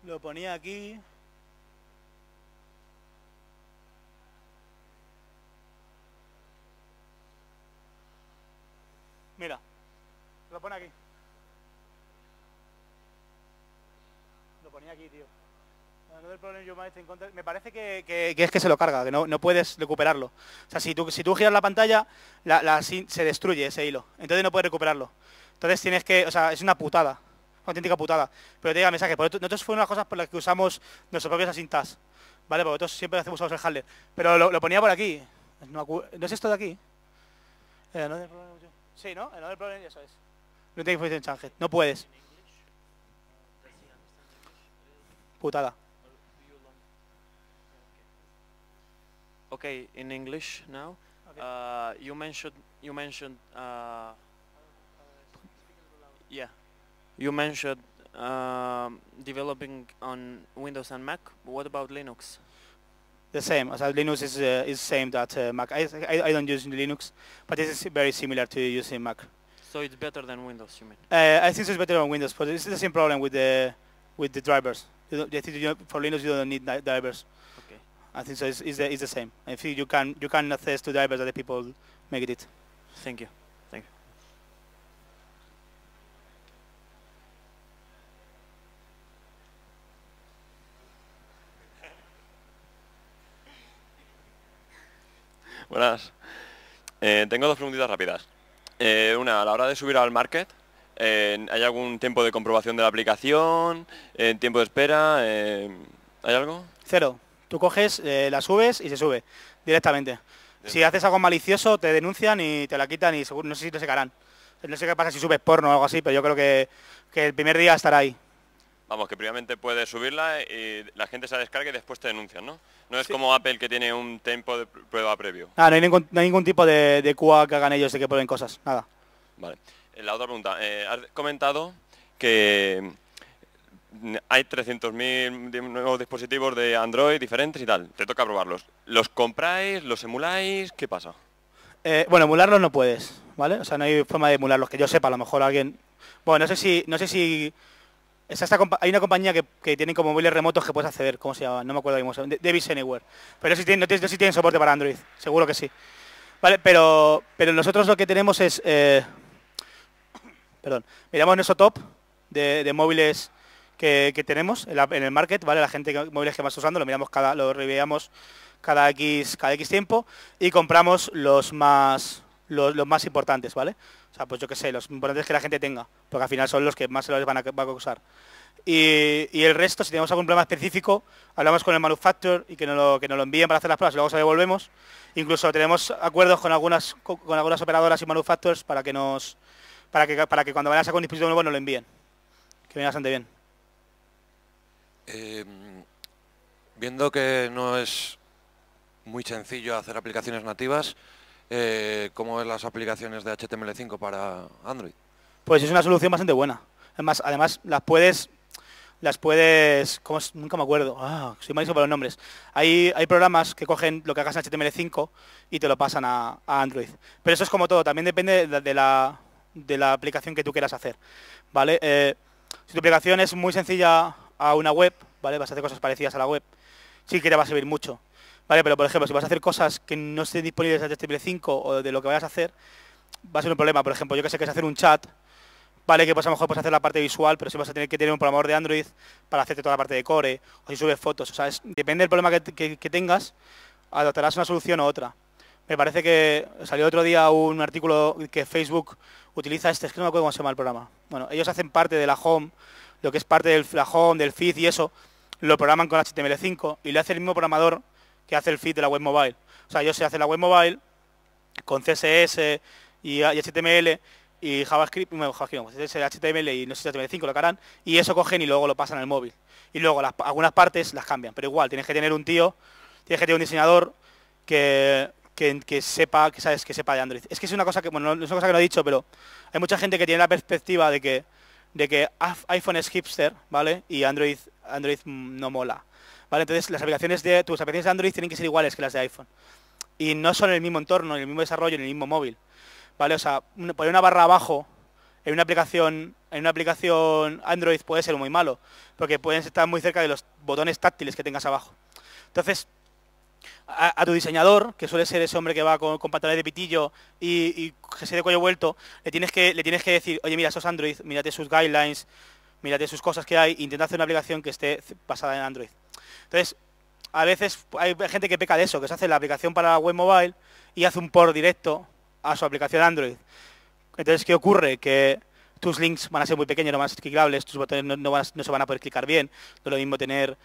Lo ponía aquí. Mira, lo pone aquí. Lo ponía aquí, tío. No problema yo en Me parece que, es que se lo carga, que no, puedes recuperarlo. O sea, si tú, si tú giras la pantalla, la, la, se destruye ese hilo. Entonces no puedes recuperarlo. Entonces tienes que, o sea, es una putada. Una auténtica putada. Pero te diga mensaje. Pues nosotros fue una de las cosas por las que usamos nuestros propios asintas. ¿Vale? Porque nosotros siempre hacemos usamos el handler. Pero lo, ponía por aquí. No, es esto de aquí. Eh, no Sí, ¿no? Another problem, eso es. No te information changes. No puedes. Putada. Okay, in English now. Okay. Uh, you mentioned you mentioned uh, yeah, you mentioned um, developing on Windows and Mac. What about Linux? the same. as Linux is uh, is same that uh, Mac. I, I, I don't use Linux, but this is very similar to using Mac. So it's better than Windows, you mean? Uh, I think it's better than Windows, but it's the same problem with the with the drivers. You don't, you for Linux, you don't need drivers. Okay. I think so. It's, it's, the, it's the same. I think you can you can access to drivers that the people make it. Thank you. Buenas. Eh, tengo dos preguntitas rápidas. Eh, una, a la hora de subir al market, eh, ¿hay algún tiempo de comprobación de la aplicación? ¿Tiempo de espera? ¿Hay algo? Cero. Tú coges, la subes y se sube directamente. Si haces algo malicioso, te denuncian y te la quitan y seguro, no sé si te secarán. No sé qué pasa si subes porno o algo así, pero yo creo que el primer día estará ahí. Vamos, que previamente puedes subirla y la gente se la descarga y después te denuncian, ¿no? No es como Apple que tiene un tiempo de prueba previo. Ah, no hay ningún, tipo de, de QA que hagan ellos de que prueben cosas, nada. Vale. Eh, la otra pregunta, eh, has comentado que hay 300.000 nuevos dispositivos de Android diferentes y tal. Te toca probarlos. ¿Los compráis? ¿Los emuláis? ¿Qué pasa? Eh, bueno, emularlos no puedes, ¿vale? O sea, no hay forma de emularlos, que yo sepa, a lo mejor alguien... Bueno, no sé si... No sé si hay una compañía que, que tiene como móviles remotos que puedes acceder, ¿cómo se llama? No me acuerdo mismo, Davis Anywhere. Pero si tienen, no si tienen soporte para Android, seguro que sí. Vale, pero, pero nosotros lo que tenemos es... Eh, perdón, miramos nuestro top de, móviles que, tenemos en, el market, ¿vale? La gente móviles que más usando, lo miramos cada, lo reviamos cada X, cada X tiempo y compramos los más, los más importantes, ¿vale? O sea, pues yo qué sé, lo importante es que la gente tenga, porque al final son los que más se los van a, causar. Y, el resto, si tenemos algún problema específico, hablamos con el manufacturer y que nos lo, que nos lo envíen para hacer las pruebas y luego se devolvemos. Incluso tenemos acuerdos con algunas, algunas operadoras y manufacturers para que nos para para que cuando vayan a sacar un dispositivo nuevo nos lo envíen. Que viene bastante bien. Em, viendo que no es muy sencillo hacer aplicaciones nativas, eh, cómo es las aplicaciones de HTML5 para Android. Pues es una solución bastante buena. Además, además las puedes las puedes, ¿cómo nunca me acuerdo, ah, soy malísimo para los nombres. Hay, hay programas que cogen lo que hagas en HTML5 y te lo pasan a, Android. Pero eso es como todo, también depende de, la, aplicación que tú quieras hacer. ¿vale? Eh, si tu aplicación es muy sencilla a una web, ¿vale? vas a hacer cosas parecidas a la web, sí que te va a servir mucho. Vale, pero por ejemplo, si vas a hacer cosas que no estén disponibles en HTML5 o de lo que vayas a hacer, va a ser un problema. Por ejemplo, yo que sé que es hacer un chat, vale, que pues a lo mejor puedes hacer la parte visual, pero si vas a tener que tener un programador de Android para hacerte toda la parte de core, o si subes fotos. O sea, depende del problema que, tengas, adoptarás una solución o otra. Me parece que salió otro día un artículo que Facebook utiliza este, es que no me acuerdo cómo se llama el programa. Bueno, ellos hacen parte de la home, lo que es parte de la home, del feed y eso, lo programan con HTML5 y lo hace el mismo programador que hace el feed de la web mobile. O sea, yo sé hacer la web mobile con CSS y HTML y JavaScript, no, JavaScript no, HTML y no sé si HTML5 lo harán, y eso cogen y luego lo pasan al móvil. Y luego algunas partes las cambian, pero igual, tienes que tener un tío, tienes que tener un diseñador que, sepa, que sabes que sepa de Android. Es que es una cosa que, bueno, no, es una cosa que no he dicho, pero hay mucha gente que tiene la perspectiva de que de que iPhone es hipster, ¿vale? Y Android, Android no mola. Entonces las aplicaciones de tus aplicaciones de Android tienen que ser iguales que las de iPhone. Y no son en el mismo entorno, en el mismo desarrollo, en el mismo móvil. ¿Vale? poner una barra abajo en una aplicación en una aplicación Android puede ser muy malo, porque puedes estar muy cerca de los botones táctiles que tengas abajo. Entonces, a, tu diseñador, que suele ser ese hombre que va con, con de pitillo y, que se de cuello vuelto, le tienes, que, le tienes que decir, oye, mira, sos Android, mírate sus guidelines, de sus cosas que hay, intenta hacer una aplicación que esté basada en Android. Entonces, a veces hay gente que peca de eso, que se hace la aplicación para la web mobile y hace un port directo a su aplicación Android. Entonces, ¿qué ocurre? Que tus links van a ser muy pequeños, no van a ser clicables, tus botones no, se van a poder clicar bien. No es lo mismo tener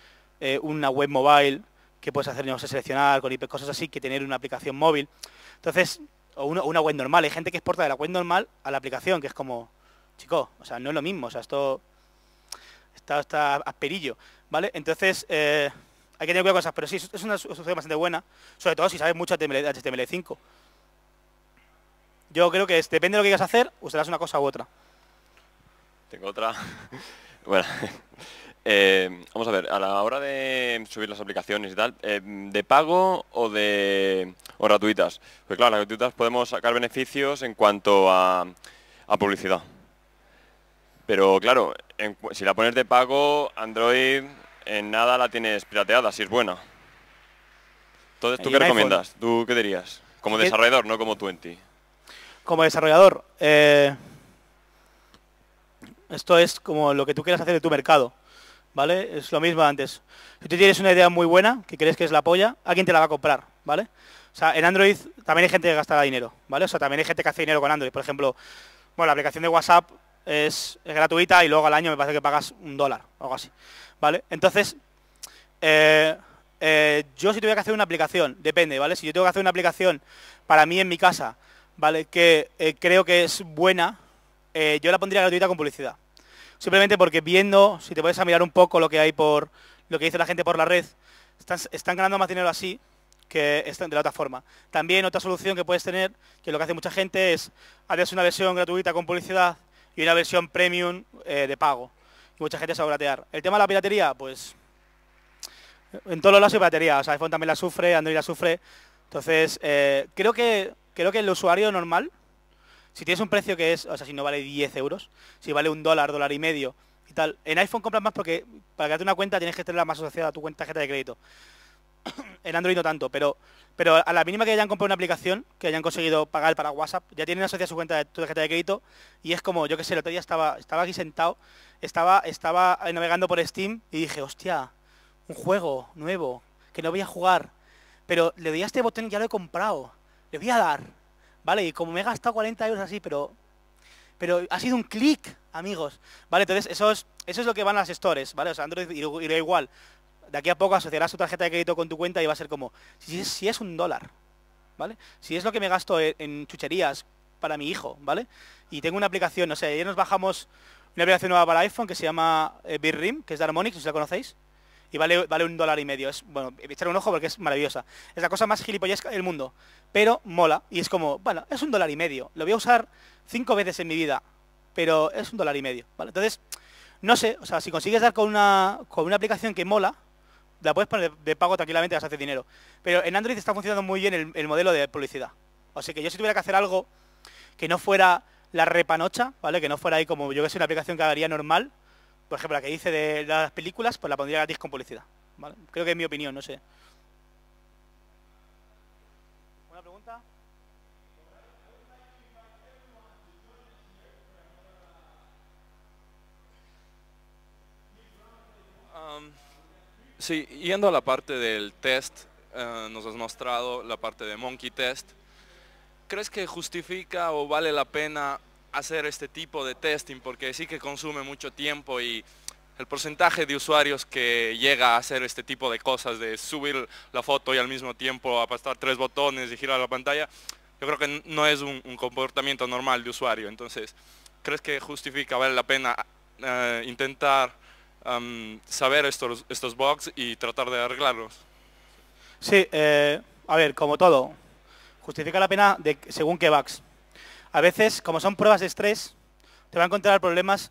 eh, una web mobile que puedes hacer, no sé, seleccionar, con cosas así, que tener una aplicación móvil. Entonces, o una, una web normal. Hay gente que exporta de la web normal a la aplicación, que es como, chico, o sea, no es lo mismo. O sea, esto está, a perillo, ¿vale? Entonces, eh, hay que tener cuidado con cosas, pero sí, es una solución bastante buena, sobre todo si sabes mucho de HTML5. Yo creo que depende de lo que quieras hacer, usarás una cosa u otra. Tengo otra. bueno, eh, vamos a ver, a la hora de subir las aplicaciones y tal, eh, ¿de pago o de o gratuitas? Pues claro, las gratuitas podemos sacar beneficios en cuanto a publicidad. Pero claro, si la pones de pago, Android en nada la tienes pirateada, si es buena. Entonces, ¿tú qué recomiendas? ¿Tú qué dirías? Como desarrollador, no como Twenty. Como desarrollador, eh, esto es como lo que tú quieras hacer de tu mercado. ¿Vale? Es lo mismo antes. Si tú tienes una idea muy buena, que crees que es la polla, alguien te la va a comprar, ¿vale? O sea, en Android también hay gente que gasta dinero, ¿vale? O sea, también hay gente que hace dinero con Android. Por ejemplo, bueno, la aplicación de WhatsApp es, gratuita y luego al año me parece que pagas un dólar o algo así. ¿Vale? Entonces, eh, eh, yo si tuviera que hacer una aplicación, depende, ¿vale? Si yo tengo que hacer una aplicación para mí en mi casa, ¿vale? Que eh, creo que es buena, yo la pondría gratuita con publicidad. Simplemente porque viendo, si te puedes a mirar un poco lo que hay por, lo que dice la gente por la red, están, están ganando más dinero así que de la otra forma. También otra solución que puedes tener, que lo que hace mucha gente es, hacer una versión gratuita con publicidad, y una versión premium eh, de pago. Y mucha gente sabe va El tema de la piratería, pues... En todos los lados hay piratería. O sea, iPhone también la sufre, Android la sufre. Entonces, eh, creo, que, creo que el usuario normal, si tienes un precio que es, o sea, si no vale 10 euros, si vale un dólar, dólar y medio y tal, en iPhone compras más porque para crearte una cuenta tienes que tenerla más asociada a tu cuenta tarjeta de crédito. en Android no tanto, pero, pero a la mínima que hayan comprado una aplicación, que hayan conseguido pagar para WhatsApp, ya tienen asociada su cuenta de tu tarjeta de crédito y es como, yo que sé, el otro día estaba, estaba aquí sentado, estaba, estaba navegando por Steam y dije, hostia, un juego nuevo, que no voy a jugar, pero le doy a este botón ya lo he comprado, le voy a dar, ¿vale? Y como me he gastado 40 euros así, pero, pero ha sido un clic, amigos, ¿vale? Entonces, eso es, eso es lo que van las stores, ¿vale? O sea, Android irá igual de aquí a poco asociarás tu tarjeta de crédito con tu cuenta y va a ser como, si, es un dólar, ¿vale? Si es lo que me gasto en chucherías para mi hijo, ¿vale? Y tengo una aplicación, no sé, ayer nos bajamos una aplicación nueva para iPhone que se llama eh, Birrim, que es de Harmonix, si la conocéis. Y vale, vale un dólar y medio. Es, bueno, echar un ojo porque es maravillosa. Es la cosa más gilipollesca del mundo. Pero mola. Y es como, bueno, es un dólar y medio. Lo voy a usar cinco veces en mi vida. Pero es un dólar y medio. Entonces, no sé, o sea, si consigues dar con una aplicación que mola, la puedes poner de pago tranquilamente, vas a hacer dinero. Pero en Android está funcionando muy bien el, modelo de publicidad. O sea que yo si tuviera que hacer algo que no fuera la repanocha, ¿vale? Que no fuera ahí como yo que sé, una aplicación que haría normal, por ejemplo, la que hice de las películas, pues la pondría gratis con publicidad. Creo que es mi opinión, no sé. ¿Una pregunta? Um. Sí, yendo a la parte del test, eh, nos has mostrado la parte de Monkey Test. ¿Crees que justifica o vale la pena hacer este tipo de testing? Porque sí que consume mucho tiempo y el porcentaje de usuarios que llega a hacer este tipo de cosas, de subir la foto y al mismo tiempo apastar tres botones y girar la pantalla, yo creo que no es un, comportamiento normal de usuario. Entonces, ¿crees que justifica, vale la pena eh, intentar saber estos, estos bugs y tratar de arreglarlos. Sí, eh, a ver, como todo, justifica la pena de, según qué bugs. A veces, como son pruebas de estrés, te va a encontrar problemas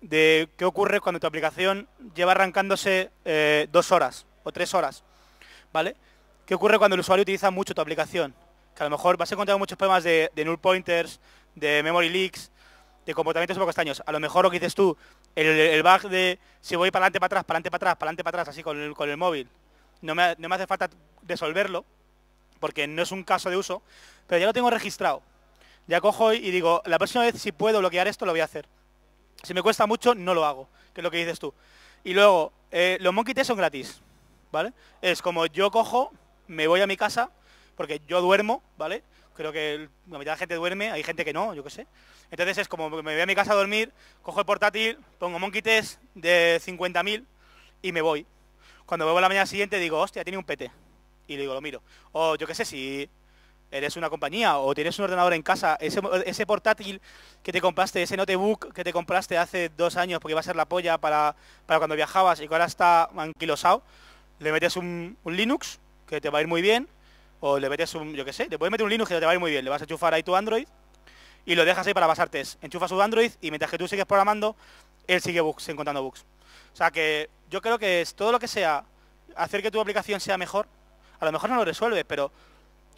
de qué ocurre cuando tu aplicación lleva arrancándose eh, dos horas o tres horas, ¿vale? ¿Qué ocurre cuando el usuario utiliza mucho tu aplicación? Que a lo mejor vas a encontrar muchos problemas de, de null pointers, de memory leaks, de comportamientos poco extraños. A lo mejor lo que dices tú, el, el bug de si voy para adelante, para atrás, para adelante, para atrás, para adelante, para atrás, así con el, con el móvil, no me, hace falta resolverlo, porque no es un caso de uso, pero ya lo tengo registrado. Ya cojo y digo, la próxima vez si puedo bloquear esto, lo voy a hacer. Si me cuesta mucho, no lo hago, que es lo que dices tú. Y luego, eh, los monkey test son gratis, ¿vale? Es como yo cojo, me voy a mi casa, porque yo duermo, ¿vale? pero que la mitad de la gente duerme, hay gente que no, yo qué sé. Entonces es como me voy a mi casa a dormir, cojo el portátil, pongo Monkey Test de 50.000 y me voy. Cuando vuelvo la mañana siguiente digo, hostia, tiene un PT. Y le digo, lo miro. O yo qué sé, si eres una compañía o tienes un ordenador en casa, ese, portátil que te compraste, ese notebook que te compraste hace dos años porque iba a ser la polla para, cuando viajabas y que ahora está anquilosado, le metes un Linux que te va a ir muy bien o le metes un, yo qué sé, le puedes meter un Linux que te va a muy bien. Le vas a enchufar ahí tu Android y lo dejas ahí para pasarte. Enchufas su Android y mientras que tú sigues programando, él sigue encontrando bugs. O sea que yo creo que es todo lo que sea hacer que tu aplicación sea mejor, a lo mejor no lo resuelves, pero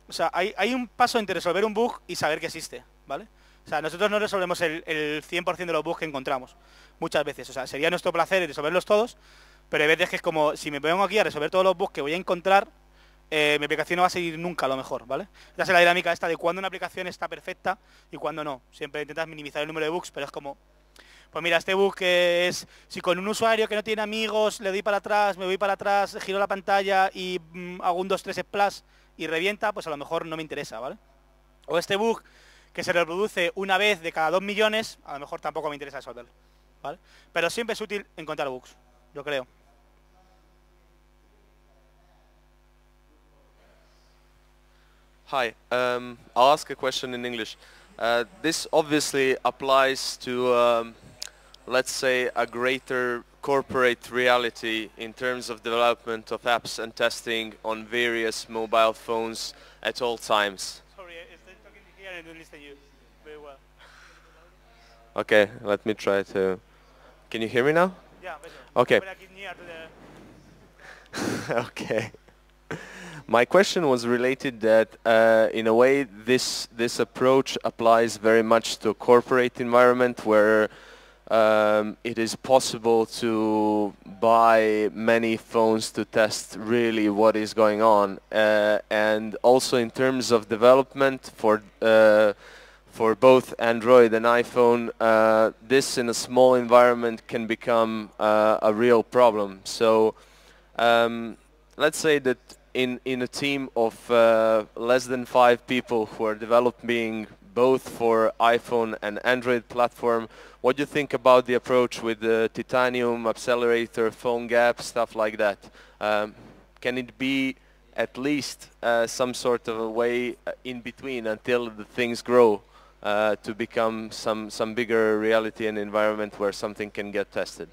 o sea, hay, un paso entre resolver un bug y saber que existe, ¿vale? O sea, nosotros no resolvemos el, el 100% de los bugs que encontramos, muchas veces. O sea, sería nuestro placer resolverlos todos, pero hay veces que es como, si me pongo aquí a resolver todos los bugs que voy a encontrar, eh, mi aplicación no va a seguir nunca a lo mejor, ¿vale? Ya es la dinámica esta de cuando una aplicación está perfecta y cuando no. Siempre intentas minimizar el número de bugs, pero es como, pues mira, este bug es, si con un usuario que no tiene amigos le doy para atrás, me voy para atrás, giro la pantalla y mm, hago un 2-3 splash y revienta, pues a lo mejor no me interesa, ¿vale? O este bug que se reproduce una vez de cada 2 millones, a lo mejor tampoco me interesa eso, ¿vale? Pero siempre es útil encontrar bugs, yo creo. Hi, um, I'll ask a question in English. Uh, this obviously applies to, um, let's say, a greater corporate reality in terms of development of apps and testing on various mobile phones at all times. Sorry, eh, I still talking here and I don't listen to you very well. Okay, let me try to... Can you hear me now? Yeah, better. Okay. okay. My question was related that uh, in a way this, this approach applies very much to a corporate environment where um, it is possible to buy many phones to test really what is going on uh, and also in terms of development for uh, for both Android and iPhone uh, this in a small environment can become uh, a real problem so um, let's say that in, in a team of uh, less than five people who are developing both for iPhone and Android platform. What do you think about the approach with the titanium accelerator, phone gap, stuff like that? Um, can it be at least uh, some sort of a way uh, in between until the things grow uh, to become some, some bigger reality and environment where something can get tested?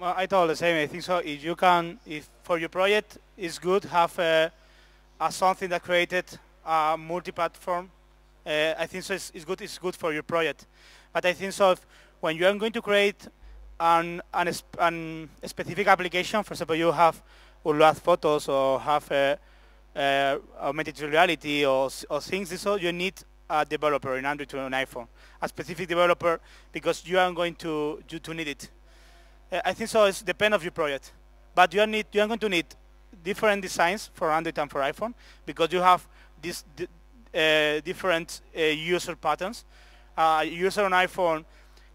I told the same. I think so. If you can, if for your project, it's good have a something that created a multi-platform. Uh, I think so it's, it's, good. It's good for your project. But I think so if, when you are going to create an, an, an specific application, for example, you have Uluad photos or have a, a augmented reality or, or things, so you need a developer in Android to an iPhone, a specific developer, because you are going to, you, to need it. Uh, I think so. It depends of your project, but you are need you are going to need different designs for Android and for iPhone because you have these uh, different uh, user patterns. Uh, user on iPhone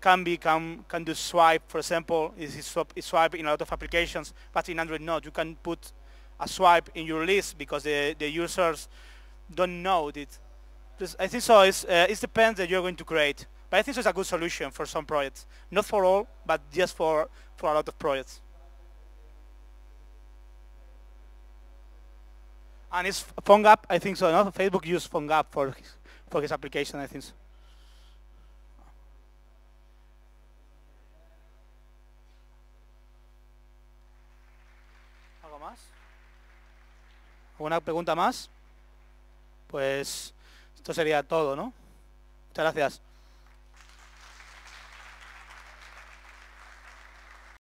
can become can, do swipe, for example, is swipe in a lot of applications, but in Android not. You can put a swipe in your list because the, the users don't know it. I think so. It's, uh, it depends that you're going to create. But I think it's a good solution for some projects. Not for all, but just for, for a lot of projects. And es PhoneGap, I think so, no? Facebook used PhoneGap para for his, for his application, I think so. ¿Algo más? ¿Alguna pregunta más? Pues esto sería todo, ¿no? Muchas gracias.